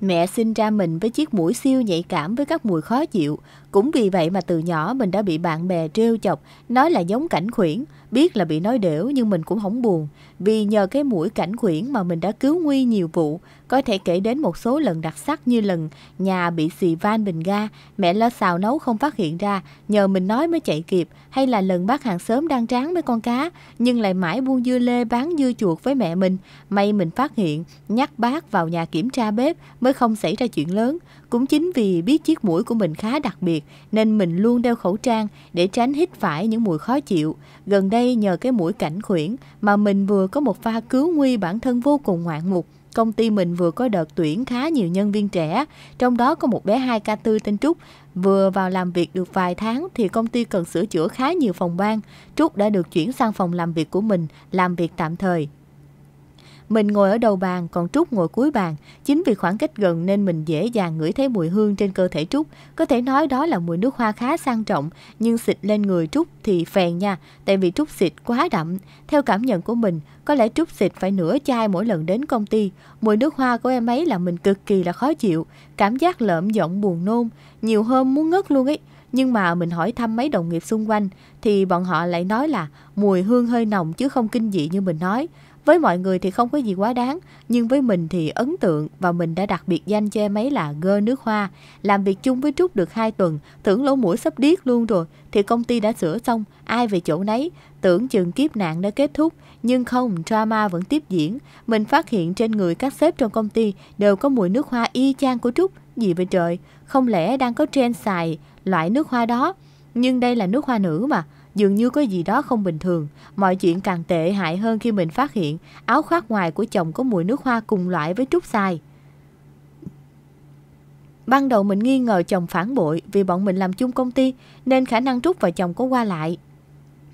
Mẹ sinh ra mình với chiếc mũi siêu nhạy cảm với các mùi khó chịu, cũng vì vậy mà từ nhỏ mình đã bị bạn bè trêu chọc, nói là giống cảnh khuyển, biết là bị nói đểu nhưng mình cũng không buồn. Vì nhờ cái mũi cảnh khuyển mà mình đã cứu nguy nhiều vụ, có thể kể đến một số lần đặc sắc như lần nhà bị xì van bình ga, mẹ lo xào nấu không phát hiện ra, nhờ mình nói mới chạy kịp, hay là lần bác hàng xóm đang tráng với con cá, nhưng lại mãi buông dưa lê bán dưa chuột với mẹ mình. May mình phát hiện, nhắc bác vào nhà kiểm tra bếp mới không xảy ra chuyện lớn. Cũng chính vì biết chiếc mũi của mình khá đặc biệt nên mình luôn đeo khẩu trang để tránh hít phải những mùi khó chịu. Gần đây nhờ cái mũi cảnh khuyển mà mình vừa có một pha cứu nguy bản thân vô cùng ngoạn mục. Công ty mình vừa có đợt tuyển khá nhiều nhân viên trẻ, trong đó có một bé 2K4 tên Trúc. Vừa vào làm việc được vài tháng thì công ty cần sửa chữa khá nhiều phòng ban. Trúc đã được chuyển sang phòng làm việc của mình, làm việc tạm thời mình ngồi ở đầu bàn, còn Trúc ngồi cuối bàn. Chính vì khoảng cách gần nên mình dễ dàng ngửi thấy mùi hương trên cơ thể Trúc. Có thể nói đó là mùi nước hoa khá sang trọng, nhưng xịt lên người Trúc thì phèn nha, tại vì Trúc xịt quá đậm. Theo cảm nhận của mình, có lẽ Trúc xịt phải nửa chai mỗi lần đến công ty. Mùi nước hoa của em ấy là mình cực kỳ là khó chịu, cảm giác lợm giọng buồn nôn, nhiều hôm muốn ngất luôn ấy. Nhưng mà mình hỏi thăm mấy đồng nghiệp xung quanh thì bọn họ lại nói là mùi hương hơi nồng chứ không kinh dị như mình nói. Với mọi người thì không có gì quá đáng, nhưng với mình thì ấn tượng và mình đã đặt biệt danh cho em ấy là gơ nước hoa. Làm việc chung với Trúc được 2 tuần, tưởng lỗ mũi sắp điếc luôn rồi, thì công ty đã sửa xong, ai về chỗ nấy. Tưởng chừng kiếp nạn đã kết thúc, nhưng không, drama vẫn tiếp diễn. Mình phát hiện trên người các sếp trong công ty đều có mùi nước hoa y chang của Trúc. Gì vậy trời, không lẽ đang có trend xài loại nước hoa đó? Nhưng đây là nước hoa nữ mà, Dường như có gì đó không bình thường. Mọi chuyện càng tệ hại hơn khi mình phát hiện áo khoác ngoài của chồng có mùi nước hoa cùng loại với trúc xài. Ban đầu mình nghi ngờ chồng phản bội vì bọn mình làm chung công ty nên khả năng Trúc và chồng có qua lại.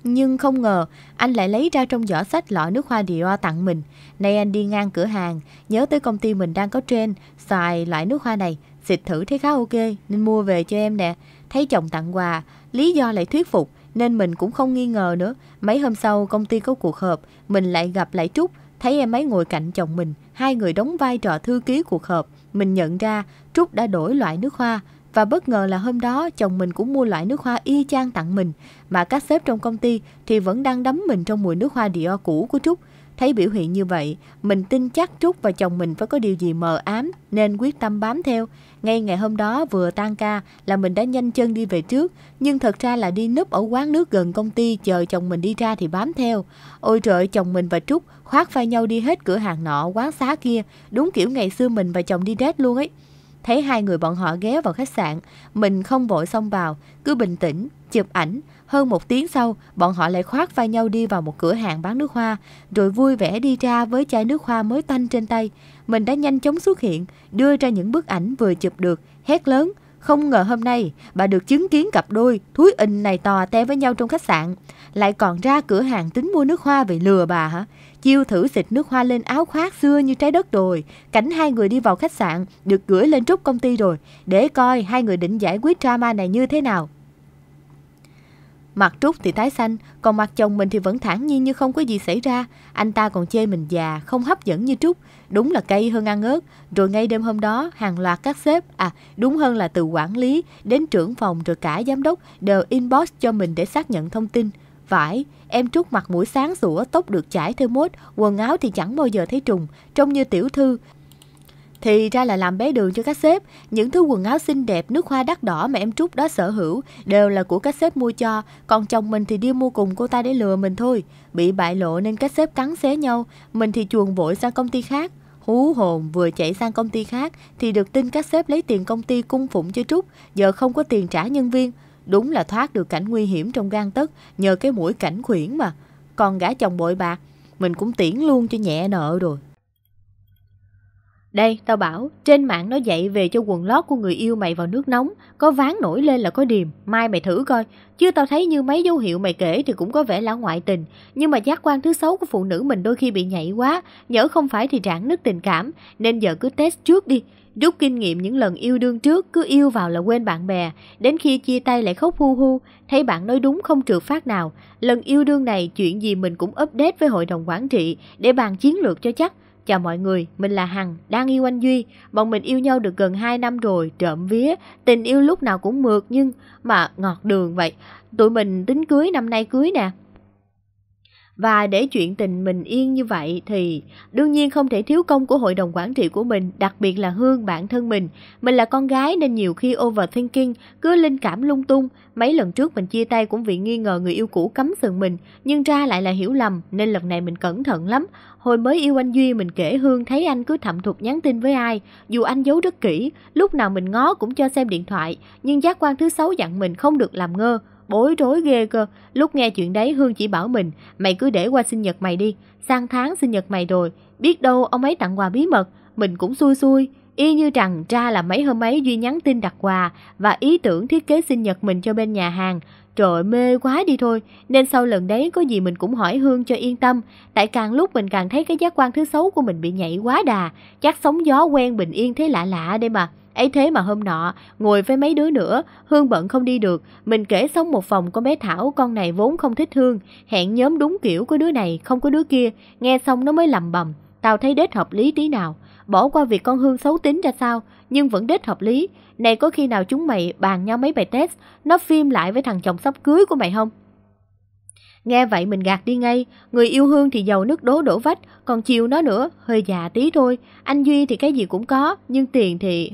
Nhưng không ngờ anh lại lấy ra trong giỏ sách lọ nước hoa Dior tặng mình. Nay anh đi ngang cửa hàng, nhớ tới công ty mình đang có trend, xài loại nước hoa này, xịt thử thấy khá ok nên mua về cho em nè. Thấy chồng tặng quà, lý do lại thuyết phục nên mình cũng không nghi ngờ nữa. Mấy hôm sau công ty có cuộc họp, mình lại gặp lại Trúc, thấy em ấy ngồi cạnh chồng mình, hai người đóng vai trò thư ký cuộc họp. Mình nhận ra Trúc đã đổi loại nước hoa và bất ngờ là hôm đó chồng mình cũng mua loại nước hoa y chang tặng mình, mà các sếp trong công ty thì vẫn đang đắm mình trong mùi nước hoa Dior cũ của Trúc. Thấy biểu hiện như vậy, mình tin chắc Trúc và chồng mình phải có điều gì mờ ám nên quyết tâm bám theo. Ngay ngày hôm đó vừa tan ca là mình đã nhanh chân đi về trước, nhưng thật ra là đi núp ở quán nước gần công ty chờ chồng mình đi ra thì bám theo. Ôi trời, chồng mình và Trúc khoác vai nhau đi hết cửa hàng nọ, quán xá kia, đúng kiểu ngày xưa mình và chồng đi date luôn ấy. Thấy hai người bọn họ ghé vào khách sạn, mình không vội xông vào, cứ bình tĩnh, chụp ảnh, hơn một tiếng sau, bọn họ lại khoác vai nhau đi vào một cửa hàng bán nước hoa, rồi vui vẻ đi ra với chai nước hoa mới tanh trên tay. Mình đã nhanh chóng xuất hiện, đưa ra những bức ảnh vừa chụp được, hét lớn. Không ngờ hôm nay, bà được chứng kiến cặp đôi thúi in này tò te với nhau trong khách sạn. Lại còn ra cửa hàng tính mua nước hoa vì lừa bà hả? Chiêu thử xịt nước hoa lên áo khoác xưa như trái đất rồi Cảnh hai người đi vào khách sạn được gửi lên trúc công ty rồi. Để coi hai người định giải quyết drama này như thế nào. Mặt Trúc thì tái xanh, còn mặt chồng mình thì vẫn thản nhiên như không có gì xảy ra. Anh ta còn chê mình già, không hấp dẫn như Trúc. Đúng là cây hơn ăn ớt. Rồi ngay đêm hôm đó, hàng loạt các sếp, à đúng hơn là từ quản lý đến trưởng phòng rồi cả giám đốc đều inbox cho mình để xác nhận thông tin. Vải, em Trúc mặt mũi sáng sủa, tóc được chải theo mốt, quần áo thì chẳng bao giờ thấy trùng, trông như tiểu thư, thì ra là làm bé đường cho các sếp. Những thứ quần áo xinh đẹp, nước hoa đắt đỏ mà em Trúc đó sở hữu đều là của các sếp mua cho. Còn chồng mình thì đi mua cùng cô ta để lừa mình thôi. Bị bại lộ nên các sếp cắn xé nhau. Mình thì chuồn vội sang công ty khác. Hú hồn vừa chạy sang công ty khác thì được tin các sếp lấy tiền công ty cung phụng cho Trúc. Giờ không có tiền trả nhân viên. Đúng là thoát được cảnh nguy hiểm trong gan tất nhờ cái mũi cảnh khuyển mà. Còn gã chồng bội bạc, mình cũng tiễn luôn cho nhẹ nợ rồi. Đây, tao bảo, trên mạng nó dạy về cho quần lót của người yêu mày vào nước nóng, có ván nổi lên là có điềm, mai mày thử coi. Chứ tao thấy như mấy dấu hiệu mày kể thì cũng có vẻ là ngoại tình, nhưng mà giác quan thứ xấu của phụ nữ mình đôi khi bị nhạy quá, nhỡ không phải thì rạn nứt tình cảm, nên giờ cứ test trước đi. Rút kinh nghiệm những lần yêu đương trước, cứ yêu vào là quên bạn bè, đến khi chia tay lại khóc hu hu, thấy bạn nói đúng không trượt phát nào. Lần yêu đương này chuyện gì mình cũng update với hội đồng quản trị để bàn chiến lược cho chắc Chào mọi người, mình là Hằng, đang yêu anh Duy. Bọn mình yêu nhau được gần 2 năm rồi, trộm vía. Tình yêu lúc nào cũng mượt nhưng mà ngọt đường vậy. Tụi mình tính cưới năm nay cưới nè. Và để chuyện tình mình yên như vậy thì đương nhiên không thể thiếu công của hội đồng quản trị của mình, đặc biệt là Hương bản thân mình. Mình là con gái nên nhiều khi overthinking, cứ linh cảm lung tung. Mấy lần trước mình chia tay cũng vì nghi ngờ người yêu cũ cấm sừng mình, nhưng ra lại là hiểu lầm nên lần này mình cẩn thận lắm. Hồi mới yêu anh Duy mình kể Hương thấy anh cứ thậm thục nhắn tin với ai, dù anh giấu rất kỹ, lúc nào mình ngó cũng cho xem điện thoại, nhưng giác quan thứ sáu dặn mình không được làm ngơ bối rối ghê cơ. Lúc nghe chuyện đấy Hương chỉ bảo mình, mày cứ để qua sinh nhật mày đi, sang tháng sinh nhật mày rồi, biết đâu ông ấy tặng quà bí mật, mình cũng xui xui. Y như rằng ra là mấy hôm ấy Duy nhắn tin đặt quà và ý tưởng thiết kế sinh nhật mình cho bên nhà hàng. Trời mê quá đi thôi, nên sau lần đấy có gì mình cũng hỏi Hương cho yên tâm, tại càng lúc mình càng thấy cái giác quan thứ xấu của mình bị nhảy quá đà, chắc sóng gió quen bình yên thế lạ lạ đây mà ấy thế mà hôm nọ, ngồi với mấy đứa nữa, Hương bận không đi được, mình kể xong một phòng có bé Thảo, con này vốn không thích Hương, hẹn nhóm đúng kiểu có đứa này, không có đứa kia, nghe xong nó mới lầm bầm, tao thấy đết hợp lý tí nào, bỏ qua việc con Hương xấu tính ra sao, nhưng vẫn đết hợp lý, này có khi nào chúng mày bàn nhau mấy bài test, nó phim lại với thằng chồng sắp cưới của mày không? Nghe vậy mình gạt đi ngay, người yêu Hương thì giàu nước đố đổ vách, còn chiều nó nữa, hơi già tí thôi, anh Duy thì cái gì cũng có, nhưng tiền thì...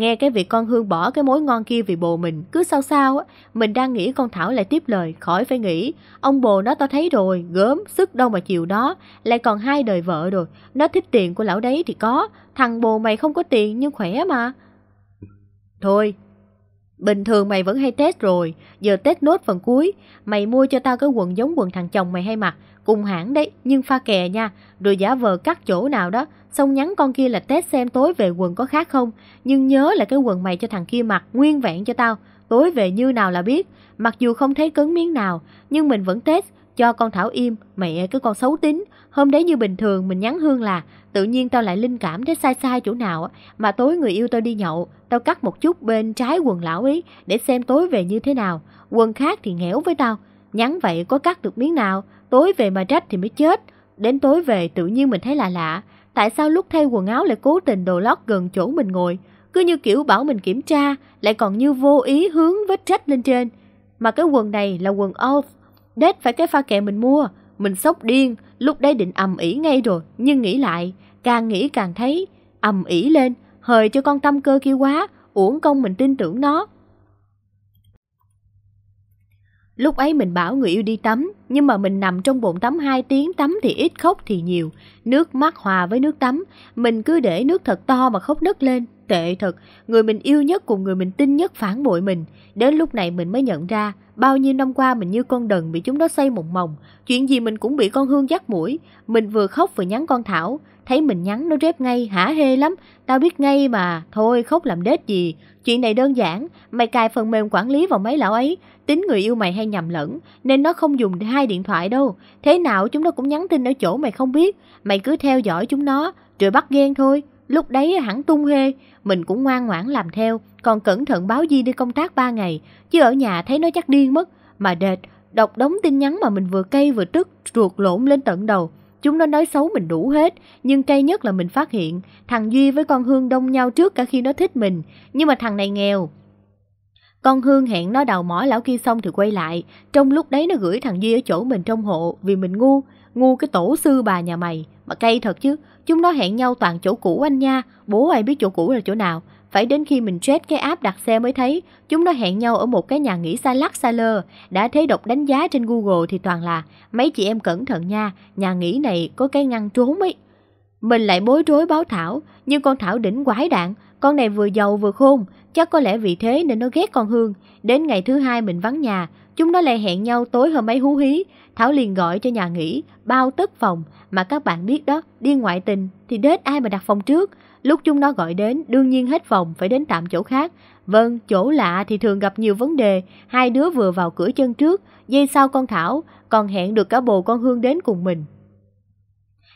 Nghe cái việc con Hương bỏ cái mối ngon kia vì bồ mình, cứ sao sao á, mình đang nghĩ con Thảo lại tiếp lời, khỏi phải nghĩ. Ông bồ nó tao thấy rồi, gớm, sức đâu mà chịu đó, lại còn hai đời vợ rồi, nó thích tiền của lão đấy thì có, thằng bồ mày không có tiền nhưng khỏe mà. Thôi, bình thường mày vẫn hay test rồi, giờ test nốt phần cuối, mày mua cho tao cái quần giống quần thằng chồng mày hay mặc, cùng hãng đấy, nhưng pha kè nha, rồi giả vờ cắt chỗ nào đó, Xong nhắn con kia là test xem tối về quần có khác không Nhưng nhớ là cái quần mày cho thằng kia mặc nguyên vẹn cho tao Tối về như nào là biết Mặc dù không thấy cứng miếng nào Nhưng mình vẫn test Cho con Thảo im Mẹ cứ con xấu tính Hôm đấy như bình thường mình nhắn Hương là Tự nhiên tao lại linh cảm thấy sai sai chỗ nào Mà tối người yêu tao đi nhậu Tao cắt một chút bên trái quần lão ấy Để xem tối về như thế nào Quần khác thì nghẽo với tao Nhắn vậy có cắt được miếng nào Tối về mà trách thì mới chết Đến tối về tự nhiên mình thấy lạ lạ tại sao lúc thay quần áo lại cố tình đồ lót gần chỗ mình ngồi, cứ như kiểu bảo mình kiểm tra, lại còn như vô ý hướng vết trách lên trên. Mà cái quần này là quần off, đết phải cái pha kè mình mua, mình sốc điên, lúc đấy định ầm ỉ ngay rồi, nhưng nghĩ lại, càng nghĩ càng thấy, ầm ỉ lên, hời cho con tâm cơ kia quá, uổng công mình tin tưởng nó. Lúc ấy mình bảo người yêu đi tắm, nhưng mà mình nằm trong bồn tắm 2 tiếng tắm thì ít khóc thì nhiều. Nước mắt hòa với nước tắm, mình cứ để nước thật to mà khóc nấc lên. Tệ thật, người mình yêu nhất cùng người mình tin nhất phản bội mình. Đến lúc này mình mới nhận ra, bao nhiêu năm qua mình như con đần bị chúng nó xây mộng mộng Chuyện gì mình cũng bị con Hương dắt mũi. Mình vừa khóc vừa nhắn con Thảo, thấy mình nhắn nó rép ngay, hả hê lắm, tao biết ngay mà, thôi khóc làm đết gì. Chuyện này đơn giản, mày cài phần mềm quản lý vào máy lão ấy, tính người yêu mày hay nhầm lẫn, nên nó không dùng hai điện thoại đâu. Thế nào chúng nó cũng nhắn tin ở chỗ mày không biết, mày cứ theo dõi chúng nó, rồi bắt ghen thôi. Lúc đấy hẳn tung hê, mình cũng ngoan ngoãn làm theo, còn cẩn thận báo Di đi công tác ba ngày, chứ ở nhà thấy nó chắc điên mất. Mà đệt, đọc đống tin nhắn mà mình vừa cay vừa tức, ruột lộn lên tận đầu. Chúng nó nói xấu mình đủ hết, nhưng cay nhất là mình phát hiện thằng Duy với con Hương đông nhau trước cả khi nó thích mình, nhưng mà thằng này nghèo. Con Hương hẹn nó đào mỏ lão kia xong thì quay lại, trong lúc đấy nó gửi thằng Duy ở chỗ mình trong hộ vì mình ngu, ngu cái tổ sư bà nhà mày, mà cay thật chứ, chúng nó hẹn nhau toàn chỗ cũ anh nha, bố ai biết chỗ cũ là chỗ nào, phải đến khi mình chết cái app đặt xe mới thấy, chúng nó hẹn nhau ở một cái nhà nghỉ xa lắc xa lơ. Đã thấy đọc đánh giá trên Google thì toàn là mấy chị em cẩn thận nha, nhà nghỉ này có cái ngăn trốn ấy. Mình lại bối rối báo Thảo, nhưng con Thảo đỉnh quái đạn, con này vừa giàu vừa khôn, chắc có lẽ vì thế nên nó ghét con Hương. Đến ngày thứ hai mình vắng nhà, chúng nó lại hẹn nhau tối hôm ấy hú hí. Thảo liền gọi cho nhà nghỉ, bao tất phòng, mà các bạn biết đó, đi ngoại tình thì đết ai mà đặt phòng trước. Lúc chúng nó gọi đến, đương nhiên hết phòng phải đến tạm chỗ khác. Vâng, chỗ lạ thì thường gặp nhiều vấn đề. Hai đứa vừa vào cửa chân trước, dây sau con Thảo, còn hẹn được cả bồ con Hương đến cùng mình.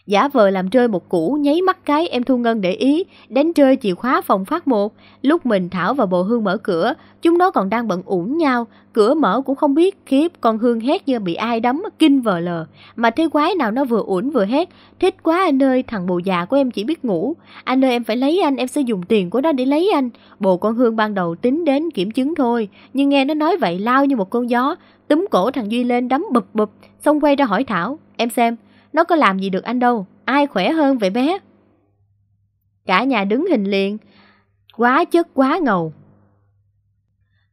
Giả vờ làm rơi một củ, nháy mắt cái em Thu Ngân để ý, đánh rơi chìa khóa phòng phát một. Lúc mình Thảo và Bồ Hương mở cửa, chúng nó còn đang bận ủn nhau, cửa mở cũng không biết, khiếp, con Hương hét như bị ai đấm, kinh vờ lờ. Mà thế quái nào nó vừa ủn vừa hét, thích quá anh ơi, thằng bồ già của em chỉ biết ngủ. Anh ơi em phải lấy anh, em sẽ dùng tiền của nó để lấy anh. Bồ con Hương ban đầu tính đến kiểm chứng thôi, nhưng nghe nó nói vậy lao như một con gió, túm cổ thằng Duy lên đấm bụp bụp, xong quay ra hỏi Thảo, em xem, nó có làm gì được anh đâu Ai khỏe hơn vậy bé Cả nhà đứng hình liền Quá chất quá ngầu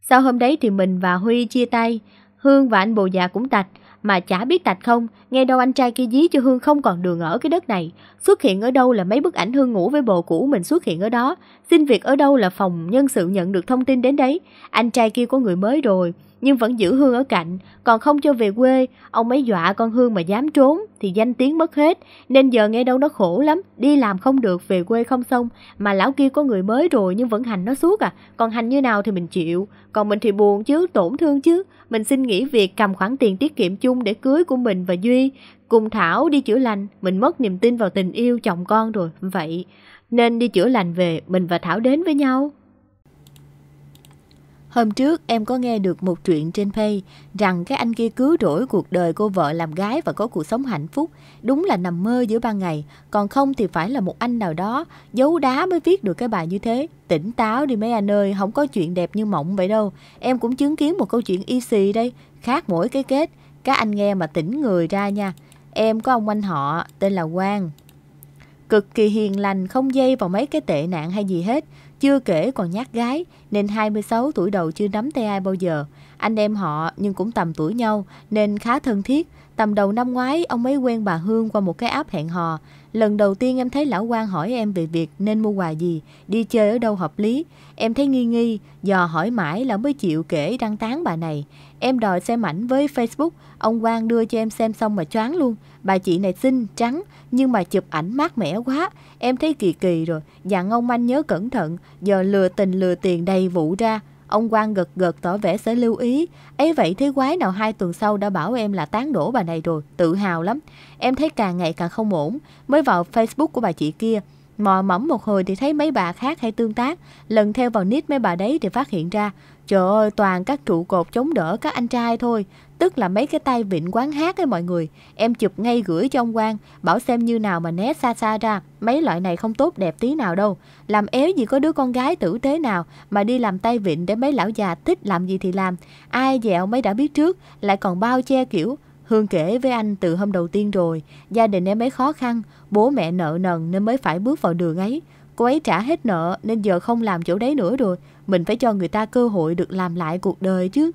Sau hôm đấy thì mình và Huy chia tay Hương và anh bồ già cũng tạch Mà chả biết tạch không Nghe đâu anh trai kia dí cho Hương không còn đường ở cái đất này Xuất hiện ở đâu là mấy bức ảnh Hương ngủ với bồ cũ mình xuất hiện ở đó Xin việc ở đâu là phòng nhân sự nhận được thông tin đến đấy Anh trai kia có người mới rồi nhưng vẫn giữ Hương ở cạnh, còn không cho về quê, ông ấy dọa con Hương mà dám trốn thì danh tiếng mất hết, nên giờ nghe đâu nó khổ lắm, đi làm không được, về quê không xong, mà lão kia có người mới rồi nhưng vẫn hành nó suốt à, còn hành như nào thì mình chịu, còn mình thì buồn chứ, tổn thương chứ, mình xin nghỉ việc cầm khoản tiền tiết kiệm chung để cưới của mình và Duy, cùng Thảo đi chữa lành, mình mất niềm tin vào tình yêu chồng con rồi, vậy, nên đi chữa lành về, mình và Thảo đến với nhau. Hôm trước em có nghe được một chuyện trên Pay rằng cái anh kia cứu đổi cuộc đời cô vợ làm gái và có cuộc sống hạnh phúc. Đúng là nằm mơ giữa ban ngày, còn không thì phải là một anh nào đó giấu đá mới viết được cái bài như thế. Tỉnh táo đi mấy anh ơi, không có chuyện đẹp như mộng vậy đâu. Em cũng chứng kiến một câu chuyện y xì đây, khác mỗi cái kết. Các anh nghe mà tỉnh người ra nha. Em có ông anh họ tên là Quang, cực kỳ hiền lành, không dây vào mấy cái tệ nạn hay gì hết. Chưa kể còn nhát gái, nên 26 tuổi đầu chưa nắm tay ai bao giờ. Anh em họ nhưng cũng tầm tuổi nhau, nên khá thân thiết. Tầm đầu năm ngoái, ông ấy quen bà Hương qua một cái app hẹn hò. Lần đầu tiên em thấy lão quan hỏi em về việc nên mua quà gì, đi chơi ở đâu hợp lý. Em thấy nghi nghi, dò hỏi mãi là mới chịu kể đăng tán bà này. Em đòi xem ảnh với Facebook, ông Quang đưa cho em xem xong mà choáng luôn. Bà chị này xinh, trắng, nhưng mà chụp ảnh mát mẻ quá. Em thấy kỳ kỳ rồi, dặn dạ ông anh nhớ cẩn thận, giờ lừa tình lừa tiền đầy vụ ra. Ông Quang gật gật tỏ vẻ sẽ lưu ý. ấy vậy thế quái nào hai tuần sau đã bảo em là tán đổ bà này rồi, tự hào lắm. Em thấy càng ngày càng không ổn, mới vào Facebook của bà chị kia. Mò mẫm một hồi thì thấy mấy bà khác hay tương tác, lần theo vào nick mấy bà đấy thì phát hiện ra Trời ơi, toàn các trụ cột chống đỡ các anh trai thôi. Tức là mấy cái tay vịn quán hát ấy mọi người. Em chụp ngay gửi cho ông Quang, bảo xem như nào mà né xa xa ra. Mấy loại này không tốt đẹp tí nào đâu. Làm éo gì có đứa con gái tử tế nào mà đi làm tay vịn để mấy lão già thích làm gì thì làm. Ai dẹo mấy đã biết trước, lại còn bao che kiểu. Hương kể với anh từ hôm đầu tiên rồi, gia đình em ấy khó khăn, bố mẹ nợ nần nên mới phải bước vào đường ấy. Cô ấy trả hết nợ nên giờ không làm chỗ đấy nữa rồi. Mình phải cho người ta cơ hội được làm lại cuộc đời chứ.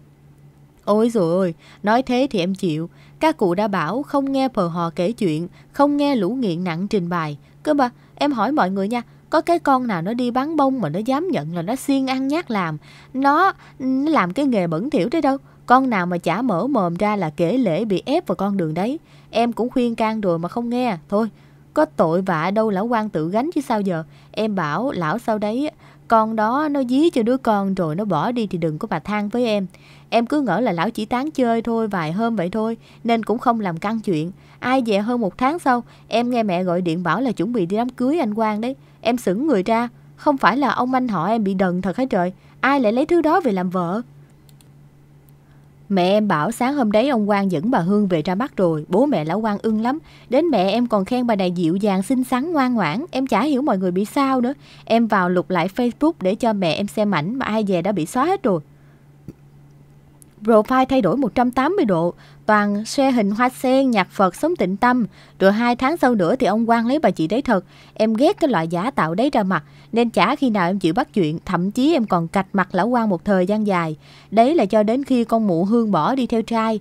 Ôi rồi ôi, nói thế thì em chịu. Các cụ đã bảo không nghe phờ hò kể chuyện, không nghe lũ nghiện nặng trình bày. Cơ mà, em hỏi mọi người nha, có cái con nào nó đi bán bông mà nó dám nhận là nó xiên ăn nhát làm. Nó, nó làm cái nghề bẩn thỉu thế đâu. Con nào mà chả mở mồm ra là kể lễ bị ép vào con đường đấy. Em cũng khuyên can rồi mà không nghe. Thôi, có tội vạ đâu lão quan tự gánh chứ sao giờ. Em bảo lão sau đấy con đó nó dí cho đứa con rồi nó bỏ đi thì đừng có bà than với em. Em cứ ngỡ là lão chỉ tán chơi thôi vài hôm vậy thôi nên cũng không làm căng chuyện. Ai về hơn một tháng sau em nghe mẹ gọi điện bảo là chuẩn bị đi đám cưới anh Quang đấy. Em sững người ra. Không phải là ông anh họ em bị đần thật hết trời. Ai lại lấy thứ đó về làm vợ? Mẹ em bảo sáng hôm đấy ông Quang dẫn bà Hương về ra bắt rồi, bố mẹ lão Quang ưng lắm. Đến mẹ em còn khen bà này dịu dàng, xinh xắn, ngoan ngoãn. Em chả hiểu mọi người bị sao nữa. Em vào lục lại Facebook để cho mẹ em xem ảnh mà ai về đã bị xóa hết rồi. Profile thay đổi 180 độ, Toàn xe hình hoa sen, nhạc Phật, sống tịnh tâm. Rồi hai tháng sau nữa thì ông quan lấy bà chị đấy thật. Em ghét cái loại giả tạo đấy ra mặt, nên chả khi nào em chịu bắt chuyện, thậm chí em còn cạch mặt lão quan một thời gian dài. Đấy là cho đến khi con mụ hương bỏ đi theo trai.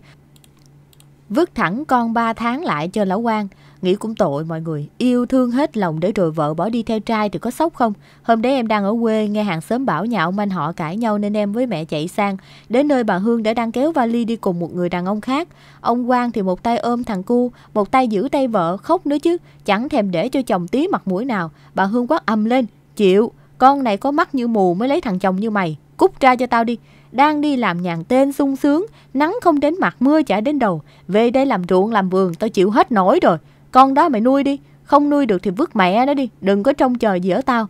Vứt thẳng con ba tháng lại cho lão quan. Nghĩ cũng tội mọi người, yêu thương hết lòng để rồi vợ bỏ đi theo trai thì có sốc không? Hôm đấy em đang ở quê, nghe hàng xóm bảo nhà ông anh họ cãi nhau nên em với mẹ chạy sang. Đến nơi bà Hương đã đang kéo vali đi cùng một người đàn ông khác. Ông Quang thì một tay ôm thằng cu, một tay giữ tay vợ, khóc nữa chứ. Chẳng thèm để cho chồng tí mặt mũi nào. Bà Hương quát ầm lên, chịu, con này có mắt như mù mới lấy thằng chồng như mày. Cút ra cho tao đi đang đi làm nhàn tên sung sướng, nắng không đến mặt mưa chả đến đầu, về đây làm ruộng làm vườn tao chịu hết nổi rồi. Con đó mày nuôi đi, không nuôi được thì vứt mẹ nó đi, đừng có trông chờ gì ở tao.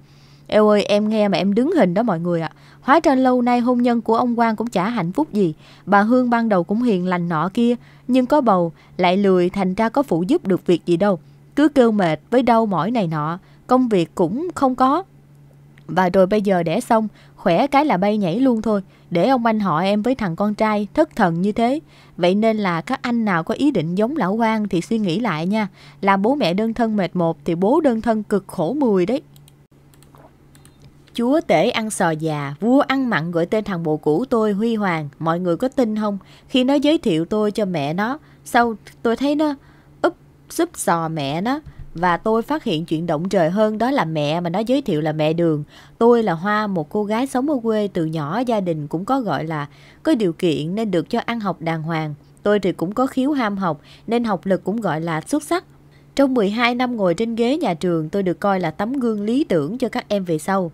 Eo ơi, em nghe mà em đứng hình đó mọi người ạ. À. Hóa ra lâu nay hôn nhân của ông Quang cũng chả hạnh phúc gì. Bà Hương ban đầu cũng hiền lành nọ kia, nhưng có bầu, lại lười thành ra có phụ giúp được việc gì đâu. Cứ kêu mệt với đau mỏi này nọ, công việc cũng không có. Và rồi bây giờ đẻ xong, khỏe cái là bay nhảy luôn thôi. Để ông anh họ em với thằng con trai thất thần như thế. Vậy nên là các anh nào có ý định giống lão quan thì suy nghĩ lại nha. Làm bố mẹ đơn thân mệt một thì bố đơn thân cực khổ mùi đấy. Chúa tể ăn sò già, vua ăn mặn gọi tên thằng bộ cũ tôi Huy Hoàng. Mọi người có tin không? Khi nó giới thiệu tôi cho mẹ nó, sau tôi thấy nó úp súp sò mẹ nó và tôi phát hiện chuyện động trời hơn đó là mẹ mà nó giới thiệu là mẹ Đường. Tôi là Hoa, một cô gái sống ở quê từ nhỏ gia đình cũng có gọi là có điều kiện nên được cho ăn học đàng hoàng. Tôi thì cũng có khiếu ham học nên học lực cũng gọi là xuất sắc. Trong 12 năm ngồi trên ghế nhà trường, tôi được coi là tấm gương lý tưởng cho các em về sau.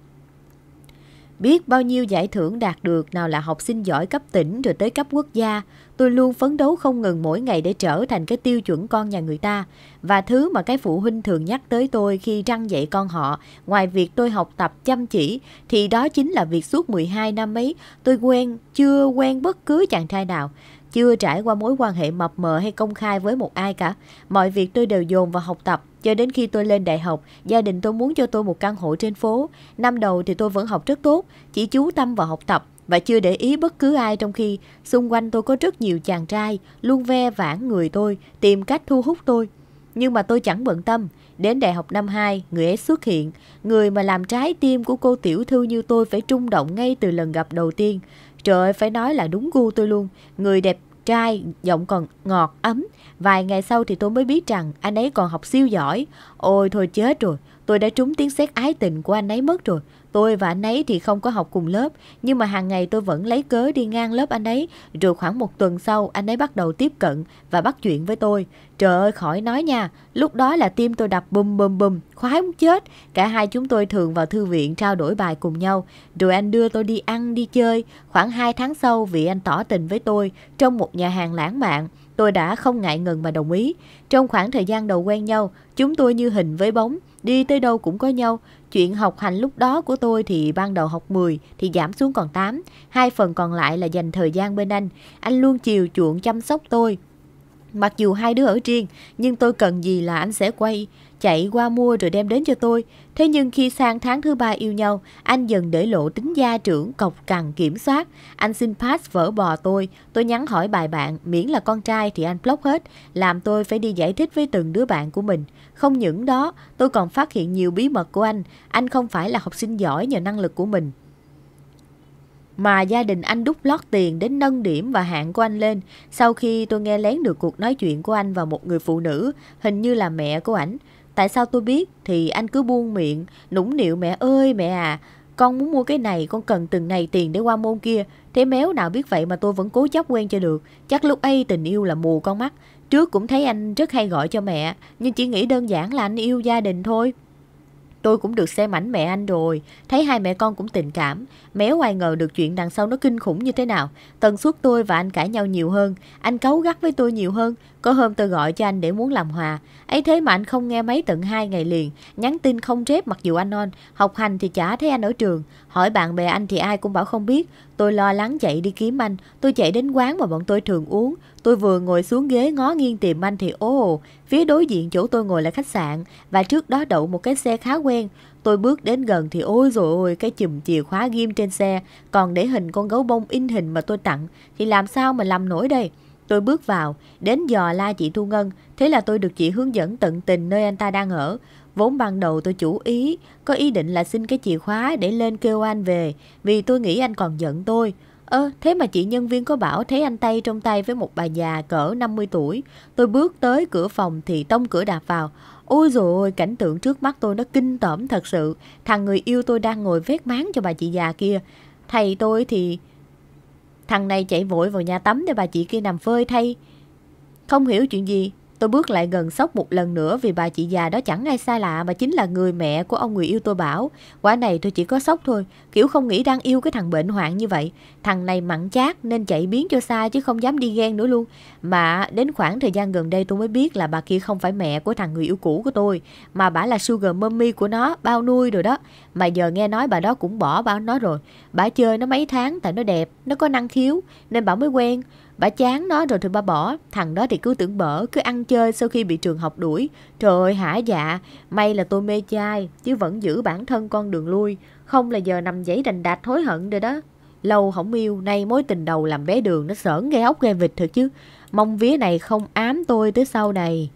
Biết bao nhiêu giải thưởng đạt được nào là học sinh giỏi cấp tỉnh rồi tới cấp quốc gia. Tôi luôn phấn đấu không ngừng mỗi ngày để trở thành cái tiêu chuẩn con nhà người ta. Và thứ mà cái phụ huynh thường nhắc tới tôi khi răng dạy con họ, ngoài việc tôi học tập chăm chỉ, thì đó chính là việc suốt 12 năm ấy tôi quen, chưa quen bất cứ chàng trai nào chưa trải qua mối quan hệ mập mờ hay công khai với một ai cả. Mọi việc tôi đều dồn vào học tập, cho đến khi tôi lên đại học, gia đình tôi muốn cho tôi một căn hộ trên phố. Năm đầu thì tôi vẫn học rất tốt, chỉ chú tâm vào học tập và chưa để ý bất cứ ai trong khi xung quanh tôi có rất nhiều chàng trai luôn ve vãn người tôi, tìm cách thu hút tôi. Nhưng mà tôi chẳng bận tâm. Đến đại học năm 2, người ấy xuất hiện, người mà làm trái tim của cô tiểu thư như tôi phải trung động ngay từ lần gặp đầu tiên. Trời ơi, phải nói là đúng gu tôi luôn. Người đẹp trai, giọng còn ngọt ấm, Vài ngày sau thì tôi mới biết rằng anh ấy còn học siêu giỏi. Ôi thôi chết rồi, tôi đã trúng tiếng xét ái tình của anh ấy mất rồi. Tôi và anh ấy thì không có học cùng lớp, nhưng mà hàng ngày tôi vẫn lấy cớ đi ngang lớp anh ấy. Rồi khoảng một tuần sau, anh ấy bắt đầu tiếp cận và bắt chuyện với tôi. Trời ơi, khỏi nói nha, lúc đó là tim tôi đập bùm bùm bùm, khoái muốn chết. Cả hai chúng tôi thường vào thư viện trao đổi bài cùng nhau. Rồi anh đưa tôi đi ăn, đi chơi. Khoảng hai tháng sau, vì anh tỏ tình với tôi trong một nhà hàng lãng mạn. Tôi đã không ngại ngần mà đồng ý. Trong khoảng thời gian đầu quen nhau, chúng tôi như hình với bóng, đi tới đâu cũng có nhau. Chuyện học hành lúc đó của tôi thì ban đầu học 10 thì giảm xuống còn 8. Hai phần còn lại là dành thời gian bên anh. Anh luôn chiều chuộng chăm sóc tôi. Mặc dù hai đứa ở riêng, nhưng tôi cần gì là anh sẽ quay chạy qua mua rồi đem đến cho tôi. Thế nhưng khi sang tháng thứ ba yêu nhau, anh dần để lộ tính gia trưởng cọc cằn kiểm soát. Anh xin pass vỡ bò tôi, tôi nhắn hỏi bài bạn, miễn là con trai thì anh block hết, làm tôi phải đi giải thích với từng đứa bạn của mình. Không những đó, tôi còn phát hiện nhiều bí mật của anh. Anh không phải là học sinh giỏi nhờ năng lực của mình mà gia đình anh đút lót tiền đến nâng điểm và hạng của anh lên. Sau khi tôi nghe lén được cuộc nói chuyện của anh và một người phụ nữ, hình như là mẹ của ảnh, Tại sao tôi biết thì anh cứ buông miệng, nũng nịu mẹ ơi mẹ à, con muốn mua cái này, con cần từng này tiền để qua môn kia. Thế méo nào biết vậy mà tôi vẫn cố chấp quen cho được. Chắc lúc ấy tình yêu là mù con mắt. Trước cũng thấy anh rất hay gọi cho mẹ, nhưng chỉ nghĩ đơn giản là anh yêu gia đình thôi. Tôi cũng được xem ảnh mẹ anh rồi, thấy hai mẹ con cũng tình cảm. Méo ai ngờ được chuyện đằng sau nó kinh khủng như thế nào. Tần suất tôi và anh cãi nhau nhiều hơn, anh cấu gắt với tôi nhiều hơn. Có hôm tôi gọi cho anh để muốn làm hòa, ấy thế mà anh không nghe máy tận hai ngày liền, nhắn tin không rép mặc dù anh on, học hành thì chả thấy anh ở trường, hỏi bạn bè anh thì ai cũng bảo không biết. Tôi lo lắng chạy đi kiếm anh, tôi chạy đến quán mà bọn tôi thường uống, tôi vừa ngồi xuống ghế ngó nghiêng tìm anh thì ồ, phía đối diện chỗ tôi ngồi là khách sạn và trước đó đậu một cái xe khá quen. Tôi bước đến gần thì ôi rồi ôi, cái chùm chìa khóa ghim trên xe, còn để hình con gấu bông in hình mà tôi tặng thì làm sao mà làm nổi đây? Tôi bước vào, đến dò la chị Thu Ngân, thế là tôi được chị hướng dẫn tận tình nơi anh ta đang ở. Vốn ban đầu tôi chủ ý, có ý định là xin cái chìa khóa để lên kêu anh về, vì tôi nghĩ anh còn giận tôi. Ơ, thế mà chị nhân viên có bảo thấy anh tay trong tay với một bà già cỡ 50 tuổi. Tôi bước tới cửa phòng thì tông cửa đạp vào. Ôi dồi ôi, cảnh tượng trước mắt tôi nó kinh tởm thật sự. Thằng người yêu tôi đang ngồi vét máng cho bà chị già kia. Thầy tôi thì Thằng này chạy vội vào nhà tắm để bà chị kia nằm phơi thay. Không hiểu chuyện gì, Tôi bước lại gần sốc một lần nữa vì bà chị già đó chẳng ai xa lạ mà chính là người mẹ của ông người yêu tôi bảo. Quả này tôi chỉ có sốc thôi, kiểu không nghĩ đang yêu cái thằng bệnh hoạn như vậy. Thằng này mặn chát nên chạy biến cho xa chứ không dám đi ghen nữa luôn. Mà đến khoảng thời gian gần đây tôi mới biết là bà kia không phải mẹ của thằng người yêu cũ của tôi, mà bà là sugar mommy của nó, bao nuôi rồi đó. Mà giờ nghe nói bà đó cũng bỏ bao nó rồi. Bà chơi nó mấy tháng tại nó đẹp, nó có năng khiếu nên bà mới quen. Bà chán nó rồi thì bà bỏ, thằng đó thì cứ tưởng bở, cứ ăn chơi sau khi bị trường học đuổi. Trời ơi hả dạ, may là tôi mê trai, chứ vẫn giữ bản thân con đường lui. Không là giờ nằm giấy đành đạch hối hận rồi đó. Lâu không yêu, nay mối tình đầu làm bé đường nó sởn gây ốc gây vịt thật chứ. Mong vía này không ám tôi tới sau này.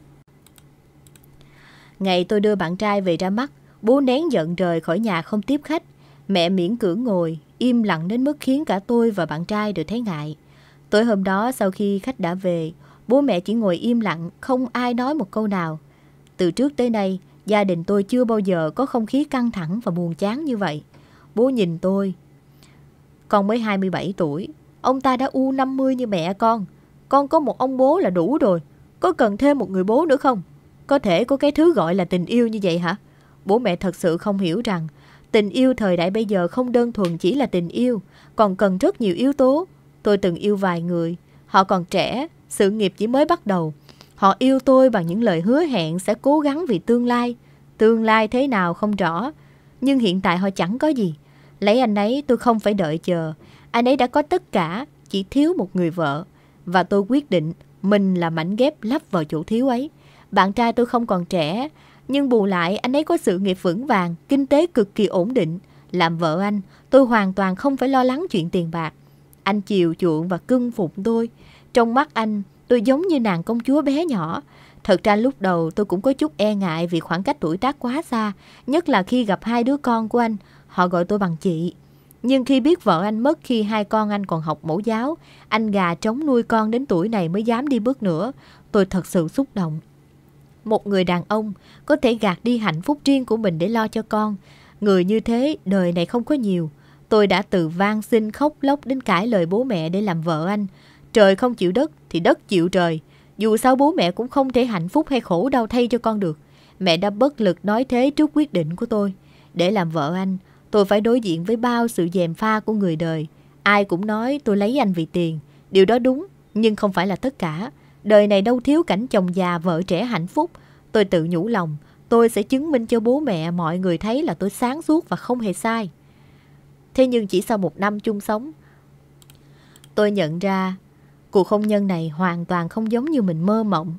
Ngày tôi đưa bạn trai về ra mắt, bố nén giận trời khỏi nhà không tiếp khách. Mẹ miễn cưỡng ngồi, im lặng đến mức khiến cả tôi và bạn trai đều thấy ngại. Tối hôm đó sau khi khách đã về, bố mẹ chỉ ngồi im lặng, không ai nói một câu nào. Từ trước tới nay, gia đình tôi chưa bao giờ có không khí căng thẳng và buồn chán như vậy. Bố nhìn tôi. Con mới 27 tuổi, ông ta đã u 50 như mẹ con. Con có một ông bố là đủ rồi, có cần thêm một người bố nữa không? Có thể có cái thứ gọi là tình yêu như vậy hả? Bố mẹ thật sự không hiểu rằng tình yêu thời đại bây giờ không đơn thuần chỉ là tình yêu, còn cần rất nhiều yếu tố Tôi từng yêu vài người, họ còn trẻ, sự nghiệp chỉ mới bắt đầu. Họ yêu tôi bằng những lời hứa hẹn sẽ cố gắng vì tương lai. Tương lai thế nào không rõ, nhưng hiện tại họ chẳng có gì. Lấy anh ấy tôi không phải đợi chờ, anh ấy đã có tất cả, chỉ thiếu một người vợ. Và tôi quyết định mình là mảnh ghép lắp vào chỗ thiếu ấy. Bạn trai tôi không còn trẻ, nhưng bù lại anh ấy có sự nghiệp vững vàng, kinh tế cực kỳ ổn định. Làm vợ anh, tôi hoàn toàn không phải lo lắng chuyện tiền bạc. Anh chiều chuộng và cưng phụng tôi. Trong mắt anh, tôi giống như nàng công chúa bé nhỏ. Thật ra lúc đầu tôi cũng có chút e ngại vì khoảng cách tuổi tác quá xa, nhất là khi gặp hai đứa con của anh, họ gọi tôi bằng chị. Nhưng khi biết vợ anh mất khi hai con anh còn học mẫu giáo, anh gà trống nuôi con đến tuổi này mới dám đi bước nữa, tôi thật sự xúc động. Một người đàn ông có thể gạt đi hạnh phúc riêng của mình để lo cho con, người như thế đời này không có nhiều. Tôi đã từ van xin khóc lóc đến cãi lời bố mẹ để làm vợ anh. Trời không chịu đất thì đất chịu trời. Dù sao bố mẹ cũng không thể hạnh phúc hay khổ đau thay cho con được. Mẹ đã bất lực nói thế trước quyết định của tôi. Để làm vợ anh, tôi phải đối diện với bao sự dèm pha của người đời. Ai cũng nói tôi lấy anh vì tiền. Điều đó đúng, nhưng không phải là tất cả. Đời này đâu thiếu cảnh chồng già, vợ trẻ hạnh phúc. Tôi tự nhủ lòng, tôi sẽ chứng minh cho bố mẹ mọi người thấy là tôi sáng suốt và không hề sai. Thế nhưng chỉ sau một năm chung sống, tôi nhận ra cuộc hôn nhân này hoàn toàn không giống như mình mơ mộng.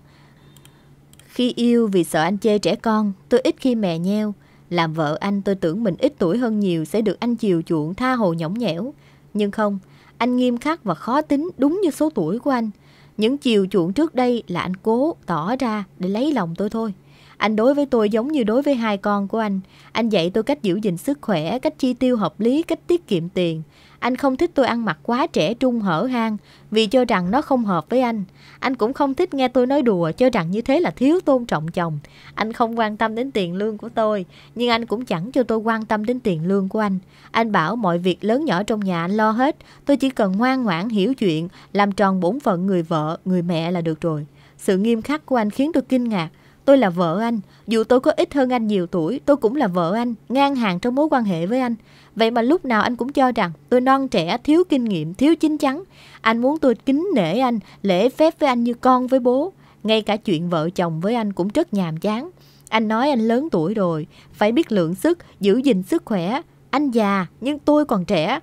Khi yêu vì sợ anh chê trẻ con, tôi ít khi mè nheo. Làm vợ anh tôi tưởng mình ít tuổi hơn nhiều sẽ được anh chiều chuộng tha hồ nhõng nhẽo. Nhưng không, anh nghiêm khắc và khó tính đúng như số tuổi của anh. Những chiều chuộng trước đây là anh cố tỏ ra để lấy lòng tôi thôi. Anh đối với tôi giống như đối với hai con của anh. Anh dạy tôi cách giữ gìn sức khỏe, cách chi tiêu hợp lý, cách tiết kiệm tiền. Anh không thích tôi ăn mặc quá trẻ trung hở hang vì cho rằng nó không hợp với anh. Anh cũng không thích nghe tôi nói đùa cho rằng như thế là thiếu tôn trọng chồng. Anh không quan tâm đến tiền lương của tôi, nhưng anh cũng chẳng cho tôi quan tâm đến tiền lương của anh. Anh bảo mọi việc lớn nhỏ trong nhà anh lo hết, tôi chỉ cần ngoan ngoãn hiểu chuyện, làm tròn bổn phận người vợ, người mẹ là được rồi. Sự nghiêm khắc của anh khiến tôi kinh ngạc tôi là vợ anh dù tôi có ít hơn anh nhiều tuổi tôi cũng là vợ anh ngang hàng trong mối quan hệ với anh vậy mà lúc nào anh cũng cho rằng tôi non trẻ thiếu kinh nghiệm thiếu chín chắn anh muốn tôi kính nể anh lễ phép với anh như con với bố ngay cả chuyện vợ chồng với anh cũng rất nhàm chán anh nói anh lớn tuổi rồi phải biết lượng sức giữ gìn sức khỏe anh già nhưng tôi còn trẻ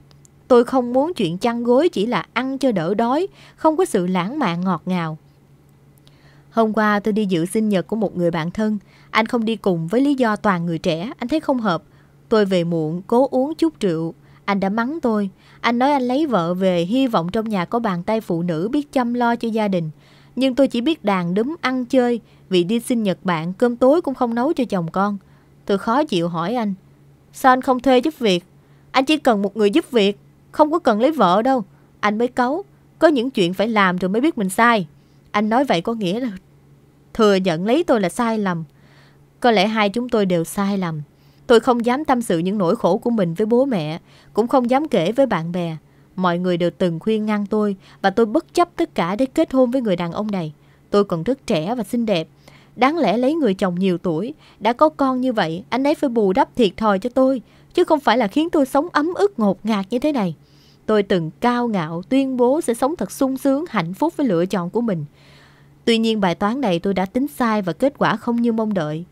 tôi không muốn chuyện chăn gối chỉ là ăn cho đỡ đói không có sự lãng mạn ngọt ngào Hôm qua tôi đi dự sinh nhật của một người bạn thân. Anh không đi cùng với lý do toàn người trẻ, anh thấy không hợp. Tôi về muộn, cố uống chút rượu. Anh đã mắng tôi. Anh nói anh lấy vợ về, hy vọng trong nhà có bàn tay phụ nữ biết chăm lo cho gia đình. Nhưng tôi chỉ biết đàn đấm ăn chơi vì đi sinh nhật bạn, cơm tối cũng không nấu cho chồng con. Tôi khó chịu hỏi anh. Sao anh không thuê giúp việc? Anh chỉ cần một người giúp việc, không có cần lấy vợ đâu. Anh mới cấu, có những chuyện phải làm rồi mới biết mình sai. Anh nói vậy có nghĩa là thừa nhận lấy tôi là sai lầm. Có lẽ hai chúng tôi đều sai lầm. Tôi không dám tâm sự những nỗi khổ của mình với bố mẹ, cũng không dám kể với bạn bè. Mọi người đều từng khuyên ngăn tôi và tôi bất chấp tất cả để kết hôn với người đàn ông này. Tôi còn rất trẻ và xinh đẹp. Đáng lẽ lấy người chồng nhiều tuổi, đã có con như vậy, anh ấy phải bù đắp thiệt thòi cho tôi, chứ không phải là khiến tôi sống ấm ức ngột ngạt như thế này. Tôi từng cao ngạo tuyên bố sẽ sống thật sung sướng, hạnh phúc với lựa chọn của mình. Tuy nhiên bài toán này tôi đã tính sai và kết quả không như mong đợi.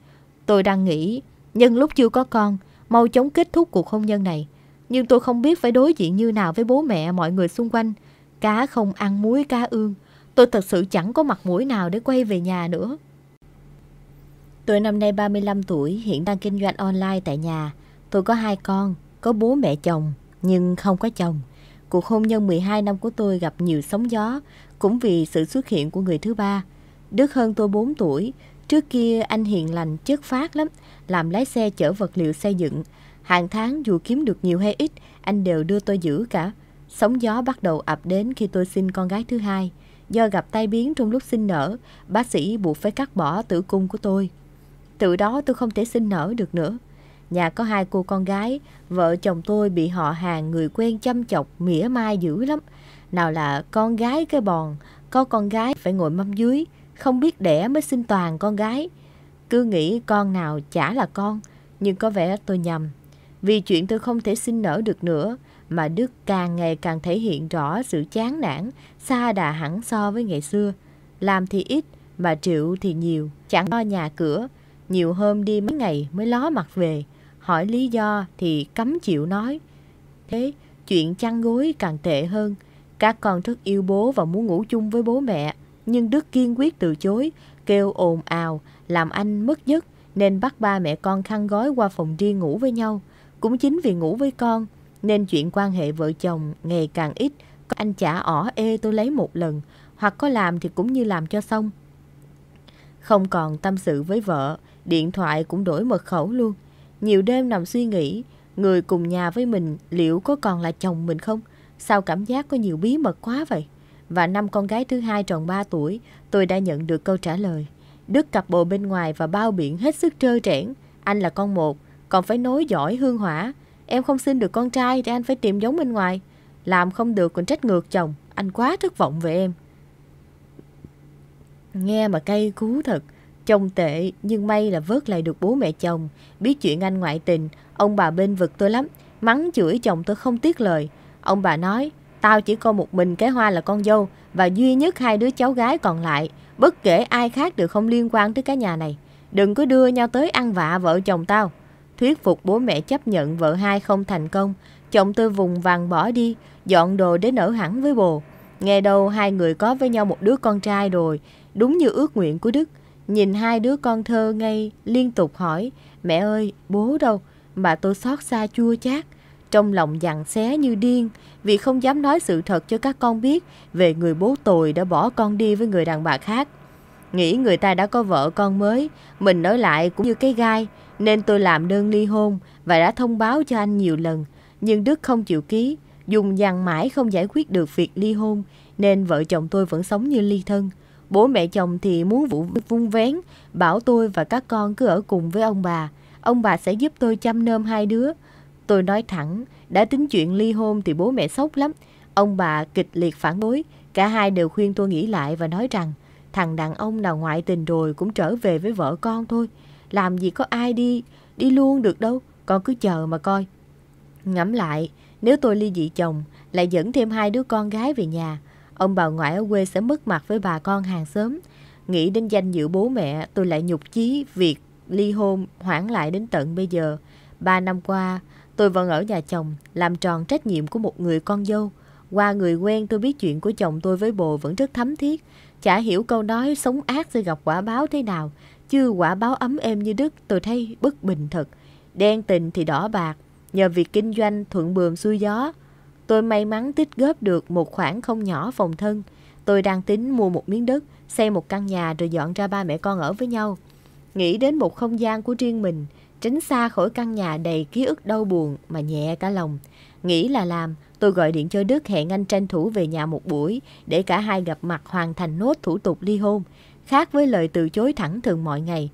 Tôi đang nghĩ, nhân lúc chưa có con, mau chóng kết thúc cuộc hôn nhân này. Nhưng tôi không biết phải đối diện như nào với bố mẹ mọi người xung quanh. Cá không ăn muối cá ương. Tôi thật sự chẳng có mặt mũi nào để quay về nhà nữa. Tôi năm nay 35 tuổi, hiện đang kinh doanh online tại nhà. Tôi có hai con, có bố mẹ chồng, nhưng không có chồng. Cuộc hôn nhân 12 năm của tôi gặp nhiều sóng gió, cũng vì sự xuất hiện của người thứ ba, Đức hơn tôi 4 tuổi, trước kia anh hiền lành chất phát lắm, làm lái xe chở vật liệu xây dựng. Hàng tháng dù kiếm được nhiều hay ít, anh đều đưa tôi giữ cả. Sóng gió bắt đầu ập đến khi tôi sinh con gái thứ hai. Do gặp tai biến trong lúc sinh nở, bác sĩ buộc phải cắt bỏ tử cung của tôi. Từ đó tôi không thể sinh nở được nữa. Nhà có hai cô con gái, vợ chồng tôi bị họ hàng người quen chăm chọc, mỉa mai dữ lắm. Nào là con gái cái bòn, có con gái phải ngồi mâm dưới, không biết đẻ mới sinh toàn con gái. Cứ nghĩ con nào chả là con, nhưng có vẻ tôi nhầm. Vì chuyện tôi không thể sinh nở được nữa, mà Đức càng ngày càng thể hiện rõ sự chán nản, xa đà hẳn so với ngày xưa. Làm thì ít, mà triệu thì nhiều, chẳng lo nhà cửa. Nhiều hôm đi mấy ngày mới ló mặt về, hỏi lý do thì cấm chịu nói. Thế, chuyện chăn gối càng tệ hơn, các con rất yêu bố và muốn ngủ chung với bố mẹ, nhưng Đức kiên quyết từ chối, kêu ồn ào, làm anh mất giấc nên bắt ba mẹ con khăn gói qua phòng riêng ngủ với nhau. Cũng chính vì ngủ với con nên chuyện quan hệ vợ chồng ngày càng ít, anh chả ỏ ê tôi lấy một lần, hoặc có làm thì cũng như làm cho xong. Không còn tâm sự với vợ, điện thoại cũng đổi mật khẩu luôn. Nhiều đêm nằm suy nghĩ, người cùng nhà với mình liệu có còn là chồng mình không? Sao cảm giác có nhiều bí mật quá vậy? Và năm con gái thứ hai tròn 3 tuổi, tôi đã nhận được câu trả lời. Đức cặp bồ bên ngoài và bao biển hết sức trơ trẽn. Anh là con một, còn phải nối giỏi hương hỏa. Em không xin được con trai thì anh phải tìm giống bên ngoài. Làm không được còn trách ngược chồng. Anh quá thất vọng về em. Nghe mà cay cú thật. Chồng tệ nhưng may là vớt lại được bố mẹ chồng. Biết chuyện anh ngoại tình, ông bà bên vực tôi lắm. Mắng chửi chồng tôi không tiếc lời. Ông bà nói, tao chỉ có một mình cái hoa là con dâu và duy nhất hai đứa cháu gái còn lại, bất kể ai khác đều không liên quan tới cái nhà này. Đừng có đưa nhau tới ăn vạ vợ chồng tao. Thuyết phục bố mẹ chấp nhận vợ hai không thành công, chồng tôi vùng vàng bỏ đi, dọn đồ để nở hẳn với bồ. Nghe đâu hai người có với nhau một đứa con trai rồi, đúng như ước nguyện của Đức. Nhìn hai đứa con thơ ngay liên tục hỏi, mẹ ơi, bố đâu? Mà tôi xót xa chua chát. Trong lòng dằn xé như điên vì không dám nói sự thật cho các con biết về người bố tồi đã bỏ con đi với người đàn bà khác. Nghĩ người ta đã có vợ con mới, mình nói lại cũng như cái gai, nên tôi làm đơn ly hôn và đã thông báo cho anh nhiều lần. Nhưng Đức không chịu ký, dùng dằn mãi không giải quyết được việc ly hôn, nên vợ chồng tôi vẫn sống như ly thân. Bố mẹ chồng thì muốn vũ vung vén, bảo tôi và các con cứ ở cùng với ông bà. Ông bà sẽ giúp tôi chăm nơm hai đứa, Tôi nói thẳng, đã tính chuyện ly hôn thì bố mẹ sốc lắm. Ông bà kịch liệt phản đối, cả hai đều khuyên tôi nghĩ lại và nói rằng thằng đàn ông nào ngoại tình rồi cũng trở về với vợ con thôi. Làm gì có ai đi, đi luôn được đâu, con cứ chờ mà coi. Ngẫm lại, nếu tôi ly dị chồng, lại dẫn thêm hai đứa con gái về nhà, ông bà ngoại ở quê sẽ mất mặt với bà con hàng xóm. Nghĩ đến danh dự bố mẹ, tôi lại nhục chí việc ly hôn hoãn lại đến tận bây giờ. Ba năm qua, Tôi vẫn ở nhà chồng, làm tròn trách nhiệm của một người con dâu. Qua người quen tôi biết chuyện của chồng tôi với bồ vẫn rất thấm thiết. Chả hiểu câu nói sống ác sẽ gặp quả báo thế nào. Chứ quả báo ấm êm như đức tôi thấy bất bình thật. Đen tình thì đỏ bạc. Nhờ việc kinh doanh thuận bườm xuôi gió. Tôi may mắn tích góp được một khoản không nhỏ phòng thân. Tôi đang tính mua một miếng đất, xây một căn nhà rồi dọn ra ba mẹ con ở với nhau. Nghĩ đến một không gian của riêng mình – tránh xa khỏi căn nhà đầy ký ức đau buồn mà nhẹ cả lòng. Nghĩ là làm, tôi gọi điện cho Đức hẹn anh tranh thủ về nhà một buổi để cả hai gặp mặt hoàn thành nốt thủ tục ly hôn. Khác với lời từ chối thẳng thường mọi ngày.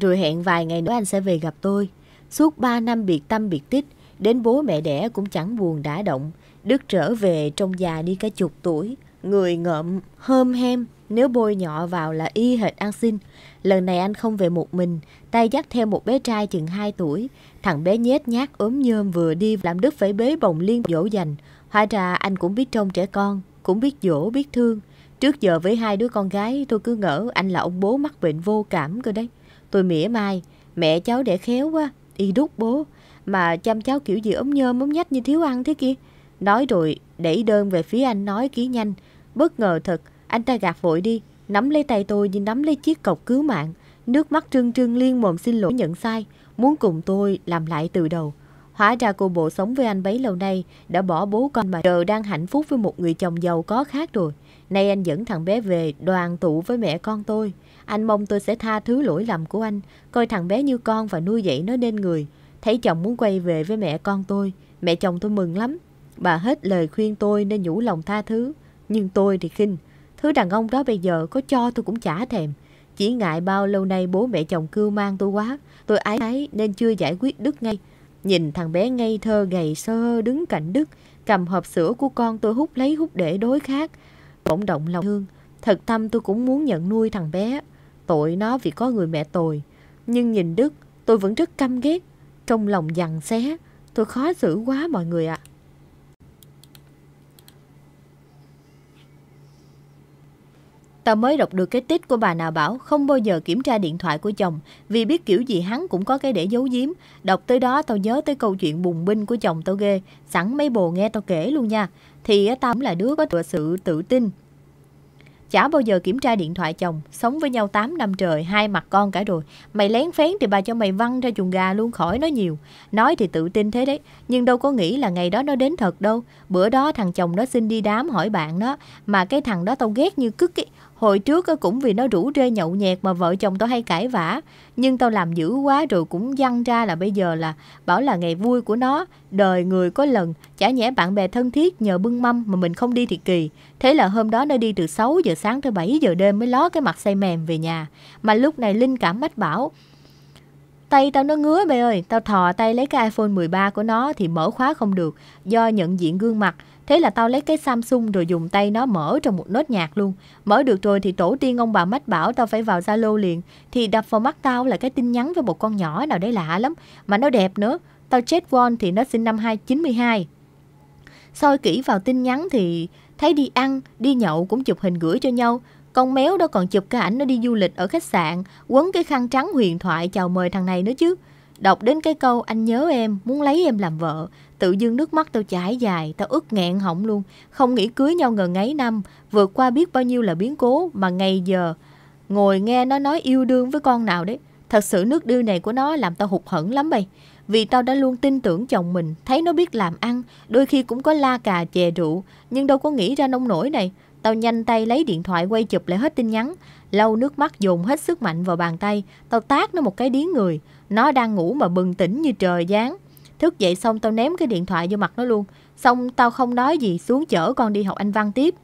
Rồi hẹn vài ngày nữa anh sẽ về gặp tôi. Suốt 3 năm biệt tâm biệt tích, đến bố mẹ đẻ cũng chẳng buồn đã động. Đức trở về trong già đi cả chục tuổi, người ngợm, hôm hem, nếu bôi nhọ vào là y hệt ăn xin. Lần này anh không về một mình, tay dắt theo một bé trai chừng 2 tuổi. Thằng bé nhét nhát ốm nhơm vừa đi làm Đức phải bế bồng liên dỗ dành. Hóa ra anh cũng biết trông trẻ con, cũng biết dỗ, biết thương. Trước giờ với hai đứa con gái tôi cứ ngỡ anh là ông bố mắc bệnh vô cảm cơ đấy. Tôi mỉa mai, mẹ cháu đẻ khéo quá, y đút bố. Mà chăm cháu kiểu gì ốm nhơm, ốm nhách như thiếu ăn thế kia. Nói rồi, đẩy đơn về phía anh nói ký nhanh. Bất ngờ thật, anh ta gạt vội đi. Nắm lấy tay tôi như nắm lấy chiếc cọc cứu mạng, nước mắt trưng trưng liên mồm xin lỗi nhận sai, muốn cùng tôi làm lại từ đầu. Hóa ra cô bộ sống với anh bấy lâu nay, đã bỏ bố con mà giờ đang hạnh phúc với một người chồng giàu có khác rồi. Nay anh dẫn thằng bé về đoàn tụ với mẹ con tôi. Anh mong tôi sẽ tha thứ lỗi lầm của anh, coi thằng bé như con và nuôi dạy nó nên người. Thấy chồng muốn quay về với mẹ con tôi, mẹ chồng tôi mừng lắm. Bà hết lời khuyên tôi nên nhủ lòng tha thứ, nhưng tôi thì khinh. Thứ đàn ông đó bây giờ có cho tôi cũng chả thèm. Chỉ ngại bao lâu nay bố mẹ chồng cưu mang tôi quá. Tôi ái ái nên chưa giải quyết Đức ngay. Nhìn thằng bé ngây thơ gầy sơ đứng cạnh Đức. Cầm hộp sữa của con tôi hút lấy hút để đối khác. Bỗng động lòng thương. Thật tâm tôi cũng muốn nhận nuôi thằng bé. Tội nó vì có người mẹ tồi. Nhưng nhìn Đức tôi vẫn rất căm ghét. Trong lòng dằn xé. Tôi khó xử quá mọi người ạ. À. ta mới đọc được cái tít của bà nào bảo không bao giờ kiểm tra điện thoại của chồng vì biết kiểu gì hắn cũng có cái để giấu giếm. Đọc tới đó tao nhớ tới câu chuyện bùng binh của chồng tao ghê. Sẵn mấy bồ nghe tao kể luôn nha. Thì tao cũng là đứa có thừa sự tự tin. Chả bao giờ kiểm tra điện thoại chồng, sống với nhau 8 năm trời, hai mặt con cả rồi. Mày lén phén thì bà cho mày văng ra chuồng gà luôn khỏi nói nhiều. Nói thì tự tin thế đấy, nhưng đâu có nghĩ là ngày đó nó đến thật đâu. Bữa đó thằng chồng nó xin đi đám hỏi bạn đó, mà cái thằng đó tao ghét như cứt ấy. Hồi trước cũng vì nó rủ rê nhậu nhẹt mà vợ chồng tao hay cãi vã. Nhưng tao làm dữ quá rồi cũng dăng ra là bây giờ là bảo là ngày vui của nó. Đời người có lần, chả nhẽ bạn bè thân thiết nhờ bưng mâm mà mình không đi thì kỳ. Thế là hôm đó nó đi từ 6 giờ sáng tới 7 giờ đêm mới ló cái mặt say mềm về nhà. Mà lúc này Linh cảm mách bảo. Tay tao nó ngứa bê ơi, tao thò tay lấy cái iPhone 13 của nó thì mở khóa không được do nhận diện gương mặt Thế là tao lấy cái Samsung rồi dùng tay nó mở trong một nốt nhạc luôn. Mở được rồi thì tổ tiên ông bà mách bảo tao phải vào Zalo liền. Thì đập vào mắt tao là cái tin nhắn với một con nhỏ nào đấy lạ lắm. Mà nó đẹp nữa. Tao chết Won thì nó sinh năm 292. Soi kỹ vào tin nhắn thì thấy đi ăn, đi nhậu cũng chụp hình gửi cho nhau. Con méo đó còn chụp cái ảnh nó đi du lịch ở khách sạn, quấn cái khăn trắng huyền thoại chào mời thằng này nữa chứ. Đọc đến cái câu anh nhớ em, muốn lấy em làm vợ Tự dưng nước mắt tao chảy dài, tao ức nghẹn họng luôn. Không nghĩ cưới nhau ngần ấy năm, vượt qua biết bao nhiêu là biến cố mà ngày giờ ngồi nghe nó nói yêu đương với con nào đấy. Thật sự nước đưa này của nó làm tao hụt hẫng lắm bầy. Vì tao đã luôn tin tưởng chồng mình, thấy nó biết làm ăn, đôi khi cũng có la cà chè rượu, nhưng đâu có nghĩ ra nông nổi này. Tao nhanh tay lấy điện thoại quay chụp lại hết tin nhắn, lâu nước mắt dồn hết sức mạnh vào bàn tay, tao tát nó một cái điếng người. Nó đang ngủ mà bừng tỉnh như trời giáng. Thức dậy xong tao ném cái điện thoại vô mặt nó luôn Xong tao không nói gì xuống chở con đi học anh văn tiếp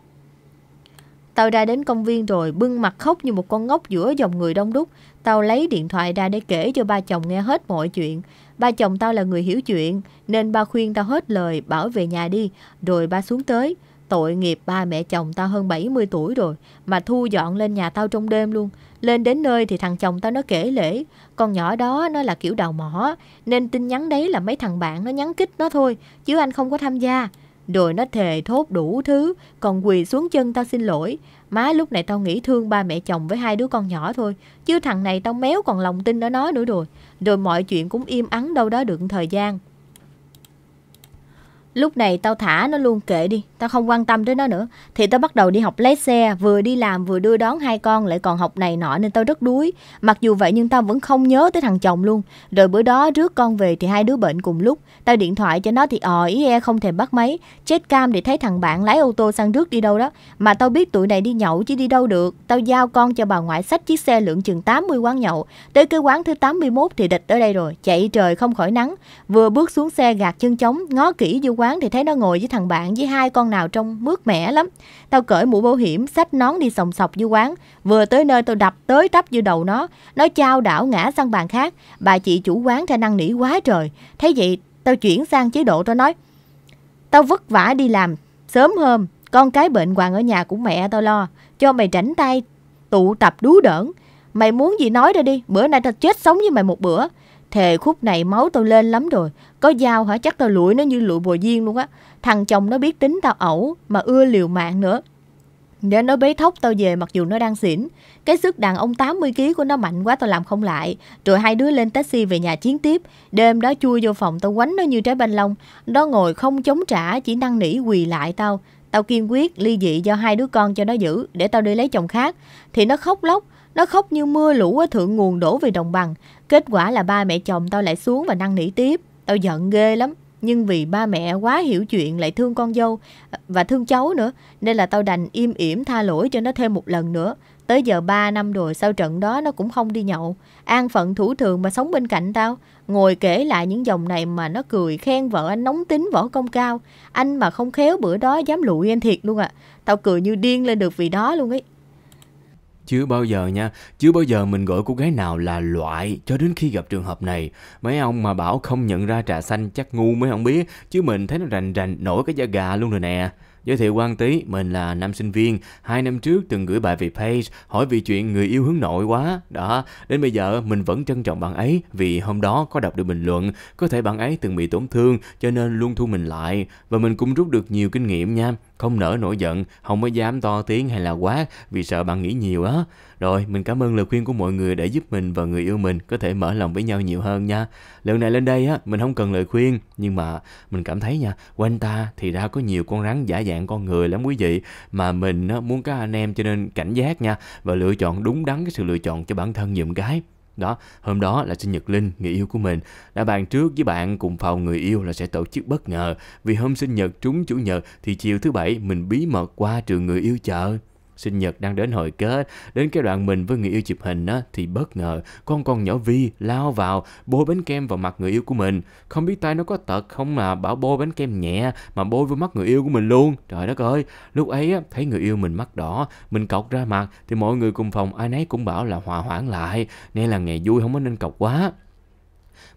Tao ra đến công viên rồi bưng mặt khóc như một con ngốc giữa dòng người đông đúc Tao lấy điện thoại ra để kể cho ba chồng nghe hết mọi chuyện Ba chồng tao là người hiểu chuyện Nên ba khuyên tao hết lời bảo về nhà đi Rồi ba xuống tới Tội nghiệp ba mẹ chồng tao hơn 70 tuổi rồi Mà thu dọn lên nhà tao trong đêm luôn lên đến nơi thì thằng chồng tao nó kể lễ Con nhỏ đó nó là kiểu đào mỏ Nên tin nhắn đấy là mấy thằng bạn nó nhắn kích nó thôi Chứ anh không có tham gia Rồi nó thề thốt đủ thứ Còn quỳ xuống chân tao xin lỗi Má lúc này tao nghĩ thương ba mẹ chồng với hai đứa con nhỏ thôi Chứ thằng này tao méo còn lòng tin nó nói nữa rồi Rồi mọi chuyện cũng im ắng đâu đó được thời gian Lúc này tao thả nó luôn kệ đi Tao không quan tâm tới nó nữa Thì tao bắt đầu đi học lái xe Vừa đi làm vừa đưa đón hai con Lại còn học này nọ nên tao rất đuối Mặc dù vậy nhưng tao vẫn không nhớ tới thằng chồng luôn Rồi bữa đó rước con về thì hai đứa bệnh cùng lúc Tao điện thoại cho nó thì ò ờ, ý e không thèm bắt máy Chết cam để thấy thằng bạn lái ô tô sang rước đi đâu đó Mà tao biết tụi này đi nhậu chứ đi đâu được Tao giao con cho bà ngoại sách chiếc xe lượng chừng 80 quán nhậu Tới cái quán thứ 81 thì địch tới đây rồi Chạy trời không khỏi nắng Vừa bước xuống xe gạt chân chống, Ngó kỹ vô quán thì thấy nó ngồi với thằng bạn với hai con nào trông mướt mẻ lắm. Tao cởi mũ bảo hiểm, xách nón đi sòng sọc vô quán. Vừa tới nơi tao đập tới tấp vô đầu nó. Nó chao đảo ngã sang bàn khác. Bà chị chủ quán ra năn nỉ quá trời. Thấy vậy tao chuyển sang chế độ tao nói. Tao vất vả đi làm, sớm hôm. Con cái bệnh hoàng ở nhà của mẹ tao lo. Cho mày rảnh tay, tụ tập đú đỡn. Mày muốn gì nói ra đi, bữa nay tao chết sống với mày một bữa. Thề khúc này máu tao lên lắm rồi có dao hả chắc tao lụi nó như lụi bồi diên luôn á thằng chồng nó biết tính tao ẩu mà ưa liều mạng nữa để nó bế thóc tao về mặc dù nó đang xỉn Cái sức đàn ông 80kg của nó mạnh quá tao làm không lại Rồi hai đứa lên taxi về nhà chiến tiếp Đêm đó chui vô phòng tao quánh nó như trái banh lông Nó ngồi không chống trả chỉ năn nỉ quỳ lại tao Tao kiên quyết ly dị do hai đứa con cho nó giữ Để tao đi lấy chồng khác Thì nó khóc lóc Nó khóc như mưa lũ ở thượng nguồn đổ về đồng bằng Kết quả là ba mẹ chồng tao lại xuống và năn nỉ tiếp Tao giận ghê lắm Nhưng vì ba mẹ quá hiểu chuyện lại thương con dâu à, Và thương cháu nữa Nên là tao đành im ỉm tha lỗi cho nó thêm một lần nữa Tới giờ 3 năm rồi sau trận đó nó cũng không đi nhậu An phận thủ thường mà sống bên cạnh tao Ngồi kể lại những dòng này mà nó cười khen vợ anh nóng tính võ công cao Anh mà không khéo bữa đó dám lụi anh thiệt luôn à Tao cười như điên lên được vì đó luôn ấy chưa bao giờ nha, chưa bao giờ mình gọi cô gái nào là loại cho đến khi gặp trường hợp này. Mấy ông mà bảo không nhận ra trà xanh chắc ngu mới không biết, chứ mình thấy nó rành rành nổi cái da gà luôn rồi nè. Giới thiệu quan tí, mình là nam sinh viên, hai năm trước từng gửi bài về page hỏi vì chuyện người yêu hướng nội quá. Đó, đến bây giờ mình vẫn trân trọng bạn ấy vì hôm đó có đọc được bình luận, có thể bạn ấy từng bị tổn thương cho nên luôn thu mình lại và mình cũng rút được nhiều kinh nghiệm nha không nỡ nổi giận, không có dám to tiếng hay là quát vì sợ bạn nghĩ nhiều á. Rồi, mình cảm ơn lời khuyên của mọi người để giúp mình và người yêu mình có thể mở lòng với nhau nhiều hơn nha. Lần này lên đây á, mình không cần lời khuyên, nhưng mà mình cảm thấy nha, quanh ta thì ra có nhiều con rắn giả dạng con người lắm quý vị, mà mình á, muốn các anh em cho nên cảnh giác nha và lựa chọn đúng đắn cái sự lựa chọn cho bản thân giùm cái đó hôm đó là sinh nhật linh người yêu của mình đã bàn trước với bạn cùng phòng người yêu là sẽ tổ chức bất ngờ vì hôm sinh nhật trúng chủ nhật thì chiều thứ bảy mình bí mật qua trường người yêu chợ sinh nhật đang đến hồi kết đến cái đoạn mình với người yêu chụp hình á thì bất ngờ con con nhỏ vi lao vào bôi bánh kem vào mặt người yêu của mình không biết tay nó có tật không mà bảo bôi bánh kem nhẹ mà bôi vô mắt người yêu của mình luôn trời đất ơi lúc ấy á thấy người yêu mình mắt đỏ mình cọc ra mặt thì mọi người cùng phòng ai nấy cũng bảo là hòa hoãn lại nên là ngày vui không có nên cọc quá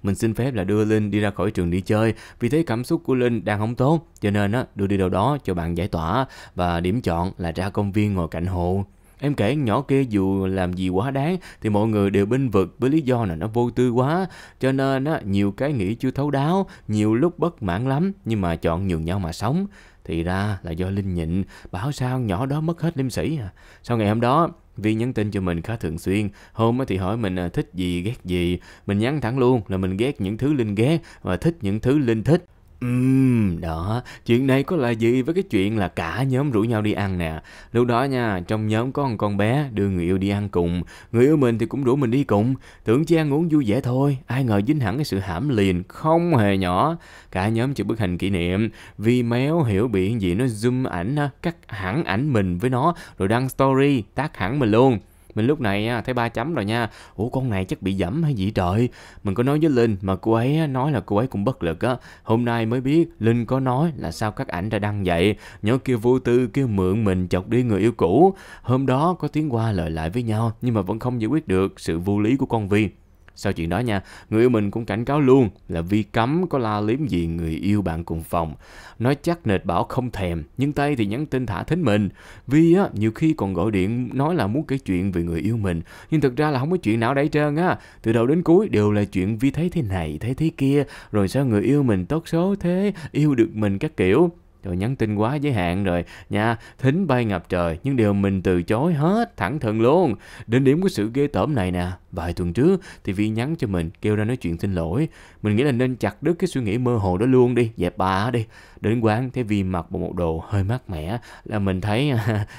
mình xin phép là đưa Linh đi ra khỏi trường đi chơi vì thấy cảm xúc của Linh đang không tốt cho nên á đưa đi đâu đó cho bạn giải tỏa và điểm chọn là ra công viên ngồi cạnh hồ. Em kể nhỏ kia dù làm gì quá đáng thì mọi người đều binh vực với lý do là nó vô tư quá. Cho nên á, nhiều cái nghĩ chưa thấu đáo, nhiều lúc bất mãn lắm nhưng mà chọn nhường nhau mà sống. Thì ra là do Linh nhịn, bảo sao nhỏ đó mất hết liêm sĩ à. Sau ngày hôm đó, Vi nhắn tin cho mình khá thường xuyên, hôm thì hỏi mình à, thích gì, ghét gì. Mình nhắn thẳng luôn là mình ghét những thứ Linh ghét và thích những thứ Linh thích. Ừm, đó, chuyện này có là gì với cái chuyện là cả nhóm rủ nhau đi ăn nè. Lúc đó nha, trong nhóm có một con bé đưa người yêu đi ăn cùng, người yêu mình thì cũng rủ mình đi cùng. Tưởng chỉ ăn uống vui vẻ thôi, ai ngờ dính hẳn cái sự hãm liền, không hề nhỏ. Cả nhóm chịu bức hình kỷ niệm, vì méo hiểu biển gì nó zoom ảnh, cắt hẳn ảnh mình với nó, rồi đăng story, tác hẳn mình luôn. Mình lúc này á, thấy ba chấm rồi nha. Ủa con này chắc bị dẫm hay gì trời? Mình có nói với Linh mà cô ấy nói là cô ấy cũng bất lực á. Hôm nay mới biết Linh có nói là sao các ảnh đã đăng vậy. Nhớ kêu vô tư kêu mượn mình chọc đi người yêu cũ. Hôm đó có tiếng qua lời lại với nhau nhưng mà vẫn không giải quyết được sự vô lý của con Vi. Sau chuyện đó nha, người yêu mình cũng cảnh cáo luôn là vi cấm có la liếm gì người yêu bạn cùng phòng. Nói chắc nệt bảo không thèm, nhưng tay thì nhắn tin thả thính mình. Vi á, nhiều khi còn gọi điện nói là muốn kể chuyện về người yêu mình, nhưng thực ra là không có chuyện nào đấy trơn á. Từ đầu đến cuối đều là chuyện Vi thấy thế này, thấy thế kia, rồi sao người yêu mình tốt số thế, yêu được mình các kiểu rồi nhắn tin quá giới hạn rồi nha thính bay ngập trời nhưng điều mình từ chối hết thẳng thừng luôn đến điểm của sự ghê tởm này nè vài tuần trước thì vi nhắn cho mình kêu ra nói chuyện xin lỗi mình nghĩ là nên chặt đứt cái suy nghĩ mơ hồ đó luôn đi dẹp bà đi đến quán thấy vi mặc một bộ đồ hơi mát mẻ là mình thấy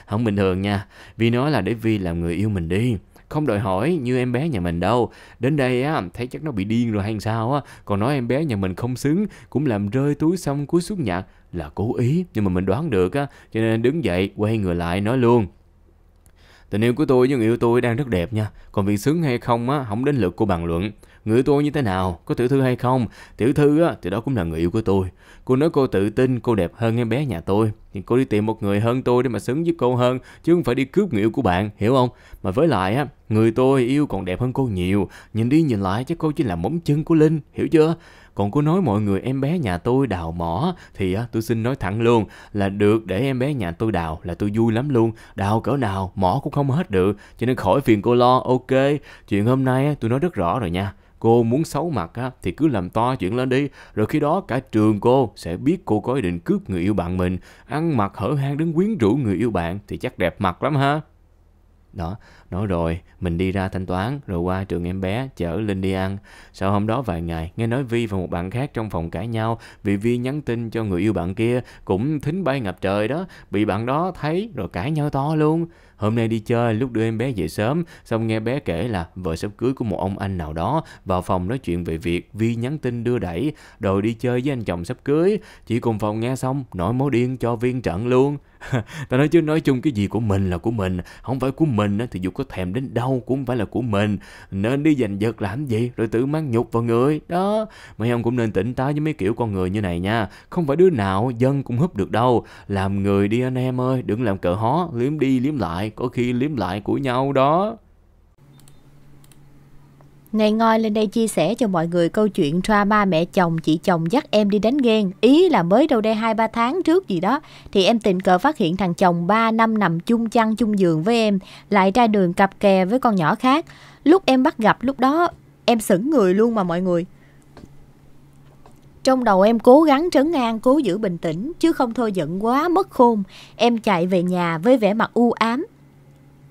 không bình thường nha vi nói là để vi làm người yêu mình đi không đòi hỏi như em bé nhà mình đâu. Đến đây á, thấy chắc nó bị điên rồi hay sao á, còn nói em bé nhà mình không xứng, cũng làm rơi túi xong cuối xuống nhạc là cố ý nhưng mà mình đoán được á cho nên đứng dậy quay người lại nói luôn tình yêu của tôi với người yêu tôi đang rất đẹp nha còn việc sướng hay không á không đến lượt cô bàn luận người yêu tôi như thế nào có tiểu thư hay không tiểu thư á thì đó cũng là người yêu của tôi cô nói cô tự tin cô đẹp hơn em bé nhà tôi thì cô đi tìm một người hơn tôi để mà xứng với cô hơn chứ không phải đi cướp người yêu của bạn hiểu không mà với lại á người tôi yêu còn đẹp hơn cô nhiều nhìn đi nhìn lại chắc cô chỉ là móng chân của linh hiểu chưa còn cô nói mọi người em bé nhà tôi đào mỏ thì tôi xin nói thẳng luôn là được để em bé nhà tôi đào là tôi vui lắm luôn. Đào cỡ nào mỏ cũng không hết được cho nên khỏi phiền cô lo. Ok, chuyện hôm nay tôi nói rất rõ rồi nha cô muốn xấu mặt á, thì cứ làm to chuyện lên đi. Rồi khi đó cả trường cô sẽ biết cô có ý định cướp người yêu bạn mình. Ăn mặc hở hang đến quyến rũ người yêu bạn thì chắc đẹp mặt lắm ha đó nói rồi mình đi ra thanh toán rồi qua trường em bé chở linh đi ăn sau hôm đó vài ngày nghe nói vi và một bạn khác trong phòng cãi nhau vì vi nhắn tin cho người yêu bạn kia cũng thính bay ngập trời đó bị bạn đó thấy rồi cãi nhau to luôn hôm nay đi chơi lúc đưa em bé về sớm xong nghe bé kể là vợ sắp cưới của một ông anh nào đó vào phòng nói chuyện về việc vi nhắn tin đưa đẩy rồi đi chơi với anh chồng sắp cưới chỉ cùng phòng nghe xong nổi máu điên cho viên trận luôn ta nói chứ nói chung cái gì của mình là của mình không phải của mình thì dù có thèm đến đâu cũng phải là của mình nên đi giành giật làm gì rồi tự mang nhục vào người đó mấy ông cũng nên tỉnh táo với mấy kiểu con người như này nha không phải đứa nào dân cũng húp được đâu làm người đi anh em ơi đừng làm cờ hó liếm đi liếm lại có khi liếm lại của nhau đó Ngày ngoi lên đây chia sẻ cho mọi người câu chuyện drama mẹ chồng, chị chồng dắt em đi đánh ghen. Ý là mới đâu đây 2-3 tháng trước gì đó, thì em tình cờ phát hiện thằng chồng 3 năm nằm chung chăn chung giường với em, lại ra đường cặp kè với con nhỏ khác. Lúc em bắt gặp lúc đó, em sững người luôn mà mọi người. Trong đầu em cố gắng trấn an, cố giữ bình tĩnh, chứ không thôi giận quá, mất khôn. Em chạy về nhà với vẻ mặt u ám,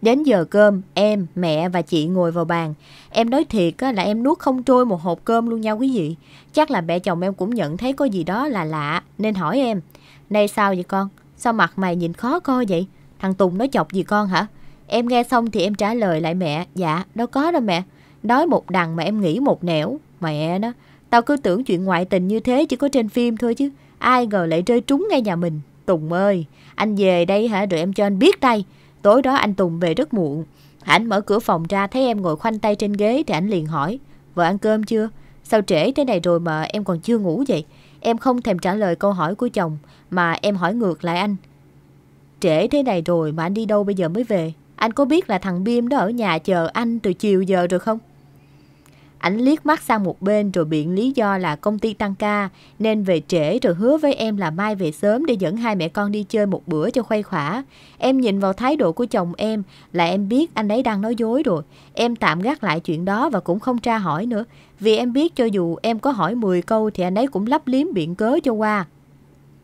Đến giờ cơm, em, mẹ và chị ngồi vào bàn. Em nói thiệt á, là em nuốt không trôi một hộp cơm luôn nha quý vị. Chắc là mẹ chồng em cũng nhận thấy có gì đó là lạ, nên hỏi em. Này sao vậy con? Sao mặt mày nhìn khó coi vậy? Thằng Tùng nói chọc gì con hả? Em nghe xong thì em trả lời lại mẹ. Dạ, đâu có đâu mẹ. đói một đằng mà em nghĩ một nẻo. Mẹ nó, tao cứ tưởng chuyện ngoại tình như thế chỉ có trên phim thôi chứ. Ai ngờ lại rơi trúng ngay nhà mình. Tùng ơi, anh về đây hả rồi em cho anh biết tay. Tối đó anh Tùng về rất muộn. anh mở cửa phòng ra thấy em ngồi khoanh tay trên ghế thì anh liền hỏi. Vợ ăn cơm chưa? Sao trễ thế này rồi mà em còn chưa ngủ vậy? Em không thèm trả lời câu hỏi của chồng mà em hỏi ngược lại anh. Trễ thế này rồi mà anh đi đâu bây giờ mới về? Anh có biết là thằng Bim đó ở nhà chờ anh từ chiều giờ rồi không? Ảnh liếc mắt sang một bên rồi biện lý do là công ty tăng ca, nên về trễ rồi hứa với em là mai về sớm để dẫn hai mẹ con đi chơi một bữa cho khuây khỏa. Em nhìn vào thái độ của chồng em là em biết anh ấy đang nói dối rồi. Em tạm gác lại chuyện đó và cũng không tra hỏi nữa, vì em biết cho dù em có hỏi 10 câu thì anh ấy cũng lấp liếm biện cớ cho qua.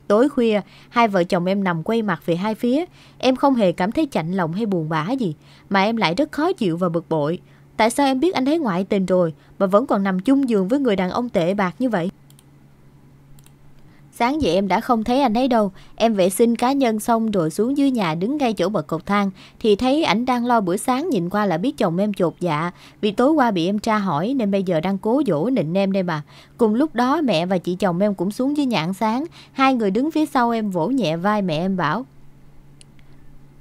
Tối khuya, hai vợ chồng em nằm quay mặt về hai phía. Em không hề cảm thấy chạnh lòng hay buồn bã gì, mà em lại rất khó chịu và bực bội. Tại sao em biết anh ấy ngoại tình rồi mà vẫn còn nằm chung giường với người đàn ông tệ bạc như vậy? Sáng dậy em đã không thấy anh ấy đâu. Em vệ sinh cá nhân xong rồi xuống dưới nhà đứng ngay chỗ bậc cầu thang. Thì thấy ảnh đang lo bữa sáng nhìn qua là biết chồng em chột dạ. Vì tối qua bị em tra hỏi nên bây giờ đang cố dỗ nịnh em đây mà. Cùng lúc đó mẹ và chị chồng em cũng xuống dưới nhà ăn sáng. Hai người đứng phía sau em vỗ nhẹ vai mẹ em bảo.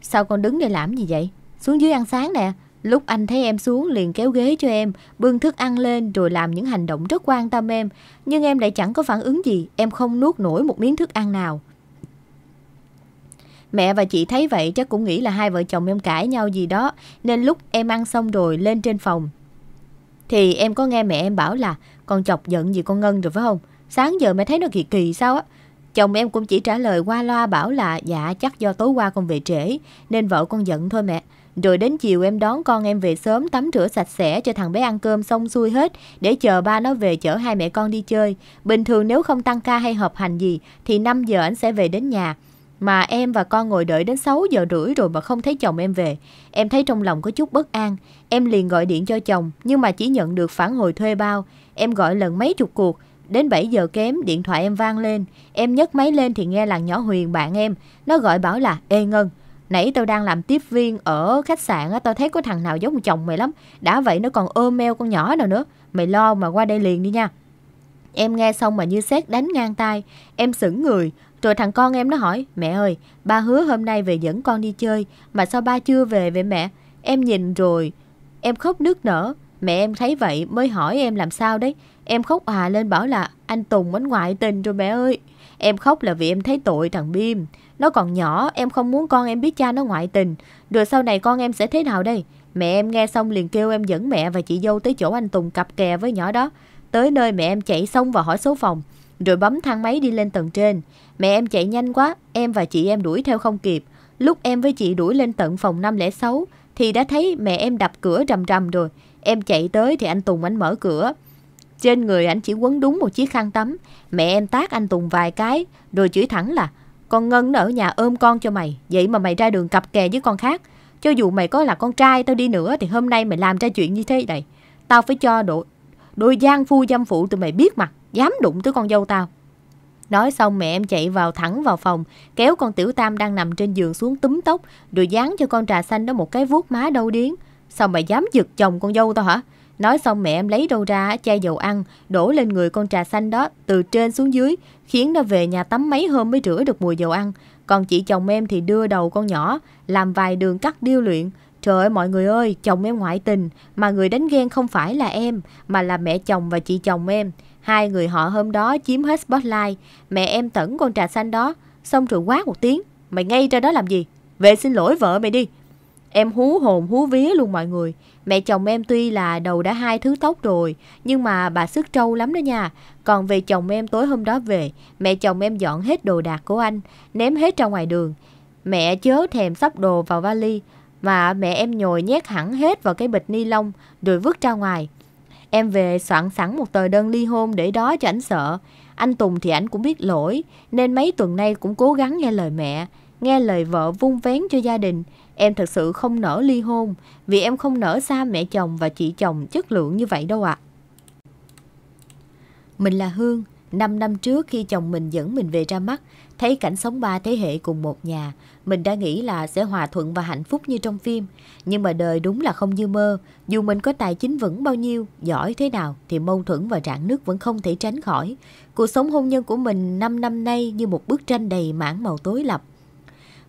Sao con đứng đây làm gì vậy? Xuống dưới ăn sáng nè. Lúc anh thấy em xuống liền kéo ghế cho em, bưng thức ăn lên rồi làm những hành động rất quan tâm em. Nhưng em lại chẳng có phản ứng gì, em không nuốt nổi một miếng thức ăn nào. Mẹ và chị thấy vậy chắc cũng nghĩ là hai vợ chồng em cãi nhau gì đó, nên lúc em ăn xong rồi lên trên phòng. Thì em có nghe mẹ em bảo là con chọc giận gì con Ngân rồi phải không? Sáng giờ mẹ thấy nó kỳ kỳ sao á? Chồng em cũng chỉ trả lời qua loa bảo là dạ chắc do tối qua con về trễ nên vợ con giận thôi mẹ. Rồi đến chiều em đón con em về sớm tắm rửa sạch sẽ cho thằng bé ăn cơm xong xuôi hết để chờ ba nó về chở hai mẹ con đi chơi. Bình thường nếu không tăng ca hay hợp hành gì thì 5 giờ anh sẽ về đến nhà. Mà em và con ngồi đợi đến 6 giờ rưỡi rồi mà không thấy chồng em về. Em thấy trong lòng có chút bất an. Em liền gọi điện cho chồng nhưng mà chỉ nhận được phản hồi thuê bao. Em gọi lần mấy chục cuộc. Đến 7 giờ kém điện thoại em vang lên Em nhấc máy lên thì nghe là nhỏ Huyền bạn em Nó gọi bảo là Ê Ngân Nãy tao đang làm tiếp viên ở khách sạn á, tao thấy có thằng nào giống một chồng mày lắm. Đã vậy nó còn ôm eo con nhỏ nào nữa. Mày lo mà qua đây liền đi nha. Em nghe xong mà như xét đánh ngang tay. Em sững người. Rồi thằng con em nó hỏi, mẹ ơi, ba hứa hôm nay về dẫn con đi chơi, mà sao ba chưa về vậy mẹ? Em nhìn rồi, em khóc nước nở. Mẹ em thấy vậy mới hỏi em làm sao đấy. Em khóc hòa à lên bảo là anh Tùng anh ngoại tình rồi mẹ ơi. Em khóc là vì em thấy tội thằng Bim. Nó còn nhỏ, em không muốn con em biết cha nó ngoại tình. Rồi sau này con em sẽ thế nào đây? Mẹ em nghe xong liền kêu em dẫn mẹ và chị dâu tới chỗ anh Tùng cặp kè với nhỏ đó. Tới nơi mẹ em chạy xong và hỏi số phòng. Rồi bấm thang máy đi lên tầng trên. Mẹ em chạy nhanh quá, em và chị em đuổi theo không kịp. Lúc em với chị đuổi lên tận phòng 506 thì đã thấy mẹ em đập cửa rầm rầm rồi. Em chạy tới thì anh Tùng anh mở cửa. Trên người anh chỉ quấn đúng một chiếc khăn tắm. Mẹ em tác anh Tùng vài cái rồi chửi thẳng là con Ngân ở nhà ôm con cho mày, vậy mà mày ra đường cặp kè với con khác. Cho dù mày có là con trai tao đi nữa thì hôm nay mày làm ra chuyện như thế này. Tao phải cho đội đôi gian phu dâm phụ tụi mày biết mặt, dám đụng tới con dâu tao. Nói xong mẹ em chạy vào thẳng vào phòng, kéo con tiểu tam đang nằm trên giường xuống túm tóc, rồi dán cho con trà xanh đó một cái vuốt má đau điếng. Sao mày dám giật chồng con dâu tao hả? Nói xong mẹ em lấy đâu ra chai dầu ăn, đổ lên người con trà xanh đó từ trên xuống dưới, khiến nó về nhà tắm mấy hôm mới rửa được mùi dầu ăn. Còn chị chồng em thì đưa đầu con nhỏ, làm vài đường cắt điêu luyện. Trời ơi mọi người ơi, chồng em ngoại tình, mà người đánh ghen không phải là em, mà là mẹ chồng và chị chồng em. Hai người họ hôm đó chiếm hết spotlight, mẹ em tẩn con trà xanh đó, xong rồi quát một tiếng. Mày ngay ra đó làm gì? Về xin lỗi vợ mày đi. Em hú hồn hú vía luôn mọi người Mẹ chồng em tuy là đầu đã hai thứ tóc rồi, nhưng mà bà sức trâu lắm đó nha. Còn về chồng em tối hôm đó về, mẹ chồng em dọn hết đồ đạc của anh, ném hết ra ngoài đường. Mẹ chớ thèm sắp đồ vào vali, mà mẹ em nhồi nhét hẳn hết vào cái bịch ni lông rồi vứt ra ngoài. Em về soạn sẵn một tờ đơn ly hôn để đó cho anh sợ. Anh Tùng thì anh cũng biết lỗi, nên mấy tuần nay cũng cố gắng nghe lời mẹ, nghe lời vợ vung vén cho gia đình, Em thật sự không nỡ ly hôn vì em không nỡ xa mẹ chồng và chị chồng chất lượng như vậy đâu ạ. À. Mình là Hương, 5 năm trước khi chồng mình dẫn mình về ra mắt, thấy cảnh sống ba thế hệ cùng một nhà, mình đã nghĩ là sẽ hòa thuận và hạnh phúc như trong phim. Nhưng mà đời đúng là không như mơ, dù mình có tài chính vững bao nhiêu, giỏi thế nào thì mâu thuẫn và rạn nứt vẫn không thể tránh khỏi. Cuộc sống hôn nhân của mình 5 năm nay như một bức tranh đầy mảng màu tối lập.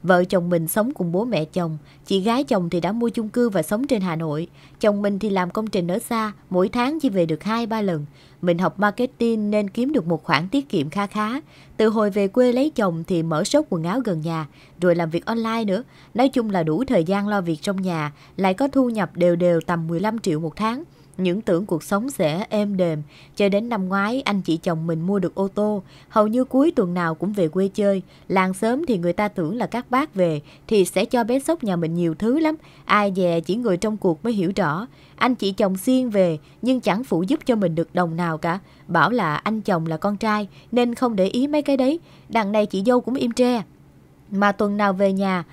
Vợ chồng mình sống cùng bố mẹ chồng, chị gái chồng thì đã mua chung cư và sống trên Hà Nội. Chồng mình thì làm công trình ở xa, mỗi tháng chỉ về được 2-3 lần. Mình học marketing nên kiếm được một khoản tiết kiệm kha khá. Từ hồi về quê lấy chồng thì mở shop quần áo gần nhà, rồi làm việc online nữa. Nói chung là đủ thời gian lo việc trong nhà, lại có thu nhập đều đều tầm 15 triệu một tháng những tưởng cuộc sống sẽ êm đềm, cho đến năm ngoái anh chị chồng mình mua được ô tô, hầu như cuối tuần nào cũng về quê chơi, làng sớm thì người ta tưởng là các bác về thì sẽ cho bé sóc nhà mình nhiều thứ lắm, ai dè chỉ người trong cuộc mới hiểu rõ. Anh chị chồng xiên về nhưng chẳng phụ giúp cho mình được đồng nào cả, bảo là anh chồng là con trai nên không để ý mấy cái đấy, đằng này chị dâu cũng im tre. Mà tuần nào về nhà,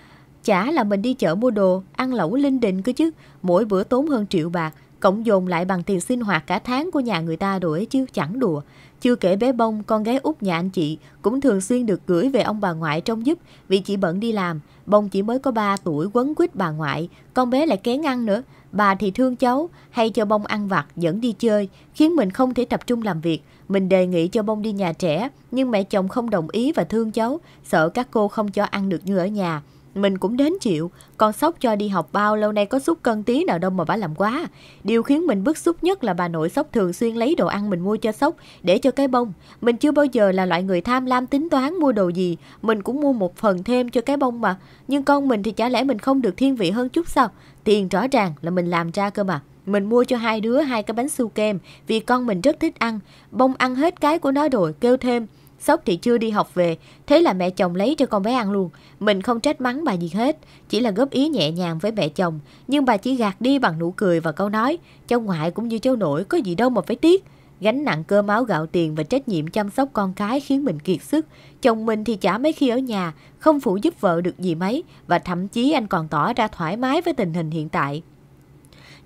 chả là mình đi chợ mua đồ, ăn lẩu linh đình cơ chứ, mỗi bữa tốn hơn triệu bạc, Cộng dồn lại bằng tiền sinh hoạt cả tháng của nhà người ta đuổi chứ chẳng đùa. Chưa kể bé bông, con gái út nhà anh chị cũng thường xuyên được gửi về ông bà ngoại trông giúp vì chị bận đi làm. Bông chỉ mới có 3 tuổi quấn quýt bà ngoại, con bé lại kén ăn nữa. Bà thì thương cháu, hay cho bông ăn vặt, dẫn đi chơi, khiến mình không thể tập trung làm việc. Mình đề nghị cho bông đi nhà trẻ, nhưng mẹ chồng không đồng ý và thương cháu, sợ các cô không cho ăn được như ở nhà mình cũng đến chịu. Con sóc cho đi học bao lâu nay có xúc cân tí nào đâu mà bà làm quá. Điều khiến mình bức xúc nhất là bà nội sóc thường xuyên lấy đồ ăn mình mua cho sóc để cho cái bông. Mình chưa bao giờ là loại người tham lam tính toán mua đồ gì. Mình cũng mua một phần thêm cho cái bông mà. Nhưng con mình thì chả lẽ mình không được thiên vị hơn chút sao? Tiền rõ ràng là mình làm ra cơ mà. Mình mua cho hai đứa hai cái bánh su kem vì con mình rất thích ăn. Bông ăn hết cái của nó rồi, kêu thêm sốc thì chưa đi học về, thế là mẹ chồng lấy cho con bé ăn luôn. Mình không trách mắng bà gì hết, chỉ là góp ý nhẹ nhàng với mẹ chồng. Nhưng bà chỉ gạt đi bằng nụ cười và câu nói, cháu ngoại cũng như cháu nội có gì đâu mà phải tiếc. Gánh nặng cơ máu gạo tiền và trách nhiệm chăm sóc con cái khiến mình kiệt sức. Chồng mình thì chả mấy khi ở nhà, không phụ giúp vợ được gì mấy và thậm chí anh còn tỏ ra thoải mái với tình hình hiện tại.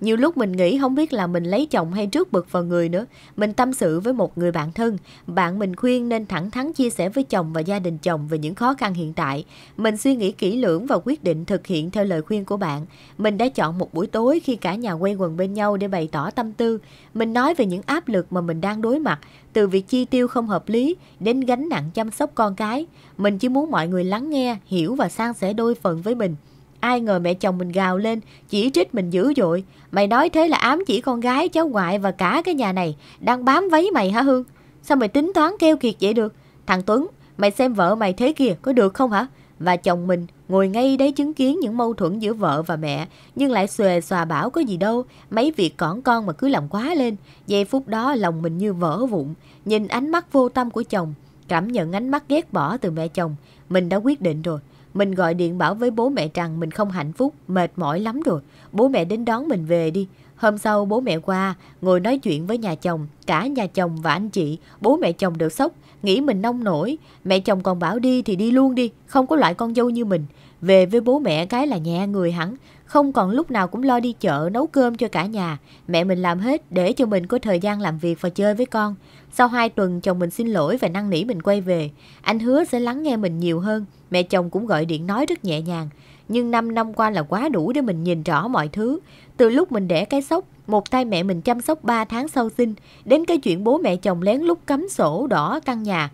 Nhiều lúc mình nghĩ không biết là mình lấy chồng hay trước bực vào người nữa. Mình tâm sự với một người bạn thân, bạn mình khuyên nên thẳng thắn chia sẻ với chồng và gia đình chồng về những khó khăn hiện tại. Mình suy nghĩ kỹ lưỡng và quyết định thực hiện theo lời khuyên của bạn. Mình đã chọn một buổi tối khi cả nhà quay quần bên nhau để bày tỏ tâm tư. Mình nói về những áp lực mà mình đang đối mặt, từ việc chi tiêu không hợp lý đến gánh nặng chăm sóc con cái. Mình chỉ muốn mọi người lắng nghe, hiểu và san sẻ đôi phần với mình. Ai ngờ mẹ chồng mình gào lên, chỉ trích mình dữ dội. Mày nói thế là ám chỉ con gái, cháu ngoại và cả cái nhà này đang bám váy mày hả Hương? Sao mày tính toán keo kiệt vậy được? Thằng Tuấn, mày xem vợ mày thế kia có được không hả? Và chồng mình ngồi ngay đấy chứng kiến những mâu thuẫn giữa vợ và mẹ, nhưng lại xuề xòa bảo có gì đâu, mấy việc cỏn con mà cứ làm quá lên. Giây phút đó lòng mình như vỡ vụn, nhìn ánh mắt vô tâm của chồng, cảm nhận ánh mắt ghét bỏ từ mẹ chồng, mình đã quyết định rồi. Mình gọi điện bảo với bố mẹ rằng mình không hạnh phúc, mệt mỏi lắm rồi. Bố mẹ đến đón mình về đi. Hôm sau bố mẹ qua, ngồi nói chuyện với nhà chồng, cả nhà chồng và anh chị, bố mẹ chồng đều sốc, nghĩ mình nông nổi. Mẹ chồng còn bảo đi thì đi luôn đi, không có loại con dâu như mình. Về với bố mẹ cái là nhẹ người hẳn, không còn lúc nào cũng lo đi chợ nấu cơm cho cả nhà. Mẹ mình làm hết để cho mình có thời gian làm việc và chơi với con. Sau 2 tuần chồng mình xin lỗi và năn nỉ mình quay về. Anh hứa sẽ lắng nghe mình nhiều hơn. Mẹ chồng cũng gọi điện nói rất nhẹ nhàng. Nhưng 5 năm qua là quá đủ để mình nhìn rõ mọi thứ. Từ lúc mình đẻ cái sốc, một tay mẹ mình chăm sóc 3 tháng sau sinh, đến cái chuyện bố mẹ chồng lén lúc cấm sổ đỏ căn nhà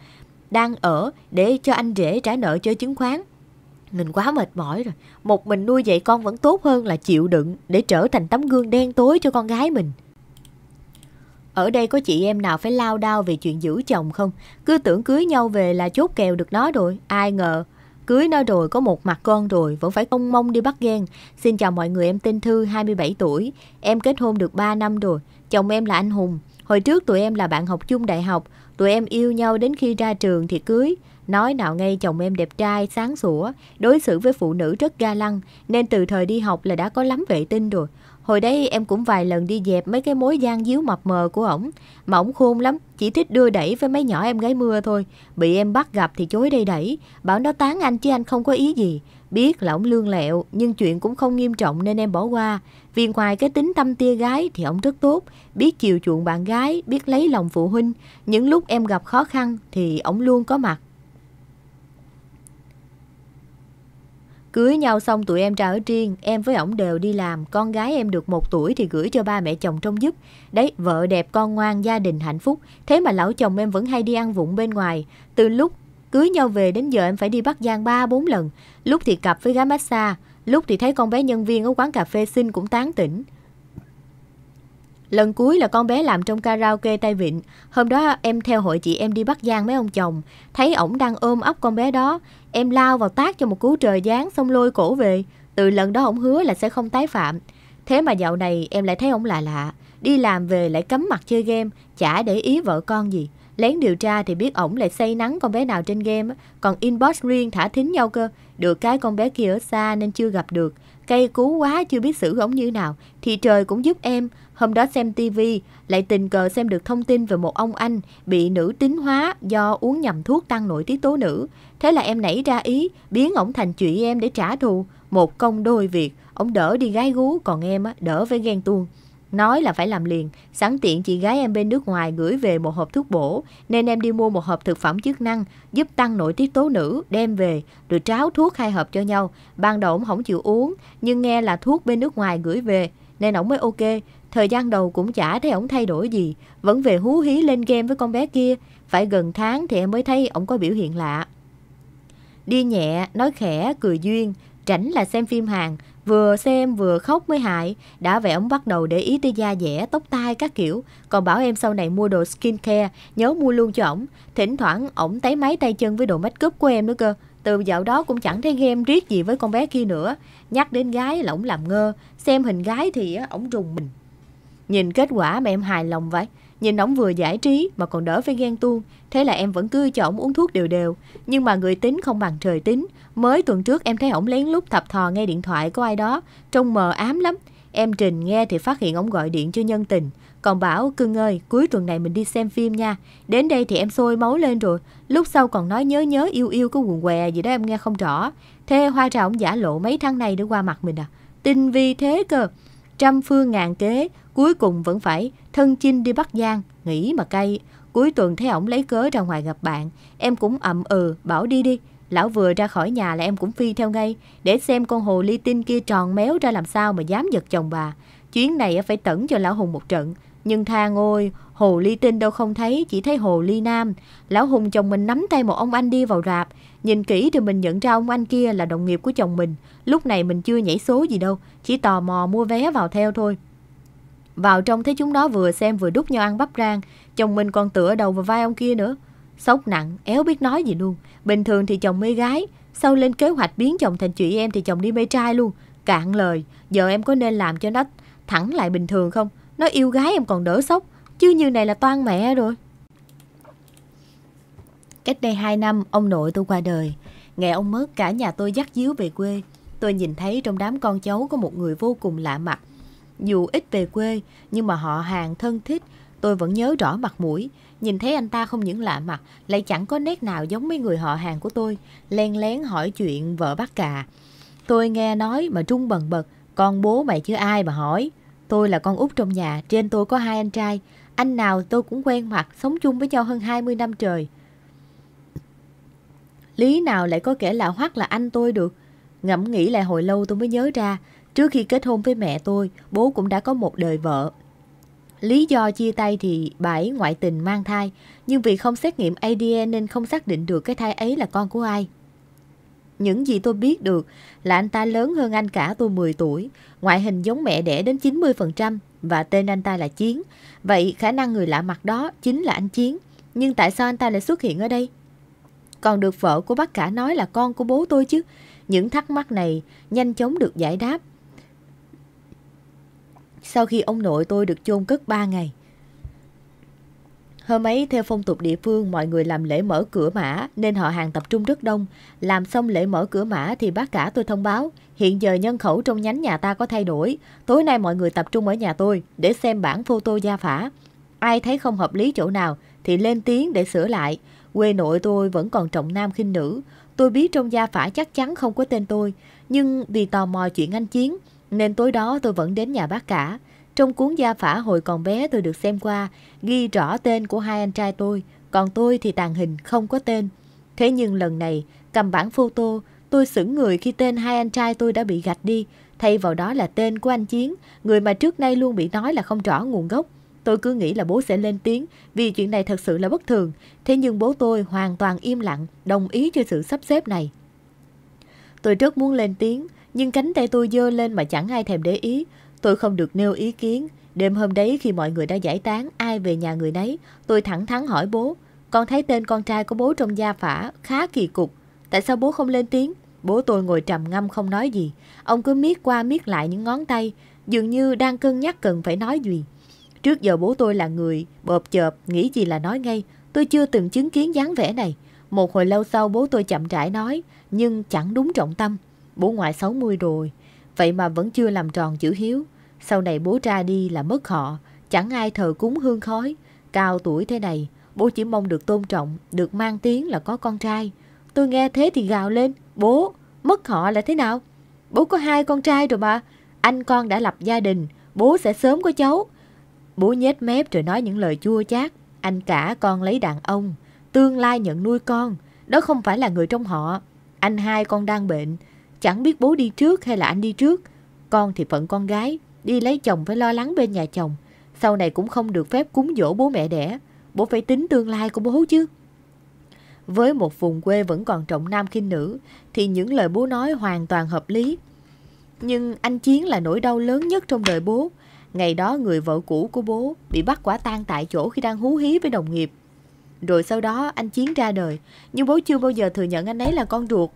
đang ở để cho anh rể trả nợ chơi chứng khoán mình quá mệt mỏi rồi. Một mình nuôi dạy con vẫn tốt hơn là chịu đựng để trở thành tấm gương đen tối cho con gái mình. Ở đây có chị em nào phải lao đao về chuyện giữ chồng không? Cứ tưởng cưới nhau về là chốt kèo được nó rồi. Ai ngờ cưới nó rồi có một mặt con rồi vẫn phải công mông đi bắt ghen. Xin chào mọi người em tên Thư 27 tuổi. Em kết hôn được 3 năm rồi. Chồng em là anh Hùng. Hồi trước tụi em là bạn học chung đại học. Tụi em yêu nhau đến khi ra trường thì cưới. Nói nào ngay chồng em đẹp trai, sáng sủa, đối xử với phụ nữ rất ga lăng, nên từ thời đi học là đã có lắm vệ tinh rồi. Hồi đấy em cũng vài lần đi dẹp mấy cái mối gian díu mập mờ của ổng, mà ổng khôn lắm, chỉ thích đưa đẩy với mấy nhỏ em gái mưa thôi. Bị em bắt gặp thì chối đây đẩy, bảo nó tán anh chứ anh không có ý gì. Biết là ổng lương lẹo, nhưng chuyện cũng không nghiêm trọng nên em bỏ qua. Vì ngoài cái tính tâm tia gái thì ổng rất tốt, biết chiều chuộng bạn gái, biết lấy lòng phụ huynh. Những lúc em gặp khó khăn thì ổng luôn có mặt. Cưới nhau xong tụi em ra ở riêng, em với ổng đều đi làm, con gái em được một tuổi thì gửi cho ba mẹ chồng trông giúp. Đấy, vợ đẹp, con ngoan, gia đình hạnh phúc. Thế mà lão chồng em vẫn hay đi ăn vụng bên ngoài. Từ lúc cưới nhau về đến giờ em phải đi Bắc Giang 3-4 lần. Lúc thì cặp với gái massage, lúc thì thấy con bé nhân viên ở quán cà phê xinh cũng tán tỉnh. Lần cuối là con bé làm trong karaoke tay vịn. Hôm đó em theo hội chị em đi Bắc Giang mấy ông chồng. Thấy ổng đang ôm ấp con bé đó. Em lao vào tác cho một cú trời giáng xong lôi cổ về. Từ lần đó ông hứa là sẽ không tái phạm. Thế mà dạo này em lại thấy ông lạ lạ. Đi làm về lại cấm mặt chơi game, chả để ý vợ con gì. Lén điều tra thì biết ổng lại say nắng con bé nào trên game, còn inbox riêng thả thính nhau cơ. Được cái con bé kia ở xa nên chưa gặp được. Cây cú quá chưa biết xử ổng như nào, thì trời cũng giúp em. Hôm đó xem tivi, lại tình cờ xem được thông tin về một ông anh bị nữ tính hóa do uống nhầm thuốc tăng nội tiết tố nữ. Thế là em nảy ra ý biến ổng thành chị em để trả thù. Một công đôi việc, ổng đỡ đi gái gú còn em á, đỡ với ghen tuông. Nói là phải làm liền, sẵn tiện chị gái em bên nước ngoài gửi về một hộp thuốc bổ, nên em đi mua một hộp thực phẩm chức năng giúp tăng nội tiết tố nữ, đem về, rồi tráo thuốc hai hộp cho nhau. Ban đầu ổng không chịu uống, nhưng nghe là thuốc bên nước ngoài gửi về, nên ổng mới ok. Thời gian đầu cũng chả thấy ổng thay đổi gì, vẫn về hú hí lên game với con bé kia. Phải gần tháng thì em mới thấy ổng có biểu hiện lạ. Đi nhẹ, nói khẽ, cười duyên, tránh là xem phim Hàn, vừa xem vừa khóc mới hại. Đã vậy ông bắt đầu để ý tới da dẻ, tóc tai các kiểu, còn bảo em sau này mua đồ skin care nhớ mua luôn cho ổng. Thỉnh thoảng ổng tấy máy tay chân với đồ make up của em nữa cơ. Từ dạo đó cũng chẳng thấy game riết gì với con bé kia nữa. Nhắc đến gái là ổng làm ngơ, xem hình gái thì ổng rùng mình. Nhìn kết quả mà em hài lòng vậy. Nhìn ổng vừa giải trí mà còn đỡ phải ghen tuông, thế là em vẫn cứ cho ổng uống thuốc đều đều. Nhưng mà người tính không bằng trời tính. Mới tuần trước em thấy ổng lén lút thập thò nghe điện thoại của ai đó, trông mờ ám lắm. Em Trình nghe thì phát hiện ổng gọi điện cho nhân tình. Còn bảo cưng ơi, cuối tuần này mình đi xem phim nha. Đến đây thì em sôi máu lên rồi. Lúc sau còn nói nhớ nhớ yêu yêu cái quần què gì đó em nghe không rõ. Thế hoa trà ổng giả lộ mấy tháng này để qua mặt mình à. Tinh vi thế cơ trăm phương ngàn kế, cuối cùng vẫn phải thân chinh đi Bắc Giang, nghĩ mà cay. Cuối tuần thấy ổng lấy cớ ra ngoài gặp bạn, em cũng ậm ừ, bảo đi đi. Lão vừa ra khỏi nhà là em cũng phi theo ngay, để xem con hồ ly tinh kia tròn méo ra làm sao mà dám giật chồng bà. Chuyến này phải tẩn cho lão Hùng một trận. Nhưng thang ôi, hồ ly tinh đâu không thấy, chỉ thấy hồ ly nam. Lão Hùng chồng mình nắm tay một ông anh đi vào rạp, Nhìn kỹ thì mình nhận ra ông anh kia là đồng nghiệp của chồng mình. Lúc này mình chưa nhảy số gì đâu, chỉ tò mò mua vé vào theo thôi. Vào trong thấy chúng nó vừa xem vừa đút nhau ăn bắp rang, chồng mình còn tựa đầu vào vai ông kia nữa. Sốc nặng, éo biết nói gì luôn. Bình thường thì chồng mê gái, sau lên kế hoạch biến chồng thành chị em thì chồng đi mê trai luôn. Cạn lời, giờ em có nên làm cho nó thẳng lại bình thường không? Nó yêu gái em còn đỡ sốc, chứ như này là toan mẹ rồi. Cách đây 2 năm, ông nội tôi qua đời. Ngày ông mất, cả nhà tôi dắt díu về quê. Tôi nhìn thấy trong đám con cháu có một người vô cùng lạ mặt. Dù ít về quê, nhưng mà họ hàng thân thích, tôi vẫn nhớ rõ mặt mũi. Nhìn thấy anh ta không những lạ mặt, lại chẳng có nét nào giống mấy người họ hàng của tôi. Len lén hỏi chuyện vợ bác cà. Tôi nghe nói mà trung bần bật, con bố mày chứ ai mà hỏi. Tôi là con út trong nhà, trên tôi có hai anh trai. Anh nào tôi cũng quen mặt, sống chung với nhau hơn 20 năm trời. Lý nào lại có kẻ lạ hoắc là anh tôi được? Ngẫm nghĩ lại hồi lâu tôi mới nhớ ra, trước khi kết hôn với mẹ tôi, bố cũng đã có một đời vợ. Lý do chia tay thì bà ấy ngoại tình mang thai, nhưng vì không xét nghiệm ADN nên không xác định được cái thai ấy là con của ai. Những gì tôi biết được là anh ta lớn hơn anh cả tôi 10 tuổi, ngoại hình giống mẹ đẻ đến 90% và tên anh ta là Chiến. Vậy khả năng người lạ mặt đó chính là anh Chiến. Nhưng tại sao anh ta lại xuất hiện ở đây? Còn được vợ của bác cả nói là con của bố tôi chứ. Những thắc mắc này nhanh chóng được giải đáp. Sau khi ông nội tôi được chôn cất 3 ngày. Hôm ấy theo phong tục địa phương mọi người làm lễ mở cửa mã nên họ hàng tập trung rất đông. Làm xong lễ mở cửa mã thì bác cả tôi thông báo hiện giờ nhân khẩu trong nhánh nhà ta có thay đổi. Tối nay mọi người tập trung ở nhà tôi để xem bản photo gia phả. Ai thấy không hợp lý chỗ nào thì lên tiếng để sửa lại. Quê nội tôi vẫn còn trọng nam khinh nữ. Tôi biết trong gia phả chắc chắn không có tên tôi. Nhưng vì tò mò chuyện anh Chiến, nên tối đó tôi vẫn đến nhà bác cả. Trong cuốn gia phả hồi còn bé tôi được xem qua, ghi rõ tên của hai anh trai tôi, còn tôi thì tàn hình không có tên. Thế nhưng lần này, cầm bản photo, tôi sững người khi tên hai anh trai tôi đã bị gạch đi, thay vào đó là tên của anh Chiến, người mà trước nay luôn bị nói là không rõ nguồn gốc. Tôi cứ nghĩ là bố sẽ lên tiếng vì chuyện này thật sự là bất thường. Thế nhưng bố tôi hoàn toàn im lặng, đồng ý cho sự sắp xếp này. Tôi rất muốn lên tiếng, nhưng cánh tay tôi dơ lên mà chẳng ai thèm để ý. Tôi không được nêu ý kiến. Đêm hôm đấy khi mọi người đã giải tán, ai về nhà người nấy, tôi thẳng thắn hỏi bố. Con thấy tên con trai của bố trong gia phả khá kỳ cục. Tại sao bố không lên tiếng? Bố tôi ngồi trầm ngâm không nói gì. Ông cứ miết qua miết lại những ngón tay, dường như đang cân nhắc cần phải nói gì. Trước giờ bố tôi là người, bợp chợp, nghĩ gì là nói ngay. Tôi chưa từng chứng kiến dáng vẻ này. Một hồi lâu sau bố tôi chậm rãi nói, nhưng chẳng đúng trọng tâm. Bố ngoại 60 rồi, vậy mà vẫn chưa làm tròn chữ hiếu. Sau này bố ra đi là mất họ, chẳng ai thờ cúng hương khói. Cao tuổi thế này, bố chỉ mong được tôn trọng, được mang tiếng là có con trai. Tôi nghe thế thì gào lên, bố, mất họ là thế nào? Bố có hai con trai rồi mà, anh con đã lập gia đình, bố sẽ sớm có cháu. Bố nhếch mép rồi nói những lời chua chát. Anh cả con lấy đàn ông, tương lai nhận nuôi con. Đó không phải là người trong họ. Anh hai con đang bệnh, chẳng biết bố đi trước hay là anh đi trước. Con thì phận con gái, đi lấy chồng phải lo lắng bên nhà chồng. Sau này cũng không được phép cúng dỗ bố mẹ đẻ. Bố phải tính tương lai của bố chứ. Với một vùng quê vẫn còn trọng nam khinh nữ, thì những lời bố nói hoàn toàn hợp lý. Nhưng anh Chiến là nỗi đau lớn nhất trong đời bố. Ngày đó người vợ cũ của bố bị bắt quả tang tại chỗ khi đang hú hí với đồng nghiệp. Rồi sau đó anh Chiến ra đời, nhưng bố chưa bao giờ thừa nhận anh ấy là con ruột.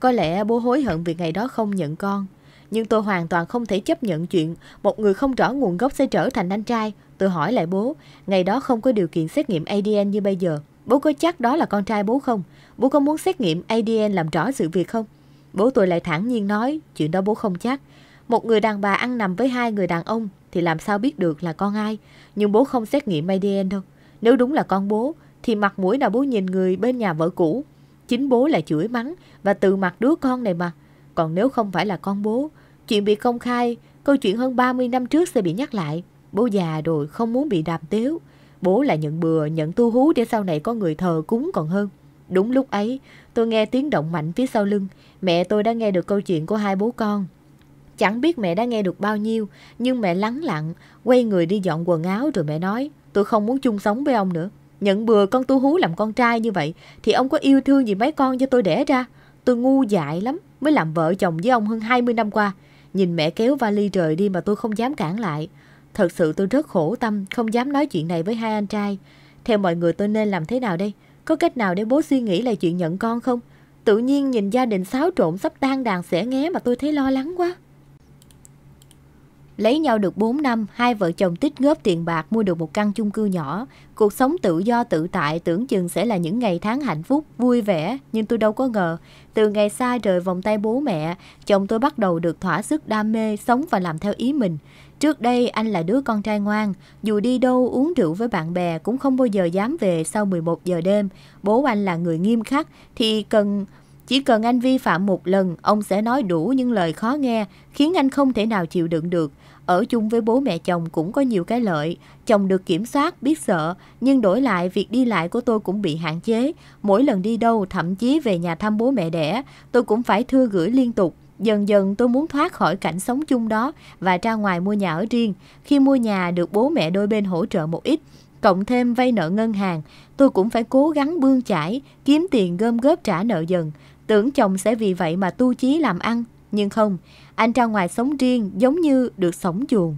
Có lẽ bố hối hận vì ngày đó không nhận con. Nhưng tôi hoàn toàn không thể chấp nhận chuyện một người không rõ nguồn gốc sẽ trở thành anh trai. Tôi hỏi lại bố, ngày đó không có điều kiện xét nghiệm ADN như bây giờ. Bố có chắc đó là con trai bố không? Bố có muốn xét nghiệm ADN làm rõ sự việc không? Bố tôi lại thẳng nhiên nói, chuyện đó bố không chắc. Một người đàn bà ăn nằm với hai người đàn ông thì làm sao biết được là con ai. Nhưng bố không xét nghiệm ADN đâu. Nếu đúng là con bố thì mặt mũi nào bố nhìn người bên nhà vợ cũ. Chính bố là chửi mắng và từ mặt đứa con này mà. Còn nếu không phải là con bố, chuyện bị công khai, câu chuyện hơn 30 năm trước sẽ bị nhắc lại. Bố già rồi không muốn bị đàm tiếu. Bố là nhận bừa, nhận tu hú để sau này có người thờ cúng còn hơn. Đúng lúc ấy, tôi nghe tiếng động mạnh phía sau lưng. Mẹ tôi đã nghe được câu chuyện của hai bố con. Chẳng biết mẹ đã nghe được bao nhiêu, nhưng mẹ lắng lặng, quay người đi dọn quần áo rồi mẹ nói, tôi không muốn chung sống với ông nữa. Nhận bừa con tu hú làm con trai như vậy, thì ông có yêu thương gì mấy con cho tôi đẻ ra. Tôi ngu dại lắm, mới làm vợ chồng với ông hơn 20 năm qua. Nhìn mẹ kéo vali rời đi mà tôi không dám cản lại. Thật sự tôi rất khổ tâm, không dám nói chuyện này với hai anh trai. Theo mọi người tôi nên làm thế nào đây? Có cách nào để bố suy nghĩ lại chuyện nhận con không? Tự nhiên nhìn gia đình xáo trộn sắp tan đàn sẽ nghé mà tôi thấy lo lắng quá. Lấy nhau được 4 năm, hai vợ chồng tích góp tiền bạc mua được một căn chung cư nhỏ. Cuộc sống tự do tự tại tưởng chừng sẽ là những ngày tháng hạnh phúc, vui vẻ, nhưng tôi đâu có ngờ. Từ ngày xa rời vòng tay bố mẹ, chồng tôi bắt đầu được thỏa sức đam mê, sống và làm theo ý mình. Trước đây anh là đứa con trai ngoan, dù đi đâu uống rượu với bạn bè cũng không bao giờ dám về sau 11 giờ đêm. Bố anh là người nghiêm khắc thì cần chỉ cần anh vi phạm một lần, ông sẽ nói đủ những lời khó nghe, khiến anh không thể nào chịu đựng được. Ở chung với bố mẹ chồng cũng có nhiều cái lợi. Chồng được kiểm soát, biết sợ, nhưng đổi lại việc đi lại của tôi cũng bị hạn chế. Mỗi lần đi đâu, thậm chí về nhà thăm bố mẹ đẻ, tôi cũng phải thưa gửi liên tục. Dần dần tôi muốn thoát khỏi cảnh sống chung đó và ra ngoài mua nhà ở riêng. Khi mua nhà được bố mẹ đôi bên hỗ trợ một ít, cộng thêm vay nợ ngân hàng, tôi cũng phải cố gắng bươn chải, kiếm tiền gom góp trả nợ dần. Tưởng chồng sẽ vì vậy mà tu chí làm ăn, nhưng không, anh ra ngoài sống riêng giống như được sống chuồng.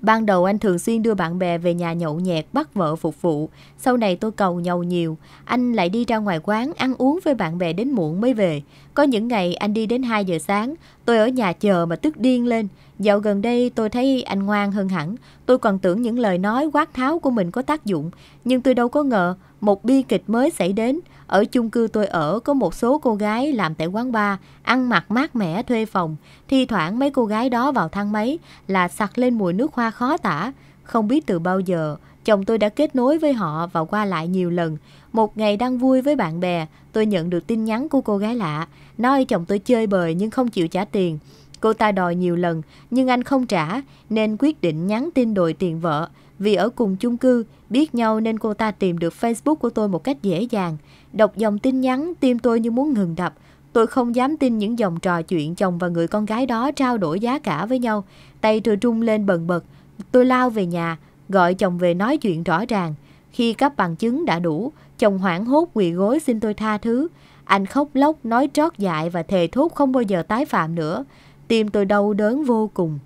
Ban đầu anh thường xuyên đưa bạn bè về nhà nhậu nhẹt bắt vợ phục vụ. Sau này tôi cầu nhậu nhiều, anh lại đi ra ngoài quán ăn uống với bạn bè đến muộn mới về. Có những ngày anh đi đến 2 giờ sáng, tôi ở nhà chờ mà tức điên lên. Dạo gần đây tôi thấy anh ngoan hơn hẳn. Tôi còn tưởng những lời nói quát tháo của mình có tác dụng, nhưng tôi đâu có ngờ một bi kịch mới xảy đến. Ở chung cư tôi ở có một số cô gái làm tại quán bar, ăn mặc mát mẻ thuê phòng. Thi thoảng mấy cô gái đó vào thang máy là sặc lên mùi nước hoa khó tả. Không biết từ bao giờ, chồng tôi đã kết nối với họ và qua lại nhiều lần. Một ngày đang vui với bạn bè, tôi nhận được tin nhắn của cô gái lạ. Nói chồng tôi chơi bời nhưng không chịu trả tiền. Cô ta đòi nhiều lần nhưng anh không trả nên quyết định nhắn tin đòi tiền vợ. Vì ở cùng chung cư, biết nhau nên cô ta tìm được Facebook của tôi một cách dễ dàng. Đọc dòng tin nhắn, tim tôi như muốn ngừng đập. Tôi không dám tin những dòng trò chuyện chồng và người con gái đó trao đổi giá cả với nhau. Tay tôi trung lên bần bật. Tôi lao về nhà, gọi chồng về nói chuyện rõ ràng. Khi các bằng chứng đã đủ, chồng hoảng hốt quỳ gối xin tôi tha thứ. Anh khóc lóc, nói trót dại và thề thốt không bao giờ tái phạm nữa. Tim tôi đau đớn vô cùng.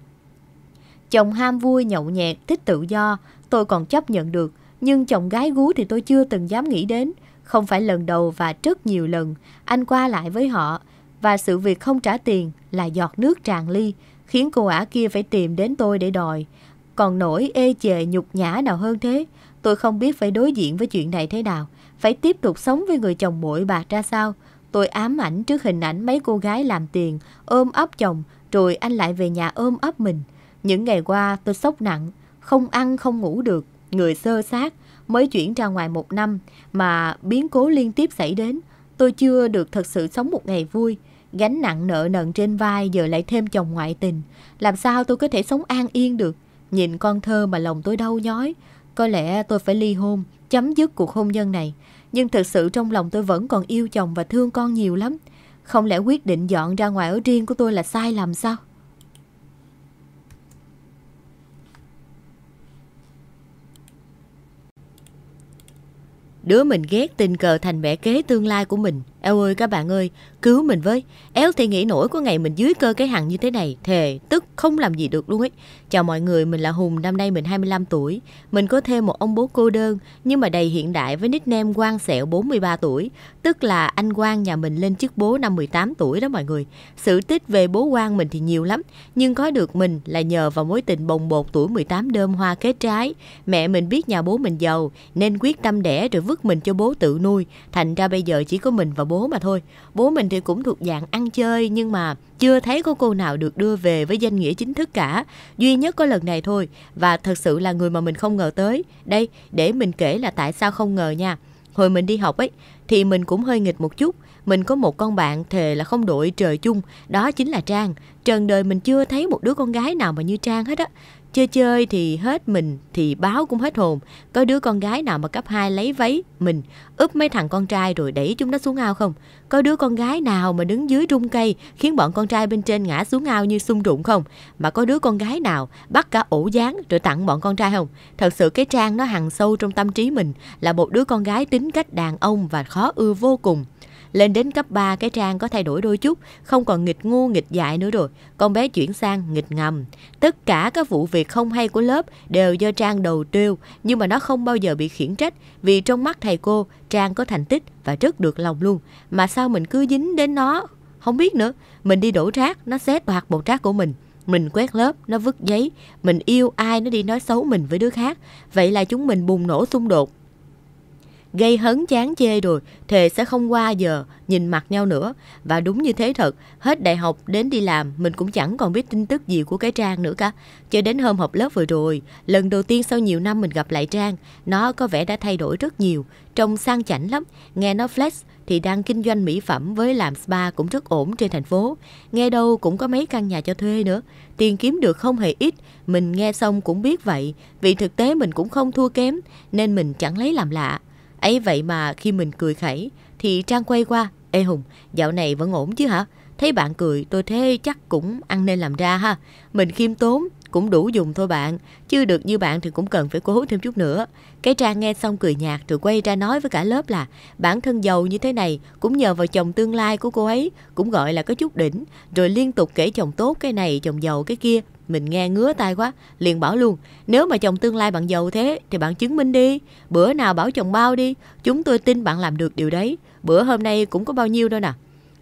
Chồng ham vui, nhậu nhẹt, thích tự do, tôi còn chấp nhận được. Nhưng chồng gái gú thì tôi chưa từng dám nghĩ đến. Không phải lần đầu và rất nhiều lần, anh qua lại với họ và sự việc không trả tiền là giọt nước tràn ly, khiến cô ả kia phải tìm đến tôi để đòi. Còn nỗi ê chề nhục nhã nào hơn thế, tôi không biết phải đối diện với chuyện này thế nào, phải tiếp tục sống với người chồng bội bạc ra sao. Tôi ám ảnh trước hình ảnh mấy cô gái làm tiền, ôm ấp chồng, rồi anh lại về nhà ôm ấp mình. Những ngày qua tôi sốc nặng, không ăn không ngủ được, người sơ sát, mới chuyển ra ngoài một năm mà biến cố liên tiếp xảy đến. Tôi chưa được thật sự sống một ngày vui. Gánh nặng nợ nần trên vai giờ lại thêm chồng ngoại tình. Làm sao tôi có thể sống an yên được? Nhìn con thơ mà lòng tôi đau nhói. Có lẽ tôi phải ly hôn, chấm dứt cuộc hôn nhân này. Nhưng thật sự trong lòng tôi vẫn còn yêu chồng và thương con nhiều lắm. Không lẽ quyết định dọn ra ngoài ở riêng của tôi là sai lầm sao? Đứa mình ghét tình cờ thành mẹ kế tương lai của mình Eo ơi các bạn ơi, cứu mình với. Éo thì nghĩ nổi có ngày mình dưới cơ cái hằng như thế này, thề tức không làm gì được luôn ấy. Chào mọi người, mình là Hùng, năm nay mình 25 tuổi. Mình có thêm một ông bố cô đơn nhưng mà đầy hiện đại với nickname Quang Sẹo 43 tuổi, tức là anh Quang nhà mình lên chức bố năm 18 tuổi đó mọi người. Sự tích về bố Quang mình thì nhiều lắm, nhưng có được mình là nhờ vào mối tình bồng bột tuổi 18 đơm hoa kết trái. Mẹ mình biết nhà bố mình giàu nên quyết tâm đẻ rồi vứt mình cho bố tự nuôi, thành ra bây giờ chỉ có mình và bố bố mà thôi bố mình thì cũng thuộc dạng ăn chơi nhưng mà chưa thấy có cô nào được đưa về với danh nghĩa chính thức cả duy nhất có lần này thôi và thật sự là người mà mình không ngờ tới đây để mình kể là tại sao không ngờ nha hồi mình đi học ấy thì mình cũng hơi nghịch một chút mình có một con bạn thề là không đội trời chung đó chính là trang trần đời mình chưa thấy một đứa con gái nào mà như trang hết á Chơi chơi thì hết mình thì báo cũng hết hồn. Có đứa con gái nào mà cấp 2 lấy váy mình, ướp mấy thằng con trai rồi đẩy chúng nó xuống ao không? Có đứa con gái nào mà đứng dưới rung cây khiến bọn con trai bên trên ngã xuống ao như sung rụng không? Mà có đứa con gái nào bắt cả ổ dáng rồi tặng bọn con trai không? Thật sự cái trang nó hằn sâu trong tâm trí mình là một đứa con gái tính cách đàn ông và khó ưa vô cùng. Lên đến cấp 3 cái Trang có thay đổi đôi chút, không còn nghịch ngu nghịch dại nữa rồi. Con bé chuyển sang nghịch ngầm. Tất cả các vụ việc không hay của lớp đều do Trang đầu trêu, nhưng mà nó không bao giờ bị khiển trách vì trong mắt thầy cô, Trang có thành tích và rất được lòng luôn. Mà sao mình cứ dính đến nó? Không biết nữa, mình đi đổ rác, nó xé toạc một rác của mình mình quét lớp, nó vứt giấy, mình yêu ai nó đi nói xấu mình với đứa khác. Vậy là chúng mình bùng nổ xung đột, gây hấn chán chê rồi, thề sẽ không qua giờ, nhìn mặt nhau nữa. Và đúng như thế thật, hết đại học đến đi làm, mình cũng chẳng còn biết tin tức gì của cái Trang nữa cả. Cho đến hôm học lớp vừa rồi, lần đầu tiên sau nhiều năm mình gặp lại Trang, nó có vẻ đã thay đổi rất nhiều, trông sang chảnh lắm. Nghe nó flex thì đang kinh doanh mỹ phẩm với làm spa cũng rất ổn trên thành phố. Nghe đâu cũng có mấy căn nhà cho thuê nữa. Tiền kiếm được không hề ít, mình nghe xong cũng biết vậy, vì thực tế mình cũng không thua kém, nên mình chẳng lấy làm lạ. Ấy vậy mà khi mình cười khẩy thì Trang quay qua, Ê Hùng, dạo này vẫn ổn chứ hả? Thấy bạn cười tôi thế chắc cũng ăn nên làm ra ha. Mình khiêm tốn, cũng đủ dùng thôi bạn. Chứ được như bạn thì cũng cần phải cố thêm chút nữa. Cái Trang nghe xong cười nhạt rồi quay ra nói với cả lớp là bản thân giàu như thế này cũng nhờ vào chồng tương lai của cô ấy, cũng gọi là có chút đỉnh. Rồi liên tục kể chồng tốt cái này, chồng giàu cái kia. Mình nghe ngứa tai quá, liền bảo luôn, nếu mà chồng tương lai bạn giàu thế thì bạn chứng minh đi, bữa nào bảo chồng bao đi, chúng tôi tin bạn làm được điều đấy, bữa hôm nay cũng có bao nhiêu đâu nè.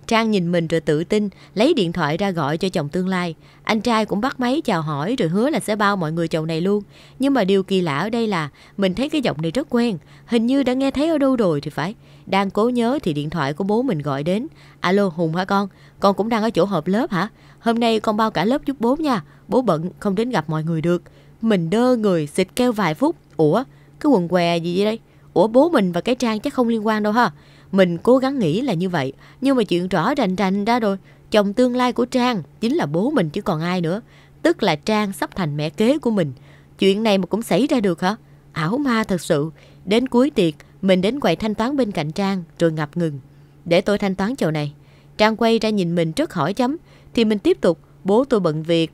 Trang nhìn mình rồi tự tin, lấy điện thoại ra gọi cho chồng tương lai. Anh trai cũng bắt máy chào hỏi rồi hứa là sẽ bao mọi người chồng này luôn. Nhưng mà điều kỳ lạ ở đây là mình thấy cái giọng này rất quen, hình như đã nghe thấy ở đâu rồi thì phải. Đang cố nhớ thì điện thoại của bố mình gọi đến. Alo Hùng hả con? Con cũng đang ở chỗ họp lớp hả? Hôm nay con bao cả lớp giúp bố nha. Bố bận không đến gặp mọi người được Mình đơ người xịt keo vài phút Ủa cái quần què gì vậy đây Ủa bố mình và cái Trang chắc không liên quan đâu ha Mình cố gắng nghĩ là như vậy Nhưng mà chuyện rõ rành rành ra rồi Chồng tương lai của Trang chính là bố mình chứ còn ai nữa Tức là Trang sắp thành mẹ kế của mình Chuyện này mà cũng xảy ra được hả Ảo ma thật sự Đến cuối tiệc mình đến quầy thanh toán bên cạnh Trang Rồi ngập ngừng Để tôi thanh toán chầu này Trang quay ra nhìn mình trước hỏi chấm Thì mình tiếp tục Bố tôi bận việc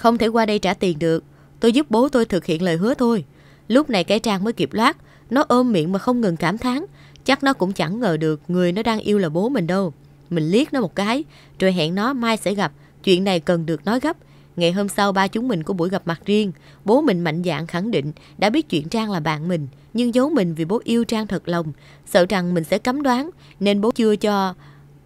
không thể qua đây trả tiền được Tôi giúp bố tôi thực hiện lời hứa thôi Lúc này cái Trang mới kịp loát Nó ôm miệng mà không ngừng cảm thán Chắc nó cũng chẳng ngờ được người nó đang yêu là bố mình đâu Mình liếc nó một cái Rồi hẹn nó mai sẽ gặp Chuyện này cần được nói gấp Ngày hôm sau ba chúng mình có buổi gặp mặt riêng Bố mình mạnh dạn khẳng định Đã biết chuyện Trang là bạn mình Nhưng giấu mình vì bố yêu Trang thật lòng Sợ rằng mình sẽ cấm đoán Nên bố chưa cho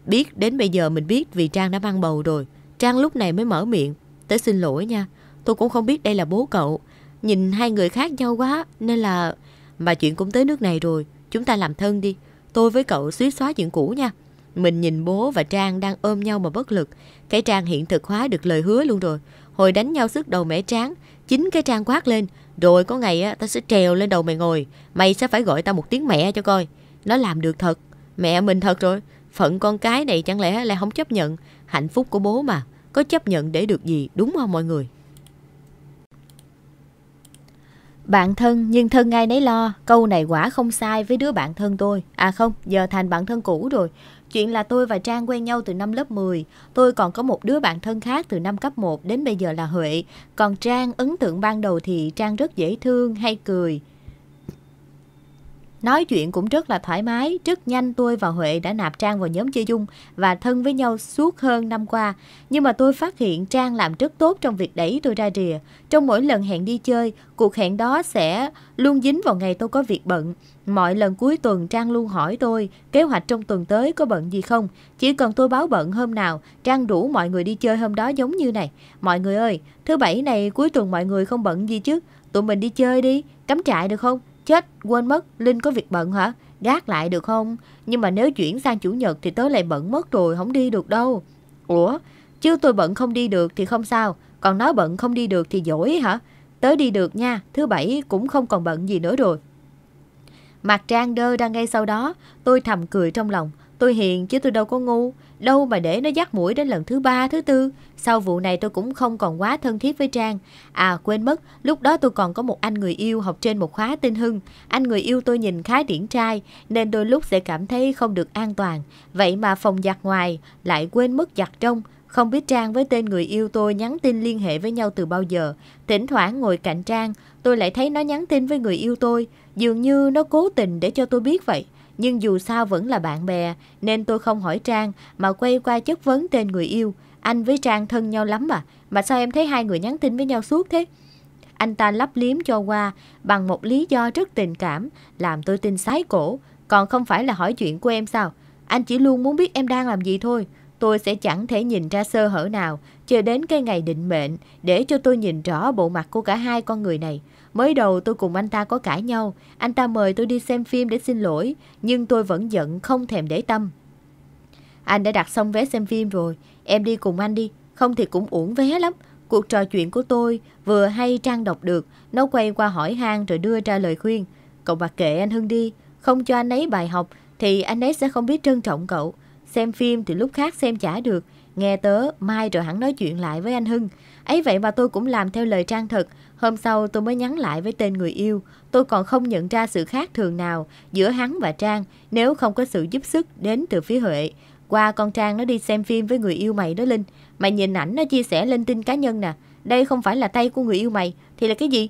biết Đến bây giờ mình biết vì Trang đã mang bầu rồi Trang lúc này mới mở miệng Tớ xin lỗi nha Tôi cũng không biết đây là bố cậu Nhìn hai người khác nhau quá Nên là Mà chuyện cũng tới nước này rồi Chúng ta làm thân đi Tôi với cậu suýt xóa chuyện cũ nha Mình nhìn bố và Trang đang ôm nhau mà bất lực Cái Trang hiện thực hóa được lời hứa luôn rồi Hồi đánh nhau sức đầu mẻ tráng Chính cái Trang quát lên Rồi có ngày ta sẽ trèo lên đầu mày ngồi Mày sẽ phải gọi tao một tiếng mẹ cho coi Nó làm được thật Mẹ mình thật rồi Phận con cái này chẳng lẽ lại không chấp nhận Hạnh phúc của bố mà có chấp nhận để được gì đúng không mọi người? Bạn thân nhưng thân ai nấy lo, câu này quả không sai với đứa bạn thân tôi. À không, giờ thành bạn thân cũ rồi. Chuyện là tôi và Trang quen nhau từ năm lớp 10, tôi còn có một đứa bạn thân khác từ năm cấp 1 đến bây giờ là Huệ. Còn Trang, ấn tượng ban đầu thì Trang rất dễ thương, hay cười, Nói chuyện cũng rất là thoải mái, rất nhanh tôi và Huệ đã nạp Trang vào nhóm chơi dung và thân với nhau suốt hơn năm qua. Nhưng mà tôi phát hiện Trang làm rất tốt trong việc đẩy tôi ra rìa. Trong mỗi lần hẹn đi chơi, cuộc hẹn đó sẽ luôn dính vào ngày tôi có việc bận. Mọi lần cuối tuần Trang luôn hỏi tôi kế hoạch trong tuần tới có bận gì không. Chỉ cần tôi báo bận hôm nào, Trang rủ mọi người đi chơi hôm đó giống như này. Mọi người ơi, thứ bảy này cuối tuần mọi người không bận gì chứ. Tụi mình đi chơi đi, cắm trại được không? Chết, quên mất, Linh có việc bận hả? Gác lại được không? Nhưng mà nếu chuyển sang Chủ nhật thì tớ lại bận mất rồi, không đi được đâu. Ủa, chứ tôi bận không đi được thì không sao, còn nói bận không đi được thì dỗi hả? Tớ đi được nha, thứ bảy cũng không còn bận gì nữa rồi. Mặt trang đơ đang ngay sau đó, tôi thầm cười trong lòng. Tôi hiền chứ tôi đâu có ngu. Đâu mà để nó dắt mũi đến lần thứ ba, thứ tư. Sau vụ này tôi cũng không còn quá thân thiết với Trang. À quên mất, lúc đó tôi còn có một anh người yêu học trên một khóa tin hưng. Anh người yêu tôi nhìn khá điển trai, nên đôi lúc sẽ cảm thấy không được an toàn. Vậy mà phòng giặt ngoài, lại quên mất giặt trong. Không biết Trang với tên người yêu tôi nhắn tin liên hệ với nhau từ bao giờ. Thỉnh thoảng ngồi cạnh Trang, tôi lại thấy nó nhắn tin với người yêu tôi. Dường như nó cố tình để cho tôi biết vậy. Nhưng dù sao vẫn là bạn bè, nên tôi không hỏi Trang mà quay qua chất vấn tên người yêu. Anh với Trang thân nhau lắm à, mà sao em thấy hai người nhắn tin với nhau suốt thế? Anh ta lấp liếm cho qua bằng một lý do rất tình cảm, làm tôi tin sái cổ. Còn không phải là hỏi chuyện của em sao? Anh chỉ luôn muốn biết em đang làm gì thôi. Tôi sẽ chẳng thể nhìn ra sơ hở nào Chờ đến cái ngày định mệnh để cho tôi nhìn rõ bộ mặt của cả hai con người này. Mới đầu tôi cùng anh ta có cãi nhau, anh ta mời tôi đi xem phim để xin lỗi, nhưng tôi vẫn giận không thèm để tâm. Anh đã đặt xong vé xem phim rồi, em đi cùng anh đi, không thì cũng uổng vé lắm. Cuộc trò chuyện của tôi vừa hay Trang đọc được, nó quay qua hỏi han rồi đưa ra lời khuyên. Cậu mặc kệ anh Hưng đi, không cho anh ấy bài học thì anh ấy sẽ không biết trân trọng cậu. Xem phim thì lúc khác xem chả được, Nghe tớ, mai rồi hắn nói chuyện lại với anh Hưng. Ấy vậy mà tôi cũng làm theo lời trang thật. Hôm sau tôi mới nhắn lại với tên người yêu. Tôi còn không nhận ra sự khác thường nào giữa hắn và Trang nếu không có sự giúp sức đến từ phía Huệ. Qua con Trang nó đi xem phim với người yêu mày đó Linh. Mày nhìn ảnh nó chia sẻ lên tin cá nhân nè. Đây không phải là tay của người yêu mày, thì là cái gì?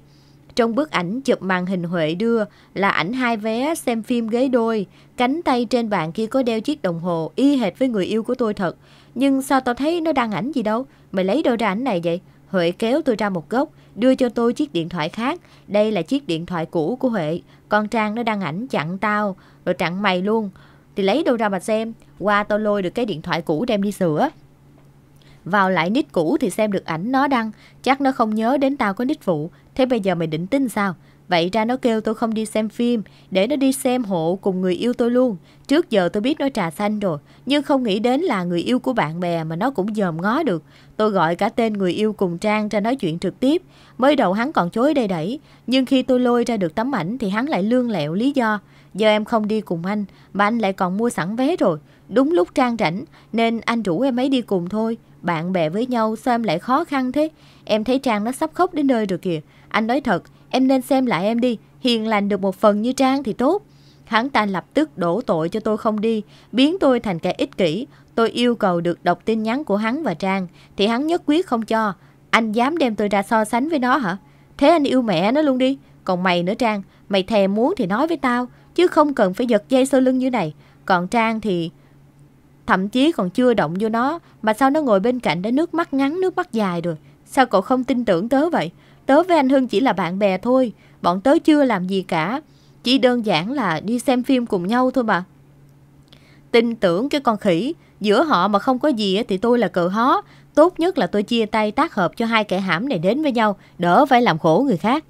Trong bức ảnh chụp màn hình Huệ đưa là ảnh hai vé xem phim ghế đôi, cánh tay trên bàn kia có đeo chiếc đồng hồ y hệt với người yêu của tôi thật. Nhưng sao tao thấy nó đăng ảnh gì đâu Mày lấy đâu ra ảnh này vậy Huệ kéo tôi ra một góc Đưa cho tôi chiếc điện thoại khác Đây là chiếc điện thoại cũ của Huệ Con Trang nó đăng ảnh chặn tao Rồi chặn mày luôn Thì lấy đâu ra mà xem Qua tao lôi được cái điện thoại cũ đem đi sửa vào lại nick cũ thì xem được ảnh nó đăng Chắc nó không nhớ đến tao có nick vụ Thế bây giờ mày định tin sao Vậy ra nó kêu tôi không đi xem phim, để nó đi xem hộ cùng người yêu tôi luôn. Trước giờ tôi biết nó trà xanh rồi, nhưng không nghĩ đến là người yêu của bạn bè mà nó cũng dòm ngó được. Tôi gọi cả tên người yêu cùng Trang ra nói chuyện trực tiếp. Mới đầu hắn còn chối đây đẩy, nhưng khi tôi lôi ra được tấm ảnh thì hắn lại lương lẹo lý do. Giờ em không đi cùng anh, mà anh lại còn mua sẵn vé rồi. Đúng lúc Trang rảnh, nên anh rủ em ấy đi cùng thôi. Bạn bè với nhau sao em lại khó khăn thế? Em thấy Trang nó sắp khóc đến nơi rồi kìa. Anh nói thật, Em nên xem lại em đi, hiền lành được một phần như Trang thì tốt. Hắn ta lập tức đổ tội cho tôi không đi, biến tôi thành kẻ ích kỷ. Tôi yêu cầu được đọc tin nhắn của hắn và Trang, thì hắn nhất quyết không cho. Anh dám đem tôi ra so sánh với nó hả? Thế anh yêu mẹ nó luôn đi. Còn mày nữa Trang, mày thèm muốn thì nói với tao, chứ không cần phải giật dây sau lưng như này. Còn Trang thì... Thậm chí còn chưa động vô nó, mà sao nó ngồi bên cạnh đã nước mắt ngắn, nước mắt dài rồi. Sao cậu không tin tưởng tớ vậy? Tớ với anh Hưng chỉ là bạn bè thôi, bọn tớ chưa làm gì cả. Chỉ đơn giản là đi xem phim cùng nhau thôi mà. Tin tưởng cái con khỉ, giữa họ mà không có gì thì tôi là cự hó. Tốt nhất là tôi chia tay tác hợp cho hai kẻ hãm này đến với nhau, đỡ phải làm khổ người khác.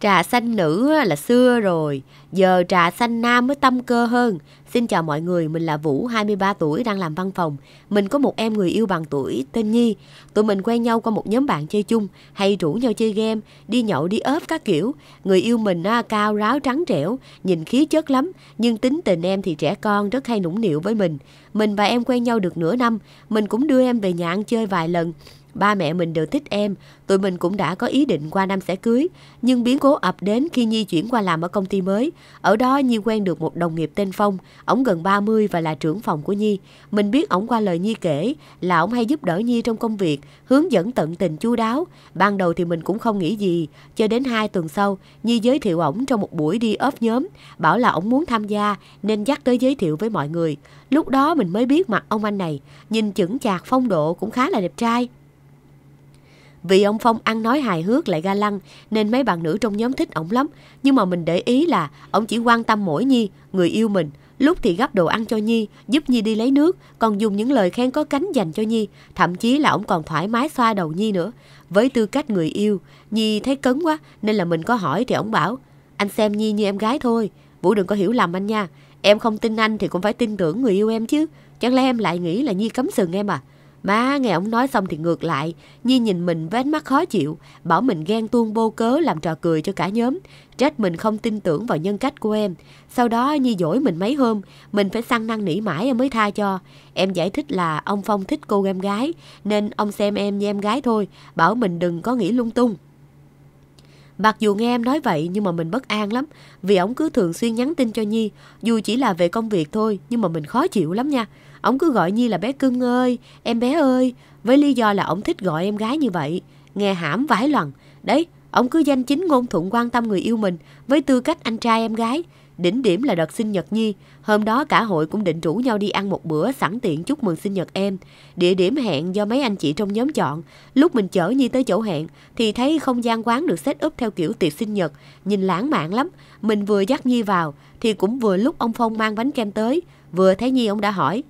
Trà xanh nữ là xưa rồi, giờ trà xanh nam mới tâm cơ hơn. Xin chào mọi người, mình là Vũ, 23 tuổi, đang làm văn phòng. Mình có một em người yêu bằng tuổi, tên Nhi. Tụi mình quen nhau qua một nhóm bạn chơi chung, hay rủ nhau chơi game, đi nhậu, đi ốp các kiểu. Người yêu mình á, cao, ráo, trắng trẻo, nhìn khí chất lắm, nhưng tính tình em thì trẻ con, rất hay nũng nịu với mình. Mình và em quen nhau được nửa năm, mình cũng đưa em về nhà ăn chơi vài lần. Ba mẹ mình đều thích em, tụi mình cũng đã có ý định qua năm sẽ cưới. Nhưng biến cố ập đến khi Nhi chuyển qua làm ở công ty mới. Ở đó Nhi quen được một đồng nghiệp tên Phong, ổng gần 30 và là trưởng phòng của Nhi. Mình biết ổng qua lời Nhi kể là ổng hay giúp đỡ Nhi trong công việc, hướng dẫn tận tình chu đáo. Ban đầu thì mình cũng không nghĩ gì, cho đến hai tuần sau, Nhi giới thiệu ổng trong một buổi đi ốp nhóm, bảo là ổng muốn tham gia nên dắt tới giới thiệu với mọi người. Lúc đó mình mới biết mặt ông anh này, nhìn chững chạc phong độ cũng khá là đẹp trai. Vì ông Phong ăn nói hài hước lại ga lăng nên mấy bạn nữ trong nhóm thích ổng lắm. Nhưng mà mình để ý là ổng chỉ quan tâm mỗi Nhi, người yêu mình. Lúc thì gấp đồ ăn cho Nhi, giúp Nhi đi lấy nước, còn dùng những lời khen có cánh dành cho Nhi. Thậm chí là ổng còn thoải mái xoa đầu Nhi nữa. Với tư cách người yêu, Nhi thấy cấn quá nên là mình có hỏi thì ổng bảo anh xem Nhi như em gái thôi. Vũ đừng có hiểu lầm anh nha. Em không tin anh thì cũng phải tin tưởng người yêu em chứ. Chẳng lẽ em lại nghĩ là Nhi cấm sừng em à? Má nghe ông nói xong thì ngược lại, Nhi nhìn mình với ánh mắt khó chịu, bảo mình ghen tuông bô cớ làm trò cười cho cả nhóm, trách mình không tin tưởng vào nhân cách của em. Sau đó Nhi dỗi mình mấy hôm, mình phải săn năn nỉ mãi em mới tha cho. Em giải thích là ông Phong thích cô em gái, nên ông xem em như em gái thôi, bảo mình đừng có nghĩ lung tung. Mặc dù nghe em nói vậy nhưng mà mình bất an lắm Vì ổng cứ thường xuyên nhắn tin cho Nhi Dù chỉ là về công việc thôi nhưng mà mình khó chịu lắm nha Ông cứ gọi Nhi là bé cưng ơi, em bé ơi, với lý do là ông thích gọi em gái như vậy. Nghe hãm vãi lần. Đấy, ông cứ danh chính ngôn thuận quan tâm người yêu mình với tư cách anh trai em gái. Đỉnh điểm là đợt sinh nhật Nhi, hôm đó cả hội cũng định rủ nhau đi ăn một bữa sẵn tiện chúc mừng sinh nhật em. Địa điểm hẹn do mấy anh chị trong nhóm chọn. Lúc mình chở Nhi tới chỗ hẹn thì thấy không gian quán được set up theo kiểu tiệc sinh nhật, nhìn lãng mạn lắm. Mình vừa dắt Nhi vào thì cũng vừa lúc ông Phong mang bánh kem tới, vừa thấy Nhi ông đã hỏi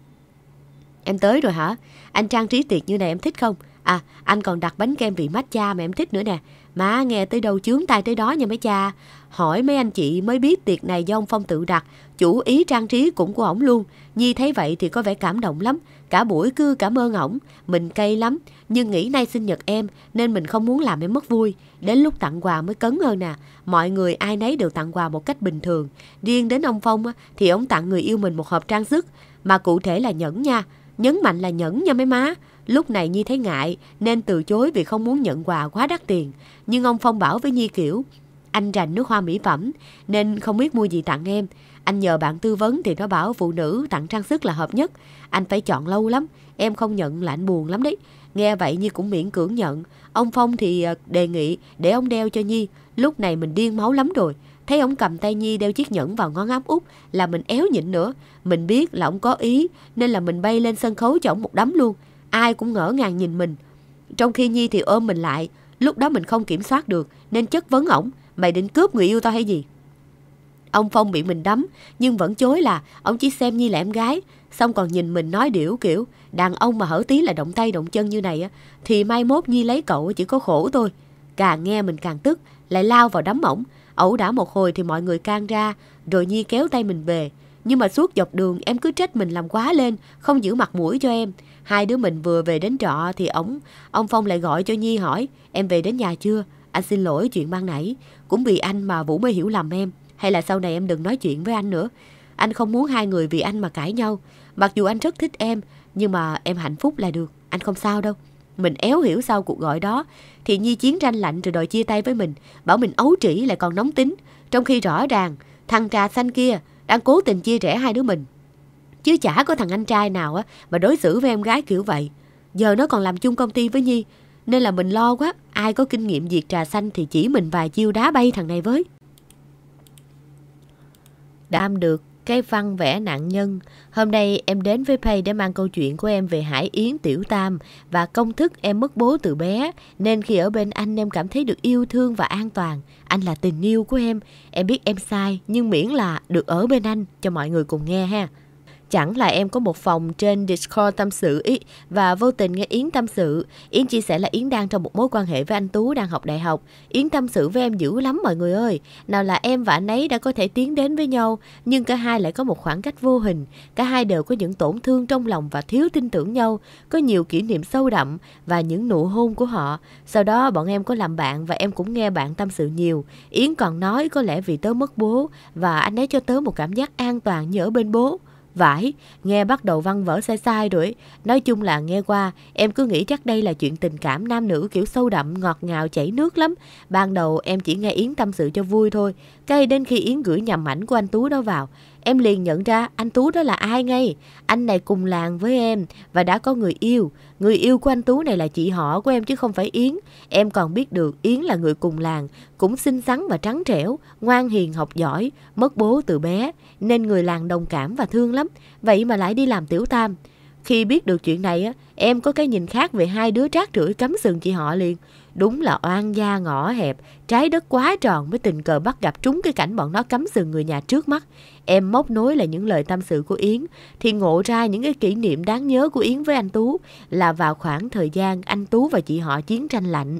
Em tới rồi hả? Anh trang trí tiệc như này em thích không? À, anh còn đặt bánh kem vị matcha mà em thích nữa nè. Má nghe tới đâu chướng tay tới đó nha mấy cha. Hỏi mấy anh chị mới biết tiệc này do ông Phong tự đặt, chủ ý trang trí cũng của ổng luôn. Nhi thấy vậy thì có vẻ cảm động lắm, cả buổi cứ cảm ơn ổng, mình cay lắm. Nhưng nghĩ nay sinh nhật em nên mình không muốn làm em mất vui. Đến lúc tặng quà mới cấn hơn nè. Mọi người ai nấy đều tặng quà một cách bình thường. Riêng đến ông Phong thì ông tặng người yêu mình một hộp trang sức, mà cụ thể là nhẫn nha. Nhấn mạnh là nhẫn nha mấy má. Lúc này Nhi thấy ngại nên từ chối vì không muốn nhận quà quá đắt tiền. Nhưng ông Phong bảo với Nhi kiểu anh rành nước hoa mỹ phẩm nên không biết mua gì tặng em. Anh nhờ bạn tư vấn thì nó bảo phụ nữ tặng trang sức là hợp nhất. Anh phải chọn lâu lắm, em không nhận là anh buồn lắm đấy. Nghe vậy Nhi cũng miễn cưỡng nhận. Ông Phong thì ờ, đề nghị để ông đeo cho Nhi. Lúc này mình điên máu lắm rồi. Thấy ông cầm tay Nhi đeo chiếc nhẫn vào ngón áp út là mình éo nhịn nữa. Mình biết là ông có ý nên là mình bay lên sân khấu cho ông một đấm luôn. Ai cũng ngỡ ngàng nhìn mình. Trong khi Nhi thì ôm mình lại. Lúc đó mình không kiểm soát được nên chất vấn ổng. Mày định cướp người yêu tao hay gì? Ông Phong bị mình đấm nhưng vẫn chối là ông chỉ xem Nhi là em gái. Xong còn nhìn mình nói điểu kiểu đàn ông mà hở tí là động tay động chân như này á thì mai mốt Nhi lấy cậu chỉ có khổ thôi. Càng nghe mình càng tức lại lao vào đấm ổng Ẩu đả một hồi thì mọi người can ra, rồi Nhi kéo tay mình về. Nhưng mà suốt dọc đường em cứ trách mình làm quá lên, không giữ mặt mũi cho em. Hai đứa mình vừa về đến trọ thì ổng, ông Phong lại gọi cho Nhi hỏi, em về đến nhà chưa? Anh xin lỗi chuyện ban nãy, cũng vì anh mà Vũ mới hiểu lầm em. Hay là sau này em đừng nói chuyện với anh nữa. Anh không muốn hai người vì anh mà cãi nhau. Mặc dù anh rất thích em, nhưng mà em hạnh phúc là được, anh không sao đâu. Mình éo hiểu sau cuộc gọi đó Thì Nhi chiến tranh lạnh rồi đòi chia tay với mình Bảo mình ấu trĩ lại còn nóng tính Trong khi rõ ràng Thằng trà xanh kia đang cố tình chia rẽ hai đứa mình Chứ chả có thằng anh trai nào á Mà đối xử với em gái kiểu vậy Giờ nó còn làm chung công ty với Nhi Nên là mình lo quá Ai có kinh nghiệm diệt trà xanh thì chỉ mình vài chiêu đá bay thằng này với Đam được cái văn vẽ nạn nhân. Hôm nay em đến với Pay để mang câu chuyện của em về Hải Yến Tiểu Tam và công thức em mất bố từ bé nên khi ở bên anh em cảm thấy được yêu thương và an toàn. Anh là tình yêu của em, em biết em sai nhưng miễn là được ở bên anh cho mọi người cùng nghe ha. Chẳng là em có một phòng trên Discord tâm sự ý, và vô tình nghe Yến tâm sự. Yến chia sẻ là Yến đang trong một mối quan hệ với anh Tú đang học đại học. Yến tâm sự với em dữ lắm mọi người ơi. Nào là em và anh ấy đã có thể tiến đến với nhau, nhưng cả hai lại có một khoảng cách vô hình. Cả hai đều có những tổn thương trong lòng và thiếu tin tưởng nhau, có nhiều kỷ niệm sâu đậm và những nụ hôn của họ. Sau đó bọn em có làm bạn và em cũng nghe bạn tâm sự nhiều. Yến còn nói có lẽ vì tớ mất bố và anh ấy cho tớ một cảm giác an toàn như ở bên bố. Vãi, nghe bắt đầu văn vỡ sai sai rồi. Nói chung là nghe qua, em cứ nghĩ chắc đây là chuyện tình cảm nam nữ kiểu sâu đậm, ngọt ngào, chảy nước lắm. Ban đầu em chỉ nghe Yến tâm sự cho vui thôi cây đến khi Yến gửi nhầm ảnh của anh Tú đó vào, em liền nhận ra anh Tú đó là ai ngay. Anh này cùng làng với em và đã có người yêu. Người yêu của anh Tú này là chị họ của em chứ không phải Yến. Em còn biết được Yến là người cùng làng, cũng xinh xắn và trắng trẻo, ngoan hiền học giỏi, mất bố từ bé, nên người làng đồng cảm và thương lắm. Vậy mà lại đi làm tiểu tam. Khi biết được chuyện này, em có cái nhìn khác về hai đứa trác rưỡi cắm sừng chị họ liền. Đúng là oan gia ngõ hẹp, trái đất quá tròn mới tình cờ bắt gặp trúng cái cảnh bọn nó cắm sừng người nhà trước mắt. Em móc nối là những lời tâm sự của Yến, thì ngộ ra những cái kỷ niệm đáng nhớ của Yến với anh Tú là vào khoảng thời gian anh Tú và chị họ chiến tranh lạnh.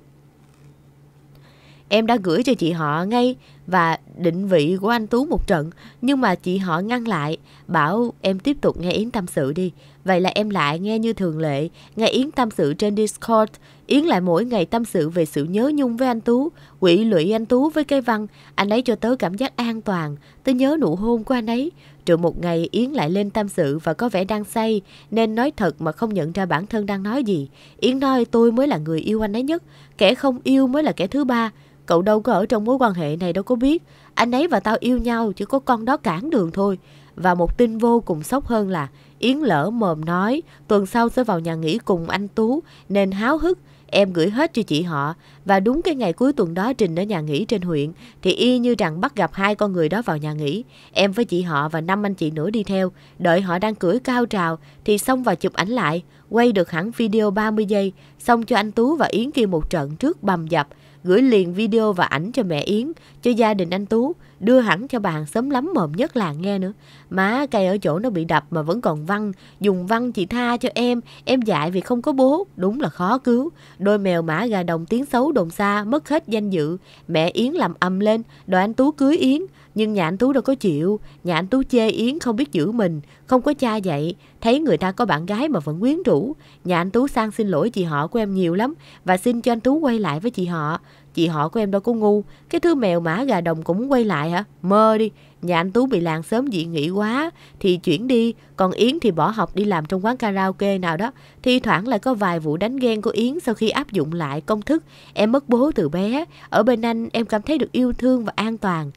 Em đã gửi cho chị họ ngay và định vị của anh Tú một trận, nhưng mà chị họ ngăn lại, bảo em tiếp tục nghe Yến tâm sự đi. Vậy là em lại nghe như thường lệ, nghe Yến tâm sự trên Discord Yến lại mỗi ngày tâm sự về sự nhớ nhung với anh Tú, quỷ lụy anh Tú với cây văn. Anh ấy cho tớ cảm giác an toàn, tớ nhớ nụ hôn của anh ấy. Trừ một ngày Yến lại lên tâm sự và có vẻ đang say, nên nói thật mà không nhận ra bản thân đang nói gì. Yến nói tôi mới là người yêu anh ấy nhất, kẻ không yêu mới là kẻ thứ ba. Cậu đâu có ở trong mối quan hệ này đâu có biết. Anh ấy và tao yêu nhau, chỉ có con đó cản đường thôi. Và một tin vô cùng sốc hơn là Yến lỡ mồm nói tuần sau sẽ vào nhà nghỉ cùng anh Tú nên háo hức Em gửi hết cho chị họ và đúng cái ngày cuối tuần đó Trình ở nhà nghỉ trên huyện thì y như rằng bắt gặp hai con người đó vào nhà nghỉ. Em với chị họ và năm anh chị nữa đi theo, đợi họ đang cưỡi cao trào thì xong vào chụp ảnh lại, quay được hẳn video 30 giây, xong cho anh Tú và Yến kia một trận trước bầm dập gửi liền video và ảnh cho mẹ Yến, cho gia đình anh Tú, đưa hẳn cho bà hàng xóm lắm mồm nhất là nghe nữa. Má cây ở chỗ nó bị đập mà vẫn còn văng, dùng văng chị tha cho em, em dạy vì không có bố, đúng là khó cứu. Đôi mèo mã gà đồng tiếng xấu đồn xa, mất hết danh dự. Mẹ Yến làm ầm lên, đòi anh Tú cưới Yến, nhưng nhà anh Tú đâu có chịu, nhà anh Tú chê Yến không biết giữ mình, không có cha dạy thấy người ta có bạn gái mà vẫn quyến rũ. Nhà anh Tú sang xin lỗi chị họ của em nhiều lắm và xin cho anh Tú quay lại với chị họ. Chị họ của em đâu có ngu, cái thứ mèo mã gà đồng cũng quay lại hả? Mơ đi, nhà anh Tú bị làng sớm dị nghị quá thì chuyển đi, còn Yến thì bỏ học đi làm trong quán karaoke nào đó. Thi thoảng lại có vài vụ đánh ghen của Yến sau khi áp dụng lại công thức em mất bố từ bé. Ở bên anh em cảm thấy được yêu thương và an toàn.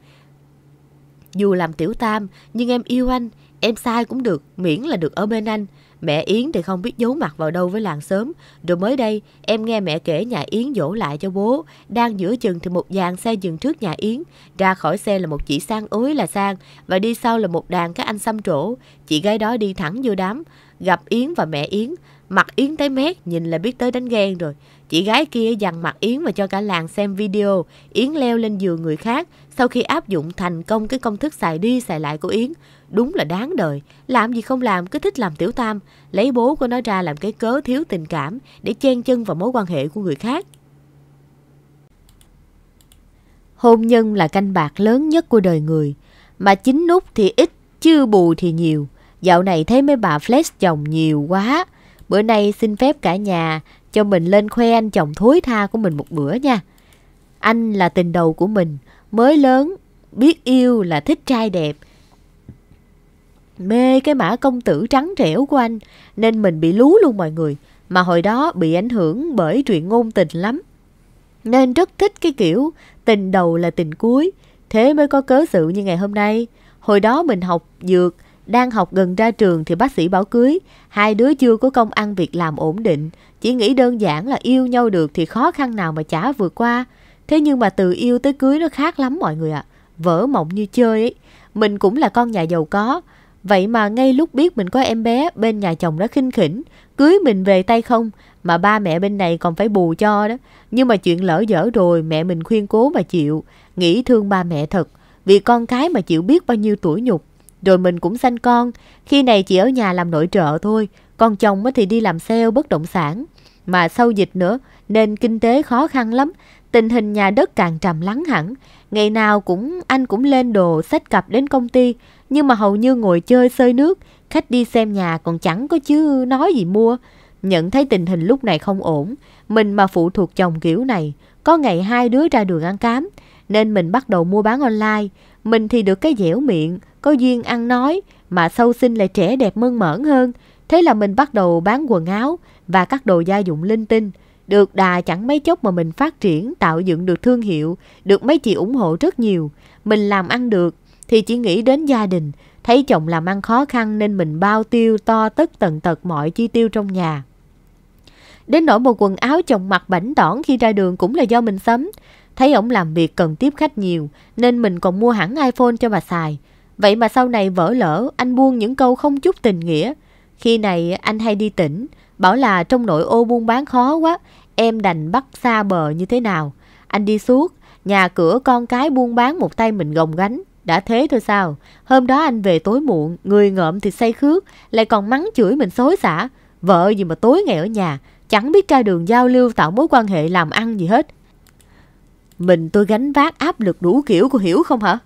Dù làm tiểu tam, nhưng em yêu anh, em sai cũng được, miễn là được ở bên anh. Mẹ Yến thì không biết giấu mặt vào đâu với làng sớm. Rồi mới đây, em nghe mẹ kể nhà Yến dỗ lại cho bố. Đang giữa chừng thì một dàn xe dừng trước nhà Yến. Ra khỏi xe là một chị sang ối là sang. Và đi sau là một đàn các anh xăm trổ. Chị gái đó đi thẳng vô đám. Gặp Yến và mẹ Yến. Mặt Yến tới mét, nhìn là biết tới đánh ghen rồi. Chị gái kia dằn mặt Yến và cho cả làng xem video. Yến leo lên giường người khác, sau khi áp dụng thành công cái công thức xài đi xài lại của Yến, đúng là đáng đời. Làm gì không làm, cứ thích làm tiểu tam, lấy bố của nó ra làm cái cớ thiếu tình cảm để chen chân vào mối quan hệ của người khác. Hôn nhân là canh bạc lớn nhất của đời người, mà chính nút thì ít, chứ bù thì nhiều. Dạo này thấy mấy bà flex chồng nhiều quá. Bữa nay xin phép cả nhà cho mình lên khoe anh chồng thối tha của mình một bữa nha. Anh là tình đầu của mình, mới lớn biết yêu là thích trai đẹp mê cái mã công tử trắng trẻo của anh nên mình bị lú luôn mọi người mà hồi đó bị ảnh hưởng bởi truyện ngôn tình lắm nên rất thích cái kiểu tình đầu là tình cuối thế mới có cớ sự như ngày hôm nay hồi đó mình học dược đang học gần ra trường thì bác sĩ bảo cưới hai đứa chưa có công ăn việc làm ổn định chỉ nghĩ đơn giản là yêu nhau được thì khó khăn nào mà chả vượt qua Thế nhưng mà từ yêu tới cưới nó khác lắm mọi người ạ. À. Vỡ mộng như chơi ấy. Mình cũng là con nhà giàu có. Vậy mà ngay lúc biết mình có em bé, bên nhà chồng đã khinh khỉnh, cưới mình về tay không, mà ba mẹ bên này còn phải bù cho đó. Nhưng mà chuyện lỡ dở rồi, mẹ mình khuyên cố mà chịu, nghĩ thương ba mẹ thật, vì con cái mà chịu biết bao nhiêu tuổi nhục. Rồi mình cũng sanh con, khi này chỉ ở nhà làm nội trợ thôi, còn chồng thì đi làm sale bất động sản. Mà sau dịch nữa, nên kinh tế khó khăn lắm, Tình hình nhà đất càng trầm lắng hẳn, ngày nào cũng anh cũng lên đồ sách cặp đến công ty, nhưng mà hầu như ngồi chơi sơi nước, khách đi xem nhà còn chẳng có chứ nói gì mua. Nhận thấy tình hình lúc này không ổn, mình mà phụ thuộc chồng kiểu này, có ngày hai đứa ra đường ăn cám, nên mình bắt đầu mua bán online. Mình thì được cái dẻo miệng, có duyên ăn nói, mà sâu sinh lại trẻ đẹp mơn mởn hơn. Thế là mình bắt đầu bán quần áo và các đồ gia dụng linh tinh. Được đà chẳng mấy chốc mà mình phát triển, tạo dựng được thương hiệu, được mấy chị ủng hộ rất nhiều. Mình làm ăn được thì chỉ nghĩ đến gia đình, thấy chồng làm ăn khó khăn nên mình bao tiêu to tất tần tật mọi chi tiêu trong nhà. Đến nỗi một quần áo chồng mặc bảnh tỏn khi ra đường cũng là do mình sắm. Thấy ổng làm việc cần tiếp khách nhiều nên mình còn mua hẳn iPhone cho bà xài. Vậy mà sau này vỡ lỡ, anh buông những câu không chút tình nghĩa. Khi này anh hay đi tỉnh, bảo là trong nội ô buôn bán khó quá, Em đành bắt xa bờ như thế nào? Anh đi suốt, nhà cửa con cái buôn bán một tay mình gồng gánh. Đã thế thôi sao? Hôm đó anh về tối muộn, người ngợm thì say khước, lại còn mắng chửi mình xối xả. Vợ gì mà tối ngày ở nhà, chẳng biết ra đường giao lưu tạo mối quan hệ làm ăn gì hết. Mình tôi gánh vác áp lực đủ kiểu cô hiểu không hả?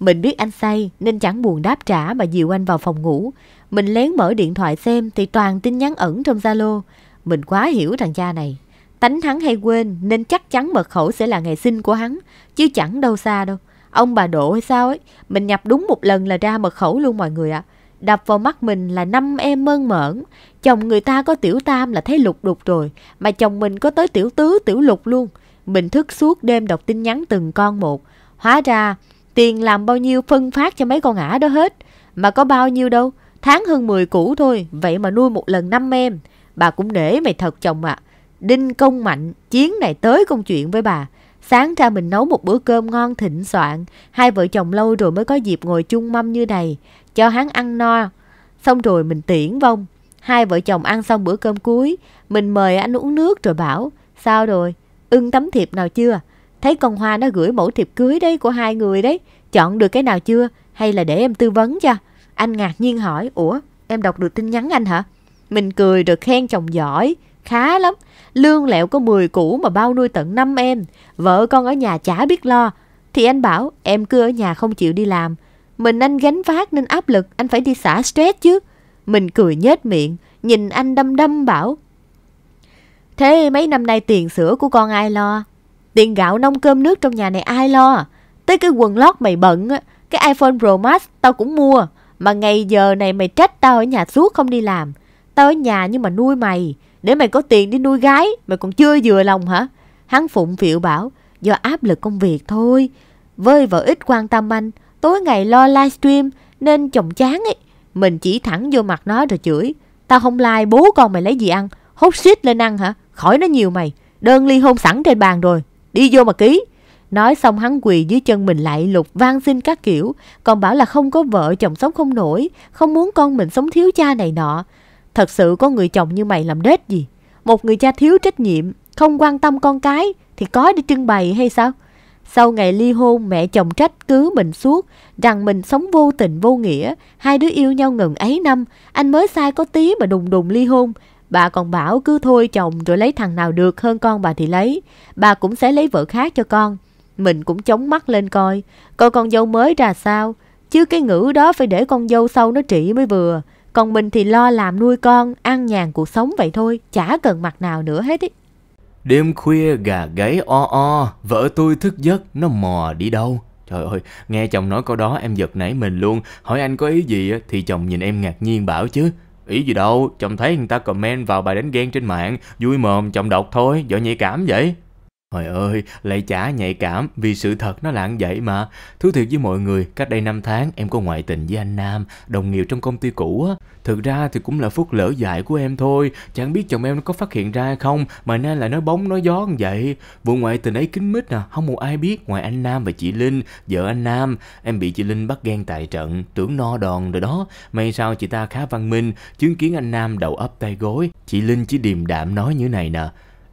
Mình biết anh say nên chẳng buồn đáp trả mà dìu anh vào phòng ngủ. Mình lén mở điện thoại xem thì toàn tin nhắn ẩn trong Zalo. Mình quá hiểu thằng cha này. Tánh hắn hay quên nên chắc chắn mật khẩu sẽ là ngày sinh của hắn, chứ chẳng đâu xa đâu. Ông bà Độ hay sao ấy, mình nhập đúng một lần là ra mật khẩu luôn mọi người ạ. À. Đập vào mắt mình là năm em mơn mởn, chồng người ta có tiểu tam là thấy lục đục rồi, mà chồng mình có tới tiểu tứ, tiểu lục luôn. Mình thức suốt đêm đọc tin nhắn từng con một, hóa ra tiền làm bao nhiêu phân phát cho mấy con ả đó hết, mà có bao nhiêu đâu, tháng hơn 10 củ thôi, vậy mà nuôi một lần năm em. Bà cũng nể mày thật chồng ạ. À. Đinh Công Mạnh chiến này tới công chuyện với bà. Sáng ra mình nấu một bữa cơm ngon thịnh soạn, hai vợ chồng lâu rồi mới có dịp ngồi chung mâm như này, cho hắn ăn no. Xong rồi mình tiễn vong. Hai vợ chồng ăn xong bữa cơm cuối, mình mời anh uống nước rồi bảo, sao rồi, ưng tấm thiệp nào chưa? Thấy con Hoa nó gửi mẫu thiệp cưới đấy của hai người đấy, chọn được cái nào chưa? Hay là để em tư vấn cho? Anh ngạc nhiên hỏi, ủa, em đọc được tin nhắn anh hả? Mình cười rồi khen chồng giỏi, khá lắm. Lương lẹo có 10 củ mà bao nuôi tận 5 em. Vợ con ở nhà chả biết lo. Thì anh bảo em cứ ở nhà không chịu đi làm. Mình anh gánh vác nên áp lực anh phải đi xả stress chứ. Mình cười nhếch miệng, nhìn anh đâm đâm bảo. Thế mấy năm nay tiền sữa của con ai lo? Tiền gạo nông cơm nước trong nhà này ai lo? Tới cái quần lót mày bận, cái iPhone Pro Max tao cũng mua. Mà ngày giờ này mày trách tao ở nhà suốt không đi làm. Tao ở nhà nhưng mà nuôi mày. Để mày có tiền đi nuôi gái Mày còn chưa vừa lòng hả Hắn phụng phịu bảo Do áp lực công việc thôi Vơi vợ ít quan tâm anh Tối ngày lo livestream Nên chồng chán ấy Mình chỉ thẳng vô mặt nó rồi chửi Tao không like bố con mày lấy gì ăn Hốt shit lên ăn hả Khỏi nó nhiều mày Đơn ly hôn sẵn trên bàn rồi Đi vô mà ký Nói xong hắn quỳ dưới chân mình lại lục van xin các kiểu Còn bảo là không có vợ chồng sống không nổi Không muốn con mình sống thiếu cha này nọ Thật sự có người chồng như mày làm đết gì? Một người cha thiếu trách nhiệm, không quan tâm con cái thì có để trưng bày hay sao? Sau ngày ly hôn, mẹ chồng trách cứ mình suốt rằng mình sống vô tình vô nghĩa. Hai đứa yêu nhau ngần ấy năm, anh mới sai có tí mà đùng đùng ly hôn. Bà còn bảo cứ thôi chồng rồi lấy thằng nào được hơn con bà thì lấy. Bà cũng sẽ lấy vợ khác cho con. Mình cũng chống mắt lên coi, coi con dâu mới ra sao. Chứ cái ngữ đó phải để con dâu sau nó trị mới vừa. Còn mình thì lo làm nuôi con, ăn nhàn cuộc sống vậy thôi, chả cần mặt nào nữa hết ý. Đêm khuya gà gáy o o, vợ tôi thức giấc, nó mò đi đâu. Trời ơi, nghe chồng nói câu đó em giật nảy mình luôn, hỏi anh có ý gì thì chồng nhìn em ngạc nhiên bảo chứ. Ý gì đâu, chồng thấy người ta comment vào bài đánh ghen trên mạng, vui mồm chồng đọc thôi, vợ nhạy cảm vậy. Hồi ơi, lại chả nhạy cảm vì sự thật nó lãng vậy mà. Thú thiệt với mọi người, cách đây 5 tháng em có ngoại tình với anh Nam, đồng nghiệp trong công ty cũ á. Thực ra thì cũng là phút lỡ dại của em thôi, chẳng biết chồng em có phát hiện ra hay không mà nay là nói bóng nói gió như vậy. Vụ ngoại tình ấy kín mít nè, à, không một ai biết ngoài anh Nam và chị Linh, vợ anh Nam. Em bị chị Linh bắt ghen tại trận, tưởng no đòn rồi đó. May sao chị ta khá văn minh, chứng kiến anh Nam đầu ấp tay gối. Chị Linh chỉ điềm đạm nói như này nè,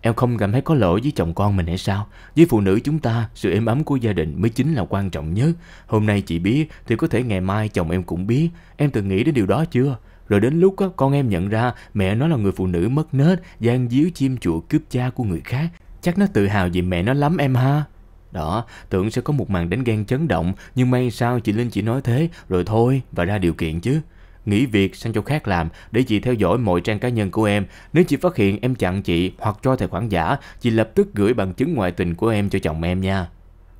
Em không cảm thấy có lỗi với chồng con mình hay sao? Với phụ nữ chúng ta, sự êm ấm của gia đình mới chính là quan trọng nhất. Hôm nay chị biết, thì có thể ngày mai chồng em cũng biết. Em từng nghĩ đến điều đó chưa? Rồi đến lúc á, con em nhận ra mẹ nó là người phụ nữ mất nết, gian díu chim chùa cướp cha của người khác. Chắc nó tự hào vì mẹ nó lắm em ha. Đó, tưởng sẽ có một màn đánh ghen chấn động, nhưng may sao chị Linh chỉ nói thế, rồi thôi, và ra điều kiện chứ nghỉ việc sang chỗ khác làm để chị theo dõi mọi trang cá nhân của em. Nếu chị phát hiện em chặn chị hoặc cho tài khoản giả, chị lập tức gửi bằng chứng ngoại tình của em cho chồng em nha.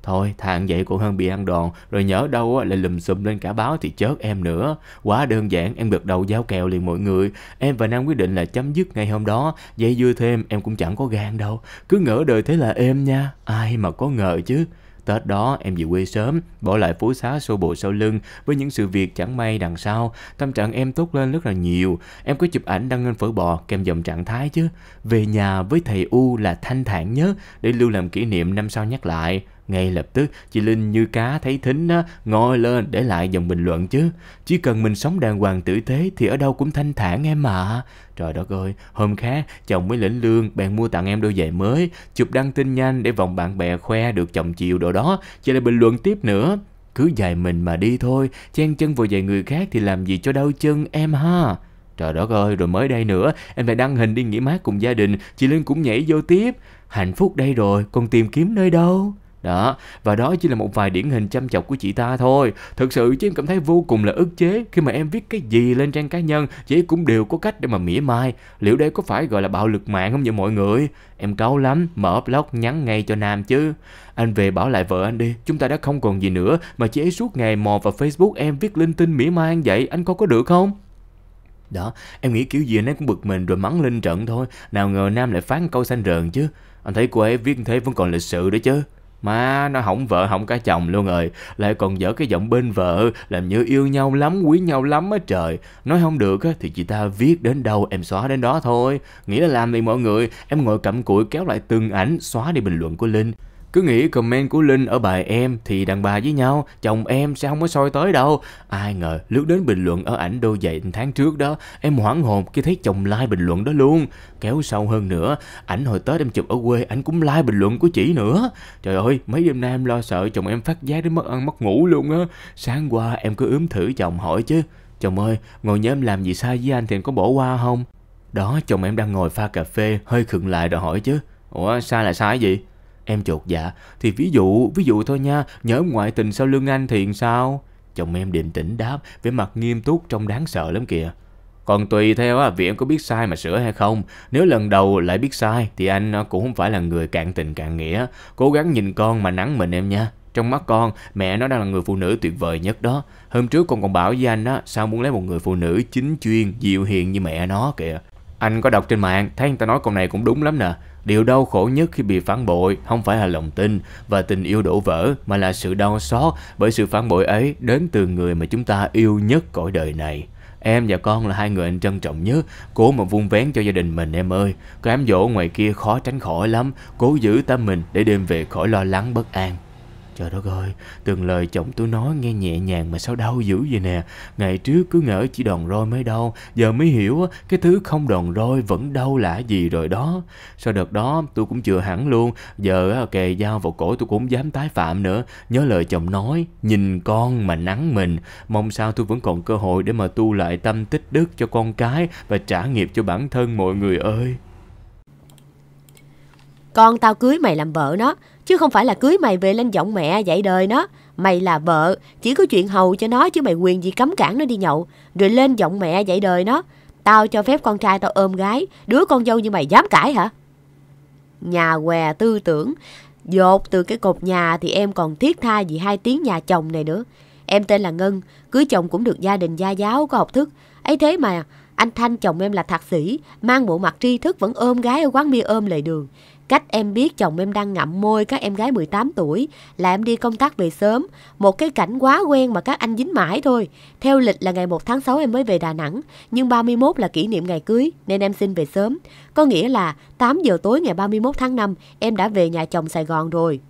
Thôi, thằng vậy cũng hơn bị ăn đòn, rồi nhớ đâu lại lùm xùm lên cả báo thì chớt em nữa. Quá đơn giản, em gật đầu giao kèo liền mọi người. Em và Nam quyết định là chấm dứt ngay hôm đó, dây dưa thêm em cũng chẳng có gan đâu. Cứ ngỡ đời thế là em nha, ai mà có ngờ chứ. Tết đó em về quê sớm, bỏ lại phố xá xô bộ sau lưng với những sự việc chẳng may đằng sau. Tâm trạng em tốt lên rất là nhiều. Em có chụp ảnh đăng lên phở bò kèm dòng trạng thái chứ. Về nhà với thầy U là thanh thản nhất để lưu làm kỷ niệm năm sau nhắc lại. Ngay lập tức, chị Linh như cá thấy thính á, ngồi lên để lại dòng bình luận chứ. Chỉ cần mình sống đàng hoàng tử tế thì ở đâu cũng thanh thản em ạ. À. Trời đất ơi, hôm khác chồng mới lĩnh lương, bèn mua tặng em đôi giày mới, chụp đăng tin nhanh để vòng bạn bè khoe được chồng chiều đồ đó. Chị lại bình luận tiếp nữa. Cứ dài mình mà đi thôi, chen chân vào giày người khác thì làm gì cho đau chân em ha. Trời đất ơi, rồi mới đây nữa, em lại đăng hình đi nghỉ mát cùng gia đình, chị Linh cũng nhảy vô tiếp. Hạnh phúc đây rồi, còn tìm kiếm nơi đâu? đó và đó chỉ là một vài điển hình chăm chọc của chị ta thôi thực sự chứ em cảm thấy vô cùng là ức chế khi mà em viết cái gì lên trang cá nhân chị cũng đều có cách để mà mỉa mai liệu đây có phải gọi là bạo lực mạng không vậy mọi người em cáu lắm mở blog nhắn ngay cho nam chứ anh về bảo lại vợ anh đi chúng ta đã không còn gì nữa mà chị ấy suốt ngày mò vào facebook em viết linh tinh mỉa mai vậy anh có có được không đó em nghĩ kiểu gì anh ấy cũng bực mình rồi mắng lên trận thôi nào ngờ nam lại phán câu xanh rờn chứ anh thấy cô ấy viết thế vẫn còn lịch sự đấy chứ Má nó hỏng vợ hỏng cả chồng luôn rồi Lại còn dở cái giọng bên vợ Làm như yêu nhau lắm quý nhau lắm á trời Nói không được á thì chị ta viết đến đâu em xóa đến đó thôi Nghĩ là làm thì mọi người Em ngồi cầm cụi kéo lại từng ảnh xóa đi bình luận của Linh cứ nghĩ comment của Linh ở bài em thì đàn bà với nhau, chồng em sẽ không có soi tới đâu. Ai ngờ lướt đến bình luận ở ảnh đôi giày tháng trước đó, em hoảng hồn khi thấy chồng like bình luận đó luôn. Kéo sâu hơn nữa, ảnh hồi Tết em chụp ở quê, ảnh cũng like bình luận của chị nữa. Trời ơi, mấy đêm nay em lo sợ chồng em phát giác đến mất ăn mất ngủ luôn á. Sáng qua em cứ ướm thử chồng hỏi chứ. Chồng ơi, ngồi nhớ em làm gì sai với anh thì anh có bỏ qua không? Đó, chồng em đang ngồi pha cà phê, hơi khựng lại rồi hỏi chứ. Ủa, sai là sai gì? Em chột dạ, thì ví dụ, ví dụ thôi nha, nhớ ngoại tình sau lưng anh thì sao? Chồng em điềm tĩnh đáp, vẻ mặt nghiêm túc trông đáng sợ lắm kìa. Còn tùy theo á, em có biết sai mà sửa hay không. Nếu lần đầu lại biết sai thì anh à, cũng không phải là người cạn tình cạn nghĩa. Cố gắng nhìn con mà nắng mình em nha. Trong mắt con, mẹ nó đang là người phụ nữ tuyệt vời nhất đó. Hôm trước con còn bảo với anh á, sao muốn lấy một người phụ nữ chính chuyên, dịu hiền như mẹ nó kìa. Anh có đọc trên mạng, thấy người ta nói câu này cũng đúng lắm nè. Điều đau khổ nhất khi bị phản bội không phải là lòng tin và tình yêu đổ vỡ mà là sự đau xót bởi sự phản bội ấy đến từ người mà chúng ta yêu nhất cõi đời này. Em và con là hai người anh trân trọng nhất, cố mà vun vén cho gia đình mình em ơi. Có ám dỗ ngoài kia khó tránh khỏi lắm, cố giữ tâm mình để đêm về khỏi lo lắng bất an. Trời đất ơi, từng lời chồng tôi nói nghe nhẹ nhàng mà sao đau dữ vậy nè. Ngày trước cứ ngỡ chỉ đòn roi mới đau, giờ mới hiểu cái thứ không đòn roi vẫn đau lạ gì rồi đó. Sau đợt đó tôi cũng chưa hẳn luôn, giờ kề dao vào cổ tôi cũng dám tái phạm nữa. Nhớ lời chồng nói, nhìn con mà nắng mình. Mong sao tôi vẫn còn cơ hội để mà tu lại tâm tích đức cho con cái và trả nghiệp cho bản thân mọi người ơi. Con tao cưới mày làm vợ nó, Chứ không phải là cưới mày về lên giọng mẹ dạy đời nó. Mày là vợ, chỉ có chuyện hầu cho nó chứ mày quyền gì cấm cản nó đi nhậu. Rồi lên giọng mẹ dạy đời nó. Tao cho phép con trai tao ôm gái, đứa con dâu như mày dám cãi hả? Nhà què tư tưởng, dột từ cái cột nhà thì em còn thiết tha gì hai tiếng nhà chồng này nữa. Em tên là Ngân, cưới chồng cũng được gia đình gia giáo, có học thức. ấy thế mà anh Thanh chồng em là thạc sĩ, mang bộ mặt tri thức vẫn ôm gái ở quán bia ôm lề đường. Cách em biết chồng em đang ngậm môi các em gái 18 tuổi là em đi công tác về sớm, một cái cảnh quá quen mà các anh dính mãi thôi. Theo lịch là ngày 1 tháng 6 em mới về Đà Nẵng, nhưng 31 là kỷ niệm ngày cưới nên em xin về sớm. Có nghĩa là 8 giờ tối ngày 31 tháng 5 em đã về nhà chồng Sài Gòn rồi.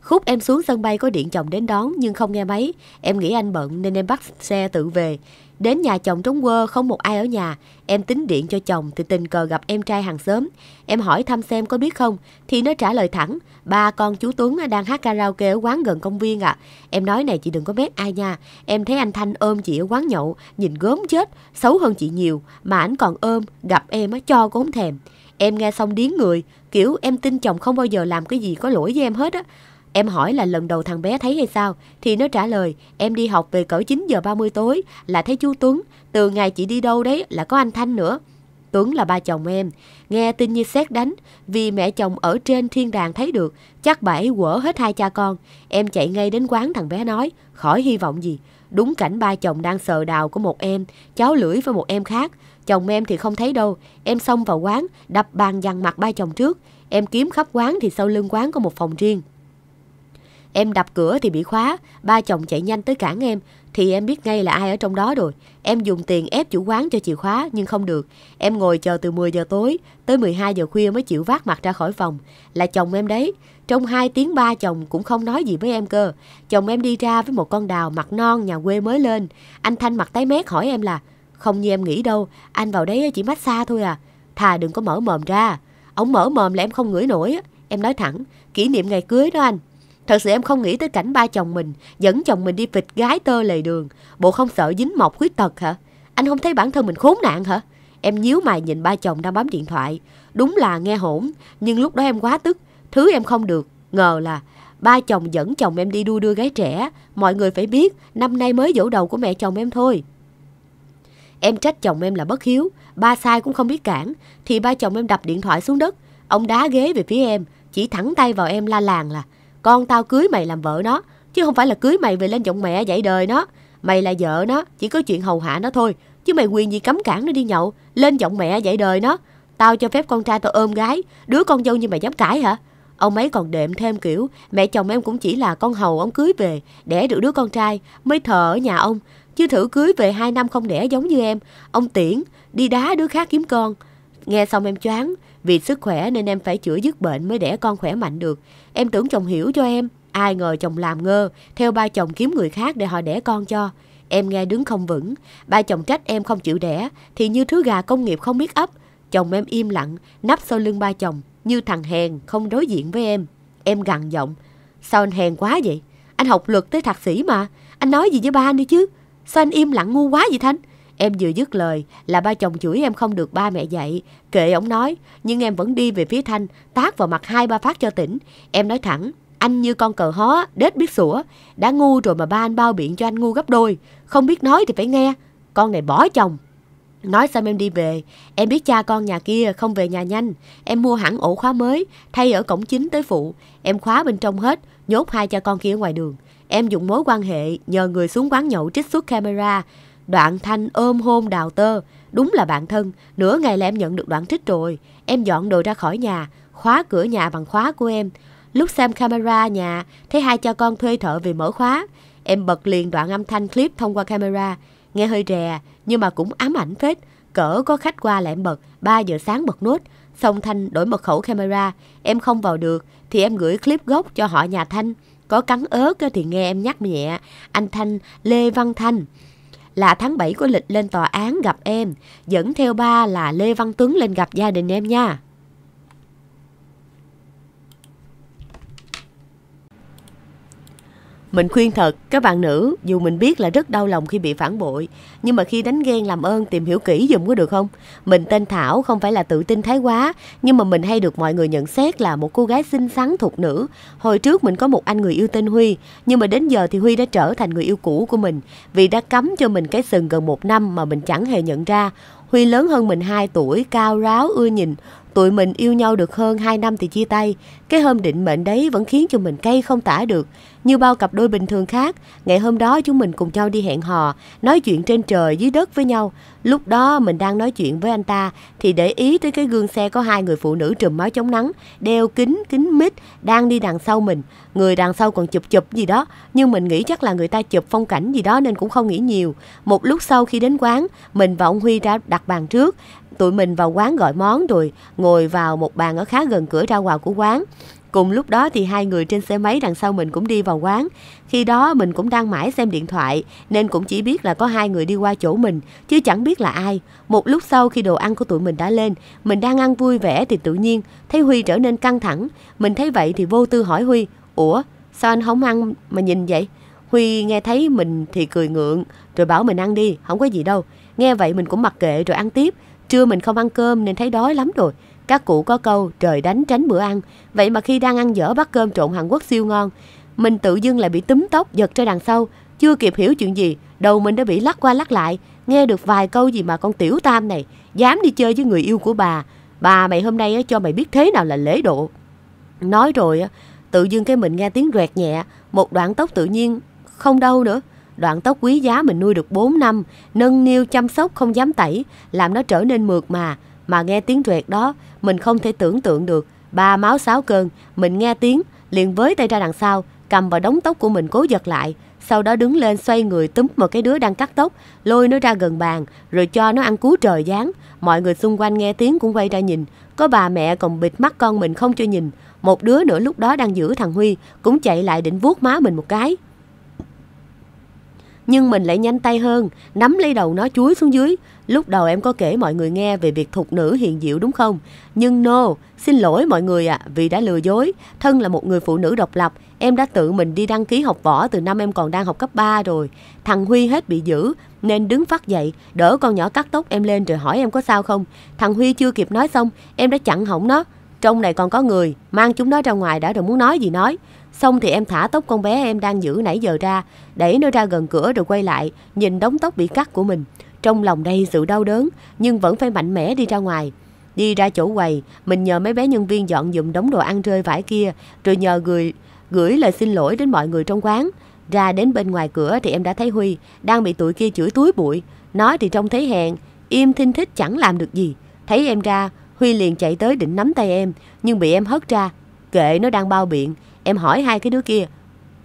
Khúc em xuống sân bay có điện chồng đến đón nhưng không nghe máy. Em nghĩ anh bận nên em bắt xe tự về. Đến nhà chồng trống quơ không một ai ở nhà, em tính điện cho chồng thì tình cờ gặp em trai hàng xóm. Em hỏi thăm xem có biết không, thì nó trả lời thẳng, ba con chú Tuấn đang hát karaoke ở quán gần công viên ạ. À. Em nói này chị đừng có mét ai nha, em thấy anh Thanh ôm chị ở quán nhậu, nhìn gớm chết, xấu hơn chị nhiều, mà ảnh còn ôm, gặp em á cho cũng không thèm. Em nghe xong điếng người, kiểu em tin chồng không bao giờ làm cái gì có lỗi với em hết á. Em hỏi là lần đầu thằng bé thấy hay sao? Thì nó trả lời, em đi học về cỡ 9 giờ 30 tối là thấy chú Tuấn. Từ ngày chị đi đâu đấy là có anh Thanh nữa. Tuấn là ba chồng em. Nghe tin như xét đánh, vì mẹ chồng ở trên thiên đàng thấy được, chắc bà ấy quở hết hai cha con. Em chạy ngay đến quán thằng bé nói, khỏi hy vọng gì. Đúng cảnh ba chồng đang sờ đào của một em, cháu lưỡi với một em khác. Chồng em thì không thấy đâu. Em xông vào quán, đập bàn dằn mặt ba chồng trước. Em kiếm khắp quán thì sau lưng quán có một phòng riêng. Em đập cửa thì bị khóa, ba chồng chạy nhanh tới cản em, thì em biết ngay là ai ở trong đó rồi. Em dùng tiền ép chủ quán cho chìa khóa nhưng không được. Em ngồi chờ từ 10 giờ tối tới 12 giờ khuya mới chịu vác mặt ra khỏi phòng. Là chồng em đấy. Trong 2 tiếng ba chồng cũng không nói gì với em cơ. Chồng em đi ra với một con đào mặt non nhà quê mới lên. Anh Thanh mặt tái mét hỏi em là Không như em nghĩ đâu, anh vào đấy chỉ massage thôi à. Thà đừng có mở mồm ra. Ông mở mồm là em không ngửi nổi. Em nói thẳng, kỷ niệm ngày cưới đó anh. Thật sự em không nghĩ tới cảnh ba chồng mình dẫn chồng mình đi vịt gái tơ lề đường. Bộ không sợ dính mọc khuyết tật hả? Anh không thấy bản thân mình khốn nạn hả? Em nhíu mày nhìn ba chồng đang bấm điện thoại. Đúng là nghe hổn, nhưng lúc đó em quá tức. Thứ em không được, ngờ là ba chồng dẫn chồng em đi đua đưa gái trẻ. Mọi người phải biết, năm nay mới dỗ đầu của mẹ chồng em thôi. Em trách chồng em là bất hiếu, ba sai cũng không biết cản. Thì ba chồng em đập điện thoại xuống đất. Ông đá ghế về phía em, chỉ thẳng tay vào em la làng là con tao cưới mày làm vợ nó, chứ không phải là cưới mày về lên giọng mẹ dạy đời nó. Mày là vợ nó, chỉ có chuyện hầu hạ nó thôi, chứ mày quyền gì cấm cản nó đi nhậu, lên giọng mẹ dạy đời nó. Tao cho phép con trai tao ôm gái, đứa con dâu như mày dám cãi hả? Ông ấy còn đệm thêm kiểu, mẹ chồng em cũng chỉ là con hầu ông cưới về, đẻ được đứa con trai, mới thờ ở nhà ông. Chứ thử cưới về hai năm không đẻ giống như em, ông tiễn, đi đá đứa khác kiếm con. Nghe xong em choáng, vì sức khỏe nên em phải chữa dứt bệnh mới đẻ con khỏe mạnh được. Em tưởng chồng hiểu cho em. Ai ngờ chồng làm ngơ, theo ba chồng kiếm người khác để họ đẻ con cho. Em nghe đứng không vững, ba chồng trách em không chịu đẻ, thì như thứ gà công nghiệp không biết ấp. Chồng em im lặng, nắp sau lưng ba chồng, như thằng hèn không đối diện với em. Em gằn giọng, sao anh hèn quá vậy? Anh học luật tới thạc sĩ mà, anh nói gì với ba anh đi chứ? Sao anh im lặng ngu quá vậy Thanh? Em vừa dứt lời là ba chồng chửi em không được ba mẹ dạy. Kệ ông nói, nhưng em vẫn đi về phía Thanh, tác vào mặt hai ba phát cho tỉnh. Em nói thẳng, anh như con cờ hó, đết biết sủa. Đã ngu rồi mà ba anh bao biện cho anh ngu gấp đôi. Không biết nói thì phải nghe. Con này bỏ chồng. Nói xong em đi về, em biết cha con nhà kia không về nhà nhanh, em mua hẳn ổ khóa mới, thay ở cổng chính tới phụ, em khóa bên trong hết, nhốt hai cha con kia ngoài đường. Em dùng mối quan hệ nhờ người xuống quán nhậu trích xuất camera, Đoạn Thanh ôm hôn đào tơ. Đúng là bạn thân, nửa ngày là em nhận được đoạn trích rồi. Em dọn đồ ra khỏi nhà, khóa cửa nhà bằng khóa của em. Lúc xem camera nhà, thấy hai cha con thuê thợ về mở khóa. Em bật liền đoạn âm thanh clip thông qua camera. Nghe hơi rè, nhưng mà cũng ám ảnh phết. Cỡ có khách qua là em bật, 3 giờ sáng bật nốt. Xong Thanh đổi mật khẩu camera, em không vào được thì em gửi clip gốc cho họ nhà Thanh. Có cắn ớt thì nghe em nhắc nhẹ, anh Thanh, Lê Văn Thanh là tháng 7 có lịch lên tòa án gặp em, dẫn theo ba là Lê Văn Tuấn lên gặp gia đình em nha. Mình khuyên thật, các bạn nữ, dù mình biết là rất đau lòng khi bị phản bội, nhưng mà khi đánh ghen làm ơn tìm hiểu kỹ dùm có được không? Mình tên Thảo không phải là tự tin thái quá, nhưng mà mình hay được mọi người nhận xét là một cô gái xinh xắn thuộc nữ. Hồi trước mình có một anh người yêu tên Huy, nhưng mà đến giờ thì Huy đã trở thành người yêu cũ của mình vì đã cấm cho mình cái sừng gần một năm mà mình chẳng hề nhận ra. Huy lớn hơn mình 2 tuổi, cao ráo, ưa nhìn, Tụi mình yêu nhau được hơn 2 năm thì chia tay. Cái hôm định mệnh đấy vẫn khiến cho mình cay không tả được. Như bao cặp đôi bình thường khác, ngày hôm đó chúng mình cùng nhau đi hẹn hò, nói chuyện trên trời dưới đất với nhau. Lúc đó mình đang nói chuyện với anh ta thì để ý tới cái gương xe có hai người phụ nữ trùm máu chống nắng, đeo kính, kính mít, đang đi đằng sau mình. Người đằng sau còn chụp chụp gì đó, nhưng mình nghĩ chắc là người ta chụp phong cảnh gì đó nên cũng không nghĩ nhiều. Một lúc sau khi đến quán, mình và ông Huy ra đặt bàn trước tụi mình vào quán gọi món rồi ngồi vào một bàn ở khá gần cửa ra vào của quán. Cùng lúc đó thì hai người trên xe máy đằng sau mình cũng đi vào quán. Khi đó mình cũng đang mãi xem điện thoại nên cũng chỉ biết là có hai người đi qua chỗ mình chứ chẳng biết là ai. Một lúc sau khi đồ ăn của tụi mình đã lên, mình đang ăn vui vẻ thì tự nhiên thấy Huy trở nên căng thẳng. Mình thấy vậy thì vô tư hỏi Huy, "Ủa, sao anh không ăn mà nhìn vậy?" Huy nghe thấy mình thì cười ngượng rồi bảo mình ăn đi, không có gì đâu. Nghe vậy mình cũng mặc kệ rồi ăn tiếp. Trưa mình không ăn cơm nên thấy đói lắm rồi. Các cụ có câu trời đánh tránh bữa ăn. Vậy mà khi đang ăn dở bát cơm trộn Hàn Quốc siêu ngon, mình tự dưng lại bị túm tóc giật ra đằng sau. Chưa kịp hiểu chuyện gì, đầu mình đã bị lắc qua lắc lại. Nghe được vài câu gì mà con tiểu tam này, dám đi chơi với người yêu của bà. Bà mày hôm nay cho mày biết thế nào là lễ độ. Nói rồi, tự dưng cái mình nghe tiếng rẹt nhẹ, một đoạn tóc tự nhiên không đâu nữa. Đoạn tóc quý giá mình nuôi được 4 năm, nâng niu chăm sóc không dám tẩy, làm nó trở nên mượt mà. Mà nghe tiếng tuyệt đó, mình không thể tưởng tượng được. Ba máu sáu cơn, mình nghe tiếng, liền với tay ra đằng sau, cầm vào đống tóc của mình cố giật lại. Sau đó đứng lên xoay người túm một cái đứa đang cắt tóc, lôi nó ra gần bàn, rồi cho nó ăn cú trời giáng. Mọi người xung quanh nghe tiếng cũng quay ra nhìn. Có bà mẹ còn bịt mắt con mình không cho nhìn. Một đứa nữa lúc đó đang giữ thằng Huy, cũng chạy lại định vuốt má mình một cái nhưng mình lại nhanh tay hơn, nắm lấy đầu nó chuối xuống dưới. Lúc đầu em có kể mọi người nghe về việc thục nữ hiền diệu đúng không? Nhưng no, xin lỗi mọi người ạ, à, vì đã lừa dối. Thân là một người phụ nữ độc lập, em đã tự mình đi đăng ký học võ từ năm em còn đang học cấp 3 rồi. Thằng Huy hết bị giữ, nên đứng phát dậy, đỡ con nhỏ cắt tóc em lên rồi hỏi em có sao không. Thằng Huy chưa kịp nói xong, em đã chặn hỏng nó. Trong này còn có người, mang chúng nó ra ngoài đã rồi muốn nói gì nói. Xong thì em thả tóc con bé em đang giữ nãy giờ ra, đẩy nó ra gần cửa rồi quay lại, nhìn đống tóc bị cắt của mình. Trong lòng đây sự đau đớn, nhưng vẫn phải mạnh mẽ đi ra ngoài. Đi ra chỗ quầy, mình nhờ mấy bé nhân viên dọn dùm đống đồ ăn rơi vải kia, rồi nhờ người gửi lời xin lỗi đến mọi người trong quán. Ra đến bên ngoài cửa thì em đã thấy Huy đang bị tụi kia chửi túi bụi. nói thì trông thấy hẹn, im thinh thích chẳng làm được gì. Thấy em ra, Huy liền chạy tới định nắm tay em, nhưng bị em hất ra. Kệ nó đang bao biện, em hỏi hai cái đứa kia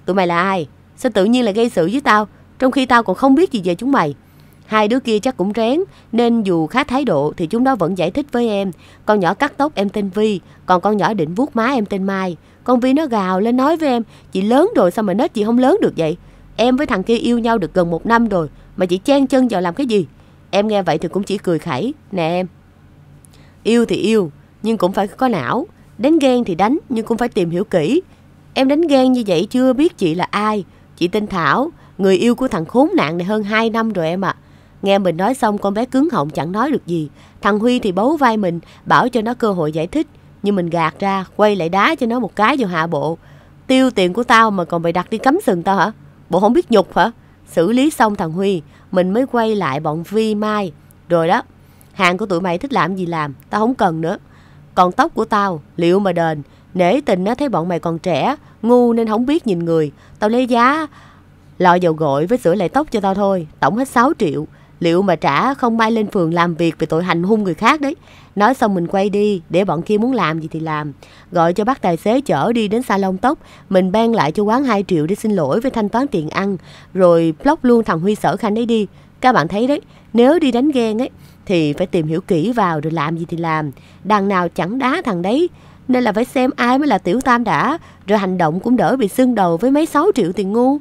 tụi mày là ai sao tự nhiên lại gây sự với tao trong khi tao còn không biết gì về chúng mày hai đứa kia chắc cũng rén nên dù khá thái độ thì chúng nó vẫn giải thích với em con nhỏ cắt tóc em tên vi còn con nhỏ định vuốt má em tên mai con vi nó gào lên nói với em chị lớn rồi sao mà nết chị không lớn được vậy em với thằng kia yêu nhau được gần một năm rồi mà chị chen chân vào làm cái gì em nghe vậy thì cũng chỉ cười khẩy nè em yêu thì yêu nhưng cũng phải có não đánh ghen thì đánh nhưng cũng phải tìm hiểu kỹ Em đánh ghen như vậy chưa biết chị là ai. Chị tên Thảo, người yêu của thằng khốn nạn này hơn 2 năm rồi em ạ. À. Nghe mình nói xong con bé cứng họng chẳng nói được gì. Thằng Huy thì bấu vai mình, bảo cho nó cơ hội giải thích. Nhưng mình gạt ra, quay lại đá cho nó một cái vào hạ bộ. Tiêu tiền của tao mà còn bày đặt đi cắm sừng tao hả? Bộ không biết nhục hả? Xử lý xong thằng Huy, mình mới quay lại bọn Vi Mai. Rồi đó, hàng của tụi mày thích làm gì làm, tao không cần nữa. Còn tóc của tao, liệu mà đền, Nể tình á, thấy bọn mày còn trẻ, ngu nên không biết nhìn người. Tao lấy giá lo dầu gội với sửa lại tóc cho tao thôi, tổng hết 6 triệu. Liệu mà trả không may lên phường làm việc vì tội hành hung người khác đấy. Nói xong mình quay đi, để bọn kia muốn làm gì thì làm. Gọi cho bác tài xế chở đi đến salon tóc, mình ban lại cho quán 2 triệu để xin lỗi với thanh toán tiền ăn, rồi block luôn thằng Huy Sở Khanh ấy đi. Các bạn thấy đấy, nếu đi đánh ghen ấy, thì phải tìm hiểu kỹ vào rồi làm gì thì làm. Đằng nào chẳng đá thằng đấy, nên là phải xem ai mới là tiểu tam đã, rồi hành động cũng đỡ bị xưng đầu với mấy 6 triệu tiền ngu.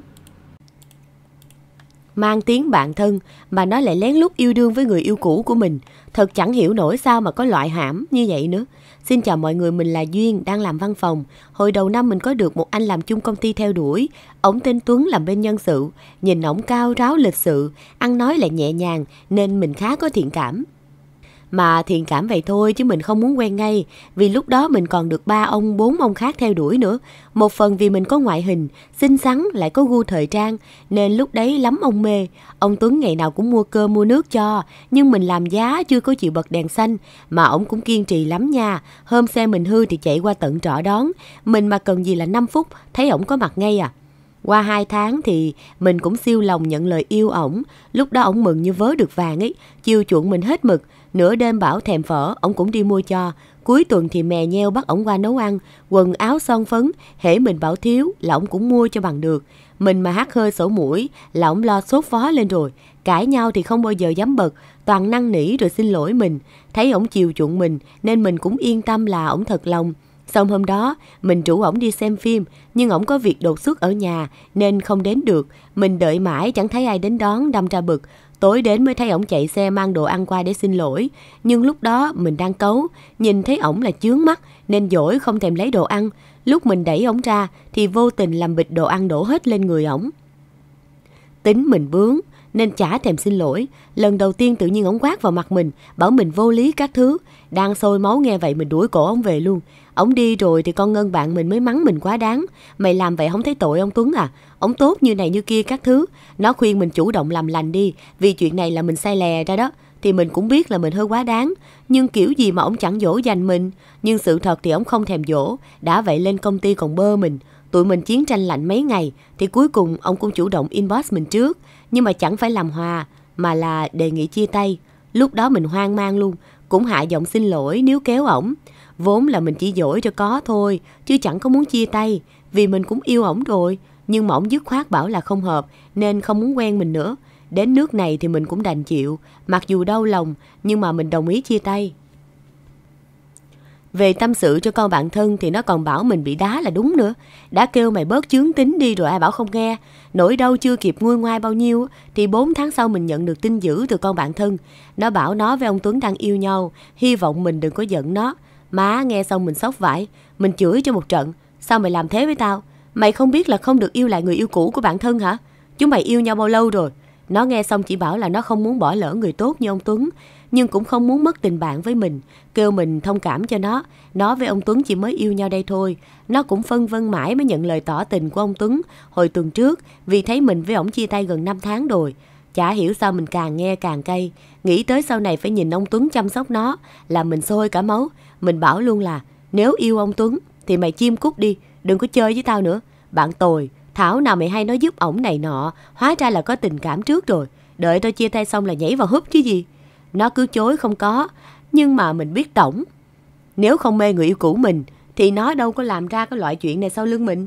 Mang tiếng bạn thân mà nó lại lén lút yêu đương với người yêu cũ của mình. Thật chẳng hiểu nổi sao mà có loại hãm như vậy nữa. Xin chào mọi người, mình là Duyên, đang làm văn phòng. Hồi đầu năm mình có được một anh làm chung công ty theo đuổi. Ổng tên Tuấn làm bên nhân sự. Nhìn ổng cao ráo lịch sự, ăn nói lại nhẹ nhàng nên mình khá có thiện cảm. Mà thiện cảm vậy thôi chứ mình không muốn quen ngay, vì lúc đó mình còn được ba ông, bốn ông khác theo đuổi nữa. Một phần vì mình có ngoại hình, xinh xắn lại có gu thời trang, nên lúc đấy lắm ông mê. Ông Tuấn ngày nào cũng mua cơm mua nước cho, nhưng mình làm giá chưa có chịu bật đèn xanh, mà ông cũng kiên trì lắm nha. Hôm xe mình hư thì chạy qua tận trọ đón, mình mà cần gì là 5 phút, thấy ổng có mặt ngay à. Qua hai tháng thì mình cũng siêu lòng nhận lời yêu ổng, lúc đó ổng mừng như vớ được vàng ấy, chiều chuộng mình hết mực, Nửa đêm bảo thèm phở, ông cũng đi mua cho. Cuối tuần thì mè nheo bắt ông qua nấu ăn, quần áo son phấn, hễ mình bảo thiếu là ông cũng mua cho bằng được. Mình mà hát hơi sổ mũi là ông lo sốt phó lên rồi. Cãi nhau thì không bao giờ dám bật, toàn năn nỉ rồi xin lỗi mình. Thấy ông chiều chuộng mình nên mình cũng yên tâm là ông thật lòng. Xong hôm đó, mình rủ ổng đi xem phim, nhưng ổng có việc đột xuất ở nhà nên không đến được. Mình đợi mãi chẳng thấy ai đến đón đâm ra bực. Tối đến mới thấy ổng chạy xe mang đồ ăn qua để xin lỗi. Nhưng lúc đó mình đang cấu, nhìn thấy ổng là chướng mắt nên dỗi không thèm lấy đồ ăn. Lúc mình đẩy ổng ra thì vô tình làm bịch đồ ăn đổ hết lên người ổng. Tính mình bướng nên chả thèm xin lỗi. Lần đầu tiên tự nhiên ổng quát vào mặt mình, bảo mình vô lý các thứ. Đang sôi máu nghe vậy mình đuổi cổ ổng về luôn. Ông đi rồi thì con Ngân bạn mình mới mắng mình quá đáng. Mày làm vậy không thấy tội ông Tuấn à? Ông tốt như này như kia các thứ. Nó khuyên mình chủ động làm lành đi, vì chuyện này là mình sai lè ra đó. Thì mình cũng biết là mình hơi quá đáng, nhưng kiểu gì mà ông chẳng dỗ dành mình. Nhưng sự thật thì ông không thèm dỗ, đã vậy lên công ty còn bơ mình. Tụi mình chiến tranh lạnh mấy ngày, thì cuối cùng ông cũng chủ động inbox mình trước. Nhưng mà chẳng phải làm hòa, mà là đề nghị chia tay. Lúc đó mình hoang mang luôn, cũng hạ giọng xin lỗi nếu kéo ổng. Vốn là mình chỉ dỗi cho có thôi, chứ chẳng có muốn chia tay, vì mình cũng yêu ổng rồi. Nhưng mà ổng dứt khoát bảo là không hợp, nên không muốn quen mình nữa. Đến nước này thì mình cũng đành chịu, mặc dù đau lòng, nhưng mà mình đồng ý chia tay. Về tâm sự cho con bạn thân thì nó còn bảo mình bị đá là đúng nữa. Đã kêu mày bớt chướng tính đi rồi ai bảo không nghe. Nỗi đau chưa kịp nguôi ngoai bao nhiêu thì 4 tháng sau mình nhận được tin dữ từ con bạn thân. Nó bảo nó với ông Tuấn đang yêu nhau, hy vọng mình đừng có giận nó. Má nghe xong mình sốc vải, mình chửi cho một trận. Sao mày làm thế với tao? Mày không biết là không được yêu lại người yêu cũ của bản thân hả? Chúng mày yêu nhau bao lâu rồi? Nó nghe xong chỉ bảo là nó không muốn bỏ lỡ người tốt như ông Tuấn, nhưng cũng không muốn mất tình bạn với mình, kêu mình thông cảm cho nó. Nó với ông Tuấn chỉ mới yêu nhau đây thôi. Nó cũng phân vân mãi mới nhận lời tỏ tình của ông Tuấn hồi tuần trước vì thấy mình với ổng chia tay gần 5 tháng rồi. Chả hiểu sao mình càng nghe càng cay, nghĩ tới sau này phải nhìn ông Tuấn chăm sóc nó là mình sôi cả máu. Mình bảo luôn là nếu yêu ông Tuấn thì mày chim cút đi, đừng có chơi với tao nữa. Bạn tồi, Thảo nào mày hay nói giúp ổng này nọ, hóa ra là có tình cảm trước rồi. Đợi tao chia tay xong là nhảy vào húp chứ gì. Nó cứ chối không có, nhưng mà mình biết tổng. Nếu không mê người yêu cũ mình, thì nó đâu có làm ra cái loại chuyện này sau lưng mình.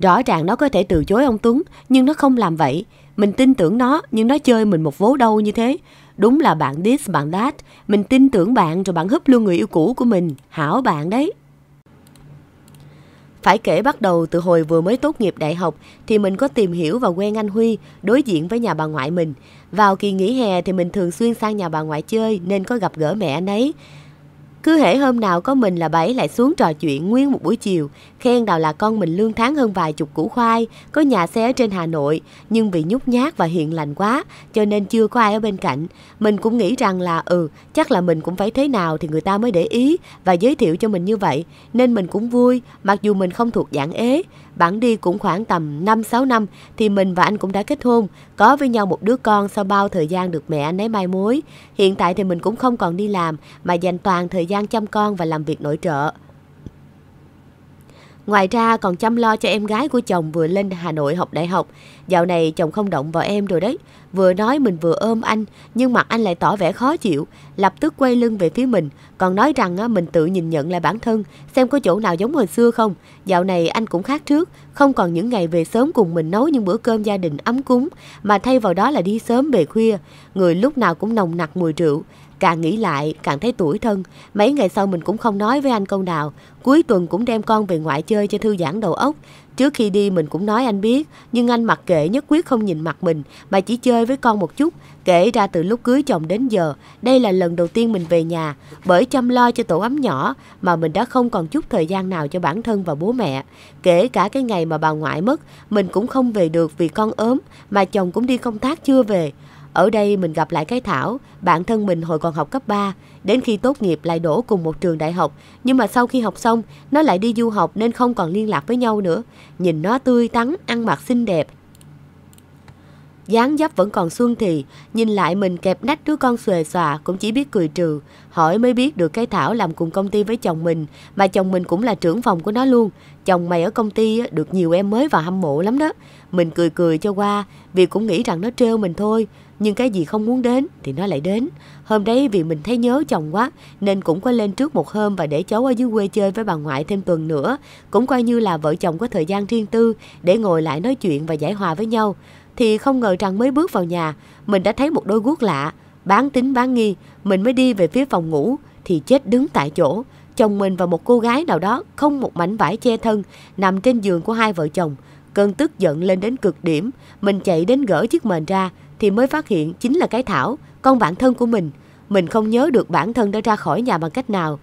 Rõ ràng nó có thể từ chối ông Tuấn, nhưng nó không làm vậy. Mình tin tưởng nó nhưng nó chơi mình một vố đâu như thế. Đúng là bạn this, bạn that. Mình tin tưởng bạn rồi bạn húp luôn người yêu cũ của mình. Hảo bạn đấy. Phải kể bắt đầu từ hồi vừa mới tốt nghiệp đại học thì mình có tìm hiểu và quen anh Huy đối diện với nhà bà ngoại mình. Vào kỳ nghỉ hè thì mình thường xuyên sang nhà bà ngoại chơi nên có gặp gỡ mẹ anh ấy. Cứ hễ hôm nào có mình là bảy lại xuống trò chuyện nguyên một buổi chiều, khen đào là con mình lương tháng hơn vài chục củ khoai, có nhà xe ở trên Hà Nội, nhưng vì nhút nhát và hiền lành quá, cho nên chưa có ai ở bên cạnh. Mình cũng nghĩ rằng là ừ, chắc là mình cũng phải thế nào thì người ta mới để ý và giới thiệu cho mình như vậy, nên mình cũng vui, mặc dù mình không thuộc dạng ế bản đi cũng khoảng tầm 5-6 năm thì mình và anh cũng đã kết hôn, có với nhau một đứa con sau bao thời gian được mẹ anh ấy mai mối. Hiện tại thì mình cũng không còn đi làm mà dành toàn thời gian chăm con và làm việc nội trợ. Ngoài ra còn chăm lo cho em gái của chồng vừa lên Hà Nội học đại học. Dạo này chồng không động vào em rồi đấy. Vừa nói mình vừa ôm anh, nhưng mặt anh lại tỏ vẻ khó chịu, lập tức quay lưng về phía mình, còn nói rằng mình tự nhìn nhận lại bản thân, xem có chỗ nào giống hồi xưa không. Dạo này anh cũng khác trước, không còn những ngày về sớm cùng mình nấu những bữa cơm gia đình ấm cúng, mà thay vào đó là đi sớm về khuya. Người lúc nào cũng nồng nặc mùi rượu, Càng nghĩ lại, càng thấy tuổi thân. Mấy ngày sau mình cũng không nói với anh câu nào. Cuối tuần cũng đem con về ngoại chơi cho thư giãn đầu óc. Trước khi đi mình cũng nói anh biết, nhưng anh mặc kệ nhất quyết không nhìn mặt mình, mà chỉ chơi với con một chút. Kể ra từ lúc cưới chồng đến giờ, đây là lần đầu tiên mình về nhà, bởi chăm lo cho tổ ấm nhỏ mà mình đã không còn chút thời gian nào cho bản thân và bố mẹ. Kể cả cái ngày mà bà ngoại mất, mình cũng không về được vì con ốm, mà chồng cũng đi công tác chưa về. Ở đây mình gặp lại cái Thảo, bạn thân mình hồi còn học cấp 3, đến khi tốt nghiệp lại đổ cùng một trường đại học, nhưng mà sau khi học xong, nó lại đi du học nên không còn liên lạc với nhau nữa. Nhìn nó tươi tắn, ăn mặc xinh đẹp. dáng dấp vẫn còn xuân thì, nhìn lại mình kẹp nách đứa con xuề xòa cũng chỉ biết cười trừ. Hỏi mới biết được cái Thảo làm cùng công ty với chồng mình, mà chồng mình cũng là trưởng phòng của nó luôn. Chồng mày ở công ty được nhiều em mới vào hâm mộ lắm đó. Mình cười cười cho qua, vì cũng nghĩ rằng nó trêu mình thôi nhưng cái gì không muốn đến thì nó lại đến. Hôm đấy vì mình thấy nhớ chồng quá nên cũng có lên trước một hôm và để cháu ở dưới quê chơi với bà ngoại thêm tuần nữa. Cũng coi như là vợ chồng có thời gian riêng tư để ngồi lại nói chuyện và giải hòa với nhau. Thì không ngờ rằng mới bước vào nhà, mình đã thấy một đôi guốc lạ. Bán tính bán nghi, mình mới đi về phía phòng ngủ thì chết đứng tại chỗ. Chồng mình và một cô gái nào đó không một mảnh vải che thân nằm trên giường của hai vợ chồng. Cơn tức giận lên đến cực điểm, mình chạy đến gỡ chiếc mền ra, thì mới phát hiện chính là cái Thảo, con bản thân của mình. Mình không nhớ được bản thân đã ra khỏi nhà bằng cách nào.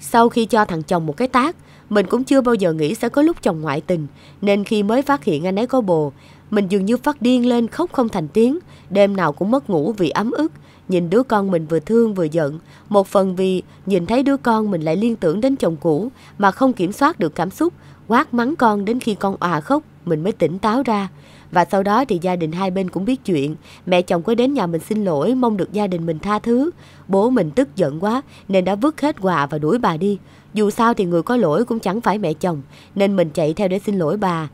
Sau khi cho thằng chồng một cái tác, mình cũng chưa bao giờ nghĩ sẽ có lúc chồng ngoại tình, nên khi mới phát hiện anh ấy có bồ, mình dường như phát điên lên khóc không thành tiếng, đêm nào cũng mất ngủ vì ấm ức, nhìn đứa con mình vừa thương vừa giận, một phần vì nhìn thấy đứa con mình lại liên tưởng đến chồng cũ mà không kiểm soát được cảm xúc, quát mắng con đến khi con òa khóc, mình mới tỉnh táo ra. Và sau đó thì gia đình hai bên cũng biết chuyện. Mẹ chồng có đến nhà mình xin lỗi, mong được gia đình mình tha thứ. Bố mình tức giận quá nên đã vứt hết quà và đuổi bà đi. Dù sao thì người có lỗi cũng chẳng phải mẹ chồng, nên mình chạy theo để xin lỗi bà.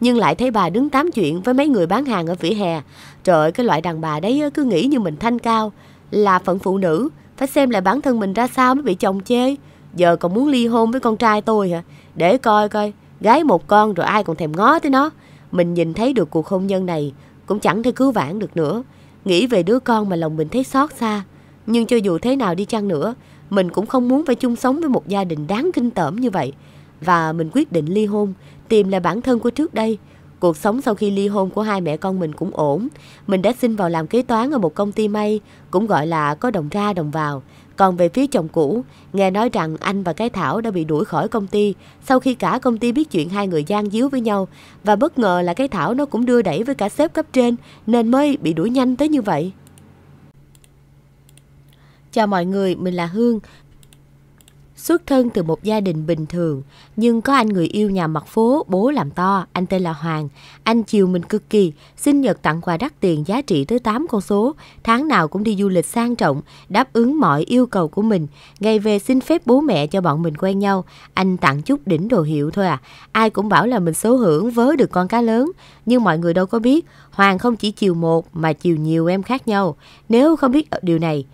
Nhưng lại thấy bà đứng tám chuyện với mấy người bán hàng ở vỉa hè. Trời ơi, cái loại đàn bà đấy cứ nghĩ như mình thanh cao, là phận phụ nữ, phải xem lại bản thân mình ra sao mới bị chồng chê. Giờ còn muốn ly hôn với con trai tôi hả? Để coi coi, Gái một con rồi ai còn thèm ngó tới nó. Mình nhìn thấy được cuộc hôn nhân này cũng chẳng thể cứu vãn được nữa. Nghĩ về đứa con mà lòng mình thấy xót xa. Nhưng cho dù thế nào đi chăng nữa, mình cũng không muốn phải chung sống với một gia đình đáng kinh tởm như vậy. Và mình quyết định ly hôn, tìm lại bản thân của trước đây. Cuộc sống sau khi ly hôn của hai mẹ con mình cũng ổn. Mình đã xin vào làm kế toán ở một công ty may, cũng gọi là có đồng ra đồng vào. Còn về phía chồng cũ, nghe nói rằng anh và cái Thảo đã bị đuổi khỏi công ty sau khi cả công ty biết chuyện hai người gian díu với nhau và bất ngờ là cái Thảo nó cũng đưa đẩy với cả sếp cấp trên nên mới bị đuổi nhanh tới như vậy. Chào mọi người, mình là Hương. Xuất thân từ một gia đình bình thường, nhưng có anh người yêu nhà mặt phố, bố làm to, anh tên là Hoàng. Anh chiều mình cực kỳ, sinh nhật tặng quà đắt tiền giá trị tới 8 con số, tháng nào cũng đi du lịch sang trọng, đáp ứng mọi yêu cầu của mình. Ngày về xin phép bố mẹ cho bọn mình quen nhau, anh tặng chút đỉnh đồ hiệu thôi à. Ai cũng bảo là mình số hưởng vớ được con cá lớn, nhưng mọi người đâu có biết, Hoàng không chỉ chiều một mà chiều nhiều em khác nhau. Nếu không biết điều này,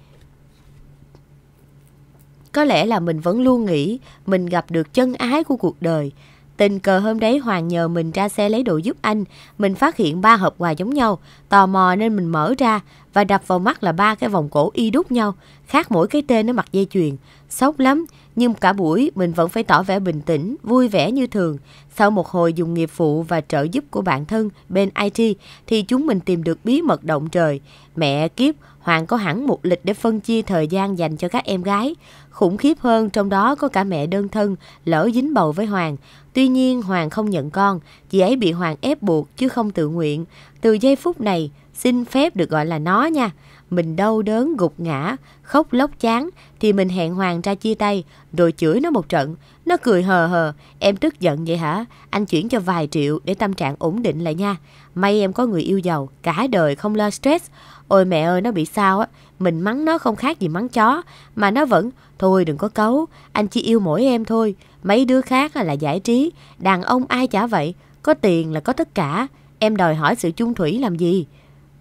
có lẽ là mình vẫn luôn nghĩ mình gặp được chân ái của cuộc đời. Tình cờ hôm đấy Hoàng nhờ mình ra xe lấy đồ giúp anh, mình phát hiện ba hộp quà giống nhau, tò mò nên mình mở ra và đập vào mắt là ba cái vòng cổ y đúc nhau, khác mỗi cái tên ở mặt dây chuyền. Sốc lắm, nhưng cả buổi mình vẫn phải tỏ vẻ bình tĩnh, vui vẻ như thường. Sau một hồi dùng nghiệp vụ và trợ giúp của bạn thân bên IT thì chúng mình tìm được bí mật động trời. Mẹ kiếp, Hoàng có hẳn một lịch để phân chia thời gian dành cho các em gái. Khủng khiếp hơn trong đó có cả mẹ đơn thân lỡ dính bầu với Hoàng. Tuy nhiên Hoàng không nhận con, chị ấy bị Hoàng ép buộc chứ không tự nguyện. Từ giây phút này xin phép được gọi là nó nha. Mình đau đớn gục ngã, khóc lóc chán thì mình hẹn Hoàng ra chia tay rồi chửi nó một trận. Nó cười hờ hờ, em tức giận vậy hả? Anh chuyển cho vài triệu để tâm trạng ổn định lại nha. May em có người yêu giàu, cả đời không lo stress. Ôi mẹ ơi nó bị sao á Mình mắng nó không khác gì mắng chó Mà nó vẫn Thôi đừng có cấu Anh chỉ yêu mỗi em thôi Mấy đứa khác là giải trí Đàn ông ai chả vậy Có tiền là có tất cả Em đòi hỏi sự chung thủy làm gì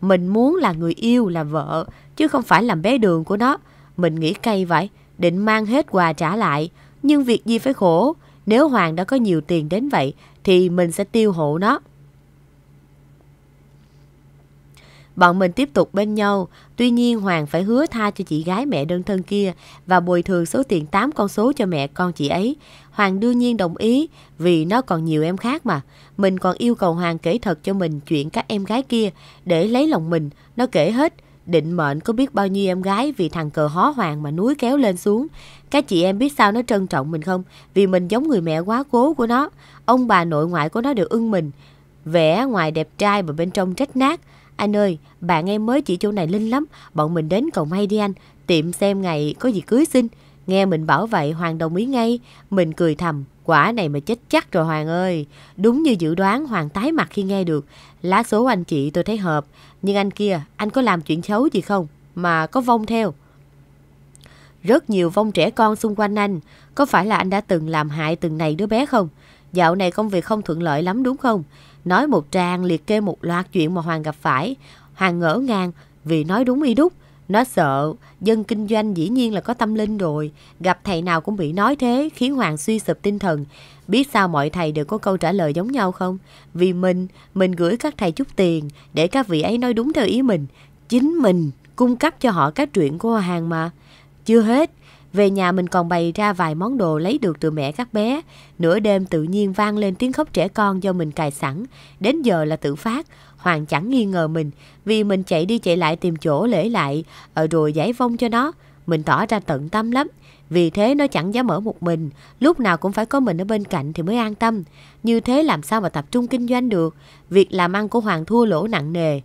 Mình muốn là người yêu là vợ Chứ không phải làm bé đường của nó Mình nghĩ cay vậy Định mang hết quà trả lại Nhưng việc gì phải khổ Nếu Hoàng đã có nhiều tiền đến vậy Thì mình sẽ tiêu hộ nó Bọn mình tiếp tục bên nhau, tuy nhiên Hoàng phải hứa tha cho chị gái mẹ đơn thân kia và bồi thường số tiền 8 con số cho mẹ con chị ấy. Hoàng đương nhiên đồng ý vì nó còn nhiều em khác mà. Mình còn yêu cầu Hoàng kể thật cho mình chuyện các em gái kia để lấy lòng mình. Nó kể hết, định mệnh có biết bao nhiêu em gái vì thằng cờ hó Hoàng mà núi kéo lên xuống. Các chị em biết sao nó trân trọng mình không? Vì mình giống người mẹ quá cố của nó. Ông bà nội ngoại của nó đều ưng mình vẻ ngoài đẹp trai mà bên trong rách nát, anh ơi, bạn em mới chỉ chỗ này linh lắm, bọn mình đến cầu may đi anh, tiệm xem ngày có gì cưới xin. Nghe mình bảo vậy Hoàng đồng ý ngay, mình cười thầm, quả này mà chết chắc rồi Hoàng ơi. Đúng như dự đoán Hoàng tái mặt khi nghe được, lá số anh chị tôi thấy hợp, nhưng anh kia, anh có làm chuyện xấu gì không, mà có vong theo. Rất nhiều vong trẻ con xung quanh anh, có phải là anh đã từng làm hại từng này đứa bé không? Dạo này công việc không thuận lợi lắm đúng không? Nói một trang liệt kê một loạt chuyện mà Hoàng gặp phải. Hoàng ngỡ ngàng vì nói đúng y đúc. Nó sợ, dân kinh doanh dĩ nhiên là có tâm linh rồi, gặp thầy nào cũng bị nói thế, khiến Hoàng suy sụp tinh thần. Biết sao mọi thầy đều có câu trả lời giống nhau không? Vì mình, mình gửi các thầy chút tiền, để các vị ấy nói đúng theo ý mình. Chính mình cung cấp cho họ các chuyện của Hoàng mà. Chưa hết, về nhà mình còn bày ra vài món đồ lấy được từ mẹ các bé. Nửa đêm tự nhiên vang lên tiếng khóc trẻ con do mình cài sẵn. Đến giờ là tự phát. Hoàng chẳng nghi ngờ mình vì mình chạy đi chạy lại tìm chỗ lễ lại ở rồi giải vong cho nó. Mình tỏ ra tận tâm lắm. Vì thế nó chẳng dám ở một mình. Lúc nào cũng phải có mình ở bên cạnh thì mới an tâm. Như thế làm sao mà tập trung kinh doanh được. Việc làm ăn của Hoàng thua lỗ nặng nề.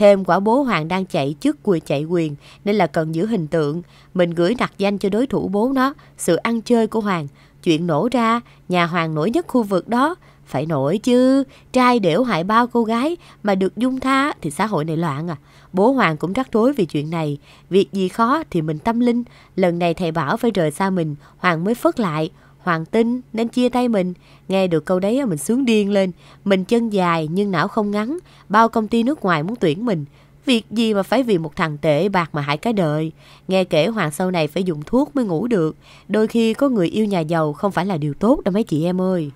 Thêm quả bố Hoàng đang chạy trước cùi chạy quyền nên là cần giữ hình tượng. Mình gửi đặt danh cho đối thủ bố nó, sự ăn chơi của Hoàng. Chuyện nổ ra, nhà Hoàng nổi nhất khu vực đó. Phải nổi chứ, trai đểu hại bao cô gái mà được dung tha thì xã hội này loạn à. Bố Hoàng cũng rắc rối vì chuyện này. Việc gì khó thì mình tâm linh. Lần này thầy bảo phải rời xa mình, Hoàng mới phớt lại. Hoàng Tinh nên chia tay mình. Nghe được câu đấy mình sướng điên lên. Mình chân dài nhưng não không ngắn. Bao công ty nước ngoài muốn tuyển mình. Việc gì mà phải vì một thằng tệ bạc mà hại cái đời. Nghe kể Hoàng sau này phải dùng thuốc mới ngủ được. Đôi khi có người yêu nhà giàu không phải là điều tốt đâu mấy chị em ơi.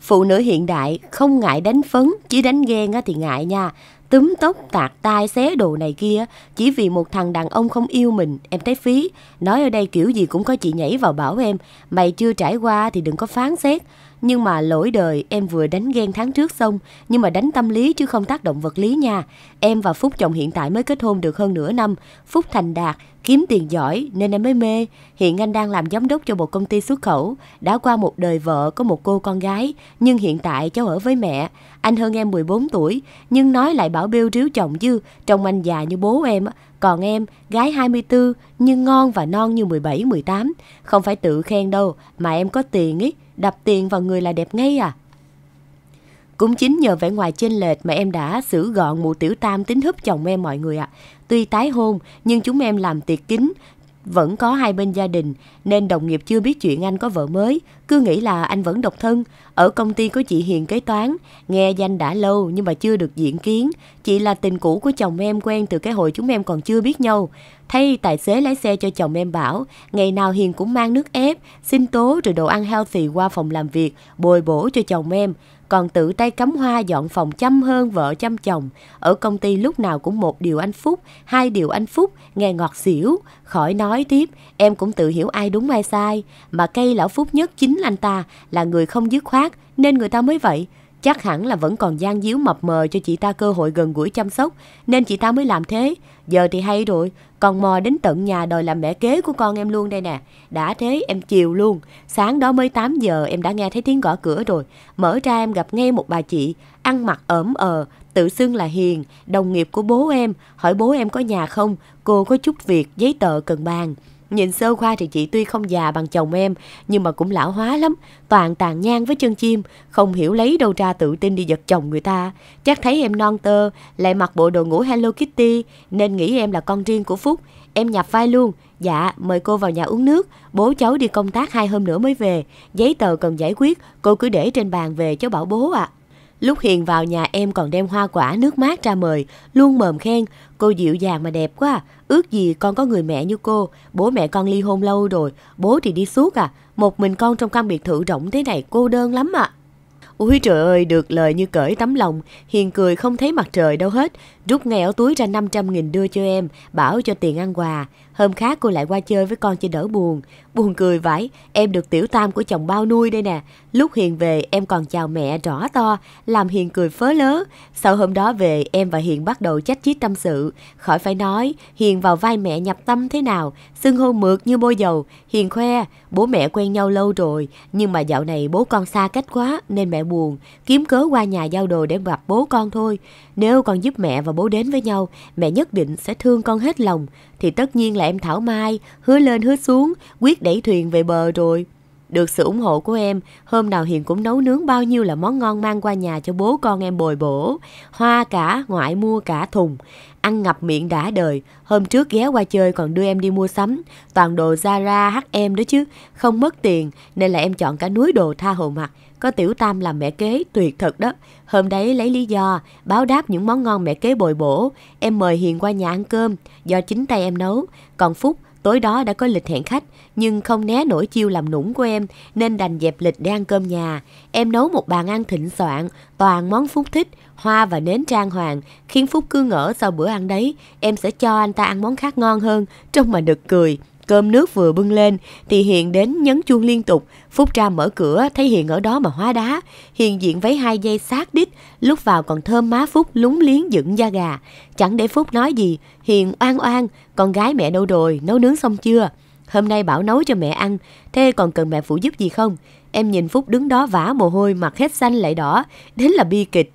Phụ nữ hiện đại không ngại đánh phấn, chỉ đánh ghen thì ngại nha túm tóc tạc tai xé đồ này kia chỉ vì một thằng đàn ông không yêu mình em thấy phí nói ở đây kiểu gì cũng có chị nhảy vào bảo em mày chưa trải qua thì đừng có phán xét nhưng mà lỗi đời em vừa đánh ghen tháng trước xong, nhưng mà đánh tâm lý chứ không tác động vật lý nha. Em và Phúc chồng hiện tại mới kết hôn được hơn nửa năm. Phúc thành đạt, kiếm tiền giỏi nên em mới mê. Hiện anh đang làm giám đốc cho một công ty xuất khẩu. Đã qua một đời vợ có một cô con gái, nhưng hiện tại cháu ở với mẹ. Anh hơn em 14 tuổi, nhưng nói lại bảo bêu ríu chồng chứ, trông anh già như bố em. Còn em, gái 24, nhưng ngon và non như 17, 18. Không phải tự khen đâu, mà em có tiền ý đập tiền vào người là đẹp ngay à. Cũng chính nhờ vẻ ngoài chênh lệch mà em đã xử gọn mụ tiểu tam tính húp chồng em mọi người ạ. À. Tuy tái hôn, nhưng chúng em làm tiệc kín vẫn có hai bên gia đình nên đồng nghiệp chưa biết chuyện anh có vợ mới, cứ nghĩ là anh vẫn độc thân. Ở công ty có chị Hiền kế toán, nghe danh đã lâu nhưng mà chưa được diện kiến. Chị là tình cũ của chồng em quen từ cái hồi chúng em còn chưa biết nhau. Thay tài xế lái xe cho chồng em bảo, ngày nào Hiền cũng mang nước ép, sinh tố rồi đồ ăn healthy qua phòng làm việc, bồi bổ cho chồng em còn tự tay cắm hoa dọn phòng chăm hơn vợ chăm chồng. Ở công ty lúc nào cũng một điều anh Phúc, hai điều anh Phúc, nghe ngọt xỉu. Khỏi nói tiếp, em cũng tự hiểu ai đúng ai sai. Mà cây lão Phúc nhất chính anh ta là người không dứt khoát, nên người ta mới vậy. Chắc hẳn là vẫn còn gian díu mập mờ cho chị ta cơ hội gần gũi chăm sóc, nên chị ta mới làm thế. Giờ thì hay rồi, con mò đến tận nhà đòi làm mẹ kế của con em luôn đây nè. Đã thế em chiều luôn. Sáng đó mới 8 giờ em đã nghe thấy tiếng gõ cửa rồi. Mở ra em gặp ngay một bà chị, ăn mặc ẩm ờ, tự xưng là Hiền, đồng nghiệp của bố em. Hỏi bố em có nhà không, cô có chút việc, giấy tờ cần bàn. Nhìn sơ qua thì chị tuy không già bằng chồng em, nhưng mà cũng lão hóa lắm, toàn tàn nhang với chân chim, không hiểu lấy đâu ra tự tin đi giật chồng người ta. Chắc thấy em non tơ, lại mặc bộ đồ ngủ Hello Kitty, nên nghĩ em là con riêng của Phúc. Em nhập vai luôn, dạ, mời cô vào nhà uống nước, bố cháu đi công tác hai hôm nữa mới về, giấy tờ cần giải quyết, cô cứ để trên bàn về cho bảo bố ạ. À. Lúc Hiền vào nhà em còn đem hoa quả nước mát ra mời, luôn mờm khen, Cô dịu dàng mà đẹp quá à. Ước gì con có người mẹ như cô. Bố mẹ con ly hôn lâu rồi. Bố thì đi suốt à. Một mình con trong căn biệt thự rộng thế này cô đơn lắm à. Úi trời ơi, được lời như cởi tấm lòng. Hiền cười không thấy mặt trời đâu hết. Rút ngay ở túi ra 500 nghìn đưa cho em. Bảo cho tiền ăn quà. Hôm khác cô lại qua chơi với con cho đỡ buồn. Buồn cười vãi, em được tiểu tam của chồng bao nuôi đây nè. Lúc Hiền về em còn chào mẹ rõ to, làm Hiền cười phớ lớ. Sau hôm đó về em và Hiền bắt đầu trách chiết tâm sự. Khỏi phải nói, Hiền vào vai mẹ nhập tâm thế nào, xưng hô mượt như bôi dầu. Hiền khoe, bố mẹ quen nhau lâu rồi, nhưng mà dạo này bố con xa cách quá nên mẹ buồn. Kiếm cớ qua nhà giao đồ để gặp bố con thôi. Nếu con giúp mẹ và bố đến với nhau, mẹ nhất định sẽ thương con hết lòng. Thì tất nhiên là là em Thảo Mai, hứa lên hứa xuống, quyết đẩy thuyền về bờ rồi. Được sự ủng hộ của em, hôm nào Hiền cũng nấu nướng bao nhiêu là món ngon mang qua nhà cho bố con em bồi bổ. Hoa cả, ngoại mua cả thùng. Ăn ngập miệng đã đời. Hôm trước ghé qua chơi còn đưa em đi mua sắm. Toàn đồ Zara HM đó chứ. Không mất tiền, nên là em chọn cả núi đồ tha hồ mặt. Có tiểu tam làm mẹ kế, tuyệt thật đó. Hôm đấy lấy lý do, báo đáp những món ngon mẹ kế bồi bổ. Em mời Hiền qua nhà ăn cơm, do chính tay em nấu. Còn Phúc, tối đó đã có lịch hẹn khách, nhưng không né nổi chiêu làm nũng của em, nên đành dẹp lịch để ăn cơm nhà. Em nấu một bàn ăn thịnh soạn, toàn món Phúc thích, hoa và nến trang hoàng, khiến Phúc cứ ngỡ sau bữa ăn đấy, em sẽ cho anh ta ăn món khác ngon hơn, trông mà được cười. Cơm nước vừa bưng lên thì Hiền đến nhấn chuông liên tục. Phúc ra mở cửa thấy Hiền ở đó mà hóa đá. Hiền diện váy hai dây sát đít, lúc vào còn thơm má Phúc lúng liếng dựng da gà. Chẳng để Phúc nói gì, Hiền oan oan, con gái mẹ đâu rồi, nấu nướng xong chưa? Hôm nay bảo nấu cho mẹ ăn, thế còn cần mẹ phụ giúp gì không? Em nhìn Phúc đứng đó vả mồ hôi mặt hết xanh lại đỏ, đến là bi kịch,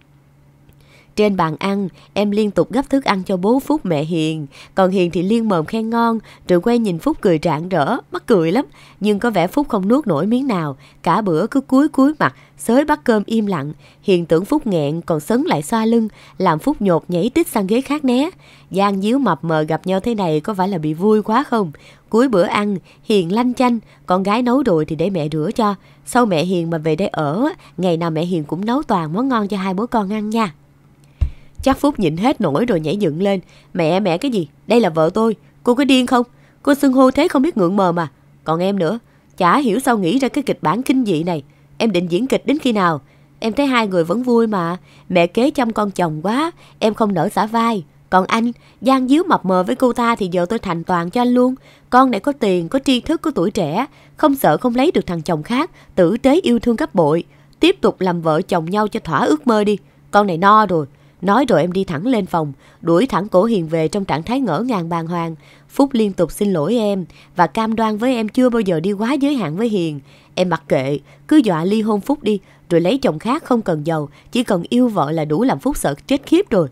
trên bàn ăn, em liên tục gấp thức ăn cho bố Phúc mẹ Hiền. Còn Hiền thì liên mồm khen ngon, rồi quay nhìn Phúc cười rạng rỡ, mắc cười lắm. Nhưng có vẻ Phúc không nuốt nổi miếng nào. Cả bữa cứ cúi cúi mặt, xới bát cơm im lặng. Hiền tưởng Phúc nghẹn, còn sấn lại xoa lưng, làm Phúc nhột nhảy tít sang ghế khác né. Giang díu mập mờ gặp nhau thế này có phải là bị vui quá không? Cuối bữa ăn, Hiền lanh chanh, con gái nấu rồi thì để mẹ rửa cho. Sau mẹ Hiền mà về đây ở, ngày nào mẹ Hiền cũng nấu toàn món ngon cho hai bố con ăn nha. Chắc Phúc nhịn hết nổi rồi nhảy dựng lên. Mẹ, mẹ cái gì? Đây là vợ tôi. Cô có điên không? Cô xưng hô thế không biết ngượng mờ mà. Còn em nữa, chả hiểu sao nghĩ ra cái kịch bản kinh dị này. Em định diễn kịch đến khi nào? Em thấy hai người vẫn vui mà. Mẹ kế chăm con chồng quá, em không nở xả vai. Còn anh, gian díu mập mờ với cô ta thì giờ tôi thành toàn cho anh luôn. Con này có tiền, có tri thức, có tuổi trẻ. Không sợ không lấy được thằng chồng khác, tử tế yêu thương gấp bội. Tiếp tục làm vợ chồng nhau cho thỏa ước mơ đi. Con này no rồi, Nói rồi em đi thẳng lên phòng, đuổi thẳng cổ hiền về trong trạng thái ngỡ ngàng bàng hoàng. Phúc liên tục xin lỗi em và cam đoan với em chưa bao giờ đi quá giới hạn với hiền. Em mặc kệ, cứ dọa ly hôn Phúc đi, rồi lấy chồng khác không cần giàu, chỉ cần yêu vợ là đủ làm Phúc sợ chết khiếp rồi.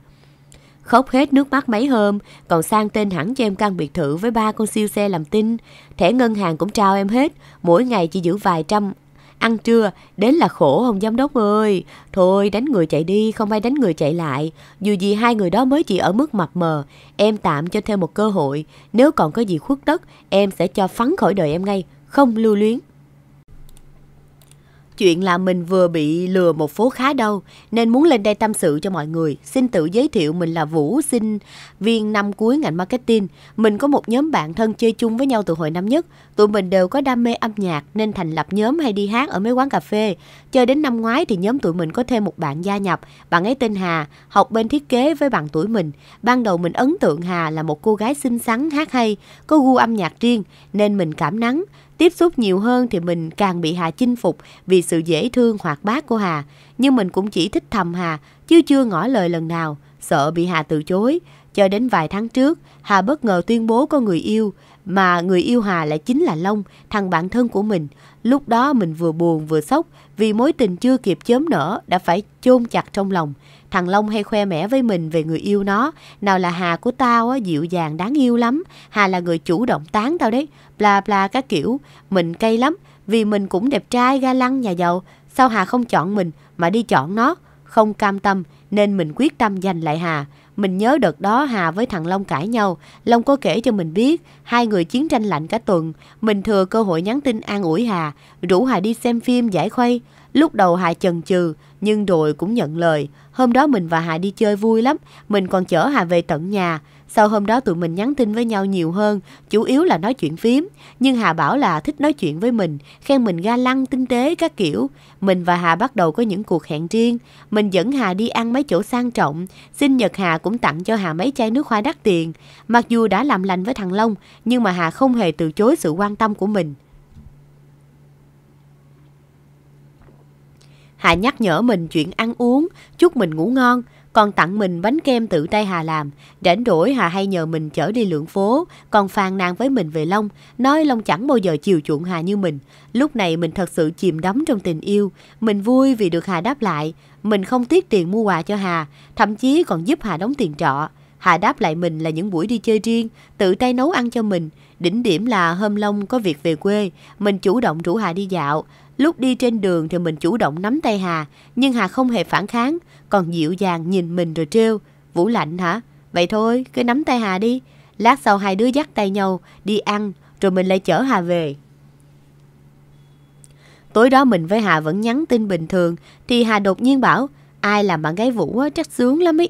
Khóc hết nước mắt mấy hôm, còn sang tên hẳn cho em căn biệt thự với ba con siêu xe làm tin. Thẻ ngân hàng cũng trao em hết, mỗi ngày chỉ giữ vài trăm, Ăn trưa, đến là khổ ông giám đốc ơi. Thôi đánh người chạy đi, không ai đánh người chạy lại. Dù gì hai người đó mới chỉ ở mức mập mờ. Em tạm cho thêm một cơ hội. Nếu còn có gì khuất tất, em sẽ cho phắn khỏi đời em ngay, không lưu luyến. Chuyện là mình vừa bị lừa một phố khá đâu, nên muốn lên đây tâm sự cho mọi người. Xin tự giới thiệu mình là Vũ, sinh viên năm cuối ngành marketing. Mình có một nhóm bạn thân chơi chung với nhau từ hồi năm nhất. Tụi mình đều có đam mê âm nhạc nên thành lập nhóm hay đi hát ở mấy quán cà phê. Chơi đến năm ngoái thì nhóm tụi mình có thêm một bạn gia nhập. Bạn ấy tên Hà, học bên thiết kế với bạn tuổi mình. Ban đầu mình ấn tượng Hà là một cô gái xinh xắn, hát hay, có gu âm nhạc riêng nên mình cảm nắng. Tiếp xúc nhiều hơn thì mình càng bị Hà chinh phục vì sự dễ thương hoạt bát của Hà. Nhưng mình cũng chỉ thích thầm Hà, chứ chưa ngỏ lời lần nào, sợ bị Hà từ chối. Cho đến vài tháng trước, Hà bất ngờ tuyên bố có người yêu mà người yêu Hà lại chính là Long, thằng bạn thân của mình. Lúc đó mình vừa buồn vừa sốc vì mối tình chưa kịp chớm nở đã phải chôn chặt trong lòng. Thằng Long hay khoe mẽ với mình về người yêu nó, nào là Hà của tao á, dịu dàng đáng yêu lắm, Hà là người chủ động tán tao đấy, bla bla các kiểu, mình cay lắm vì mình cũng đẹp trai ga lăng nhà giàu, sao Hà không chọn mình mà đi chọn nó, không cam tâm nên mình quyết tâm giành lại Hà. Mình nhớ đợt đó Hà với thằng Long cãi nhau, Long có kể cho mình biết, hai người chiến tranh lạnh cả tuần, mình thừa cơ hội nhắn tin an ủi Hà, rủ Hà đi xem phim giải khuây. Lúc đầu Hà chần chừ, nhưng rồi cũng nhận lời. Hôm đó mình và Hà đi chơi vui lắm, mình còn chở Hà về tận nhà. Sau hôm đó tụi mình nhắn tin với nhau nhiều hơn, chủ yếu là nói chuyện phím. Nhưng Hà bảo là thích nói chuyện với mình, khen mình ga lăng, tinh tế các kiểu. Mình và Hà bắt đầu có những cuộc hẹn riêng. Mình dẫn Hà đi ăn mấy chỗ sang trọng. Sinh nhật Hà cũng tặng cho Hà mấy chai nước hoa đắt tiền. Mặc dù đã làm lành với thằng Long, nhưng mà Hà không hề từ chối sự quan tâm của mình. Hà nhắc nhở mình chuyện ăn uống, chúc mình ngủ ngon. Còn tặng mình bánh kem tự tay Hà làm. Rảnh rỗi Hà hay nhờ mình chở đi lượng phố, còn phàn nàn với mình về Long, nói Long chẳng bao giờ chiều chuộng Hà như mình. Lúc này mình thật sự chìm đắm trong tình yêu. Mình vui vì được Hà đáp lại. Mình không tiếc tiền mua quà cho Hà, thậm chí còn giúp Hà đóng tiền trọ. Hà đáp lại mình là những buổi đi chơi riêng, tự tay nấu ăn cho mình. Đỉnh điểm là hôm Long có việc về quê, mình chủ động rủ Hà đi dạo. Lúc đi trên đường thì mình chủ động nắm tay Hà, nhưng Hà không hề phản kháng, còn dịu dàng nhìn mình rồi trêu. Vũ lạnh hả? Vậy thôi, cứ nắm tay Hà đi. Lát sau hai đứa dắt tay nhau, đi ăn, rồi mình lại chở Hà về. Tối đó mình với Hà vẫn nhắn tin bình thường, thì Hà đột nhiên bảo, ai làm bạn gái Vũ á, chắc sướng lắm ý.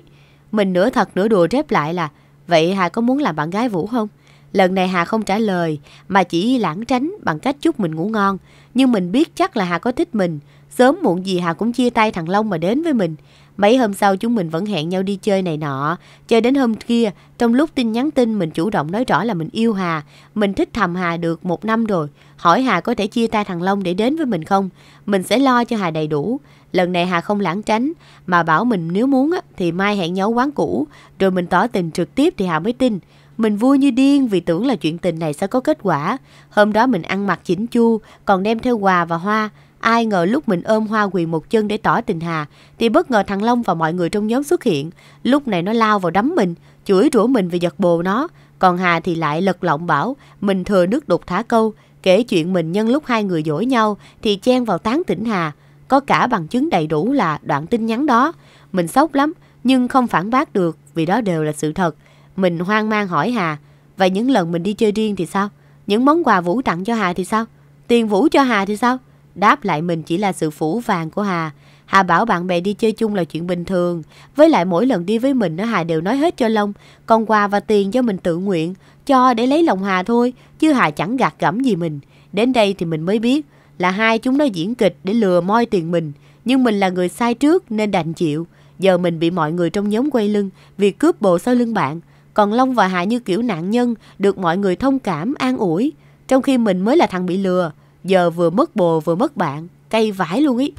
Mình nửa thật nửa đùa rép lại là, vậy Hà có muốn làm bạn gái Vũ không? Lần này Hà không trả lời mà chỉ lãng tránh bằng cách chúc mình ngủ ngon. Nhưng mình biết chắc là Hà có thích mình. Sớm muộn gì Hà cũng chia tay thằng Long mà đến với mình. Mấy hôm sau chúng mình vẫn hẹn nhau đi chơi này nọ. Chơi đến hôm kia, trong lúc tin nhắn tin mình chủ động nói rõ là mình yêu Hà. Mình thích thầm Hà được một năm rồi. Hỏi Hà có thể chia tay thằng Long để đến với mình không? Mình sẽ lo cho Hà đầy đủ. Lần này Hà không lãng tránh mà bảo mình nếu muốn thì mai hẹn nhau quán cũ. Rồi mình tỏ tình trực tiếp thì Hà mới tin. Mình vui như điên vì tưởng là chuyện tình này sẽ có kết quả. Hôm đó mình ăn mặc chỉnh chu, còn đem theo quà và hoa. Ai ngờ lúc mình ôm hoa quỳ một chân để tỏ tình hà, thì bất ngờ thằng Long và mọi người trong nhóm xuất hiện. Lúc này nó lao vào đấm mình, chửi rủa mình vì giật bồ nó. Còn Hà thì lại lật lọng bảo, mình thừa nước đục thả câu, kể chuyện mình nhân lúc hai người dỗi nhau thì chen vào tán tỉnh Hà. Có cả bằng chứng đầy đủ là đoạn tin nhắn đó. Mình sốc lắm, nhưng không phản bác được vì đó đều là sự thật. Mình hoang mang hỏi Hà, và những lần mình đi chơi riêng thì sao? Những món quà Vũ tặng cho Hà thì sao? Tiền Vũ cho Hà thì sao? Đáp lại mình chỉ là sự phủ vàng của Hà. Hà bảo bạn bè đi chơi chung là chuyện bình thường. Với lại mỗi lần đi với mình Hà đều nói hết cho Long. Còn quà và tiền cho mình tự nguyện, cho để lấy lòng Hà thôi. Chứ Hà chẳng gạt gẫm gì mình. Đến đây thì mình mới biết là hai chúng nó diễn kịch để lừa moi tiền mình. Nhưng mình là người sai trước nên đành chịu. Giờ mình bị mọi người trong nhóm quay lưng vì cướp bộ sau lưng bạn. Còn Long và Hạ như kiểu nạn nhân, được mọi người thông cảm, an ủi. Trong khi mình mới là thằng bị lừa, giờ vừa mất bồ vừa mất bạn, cây vãi luôn ý.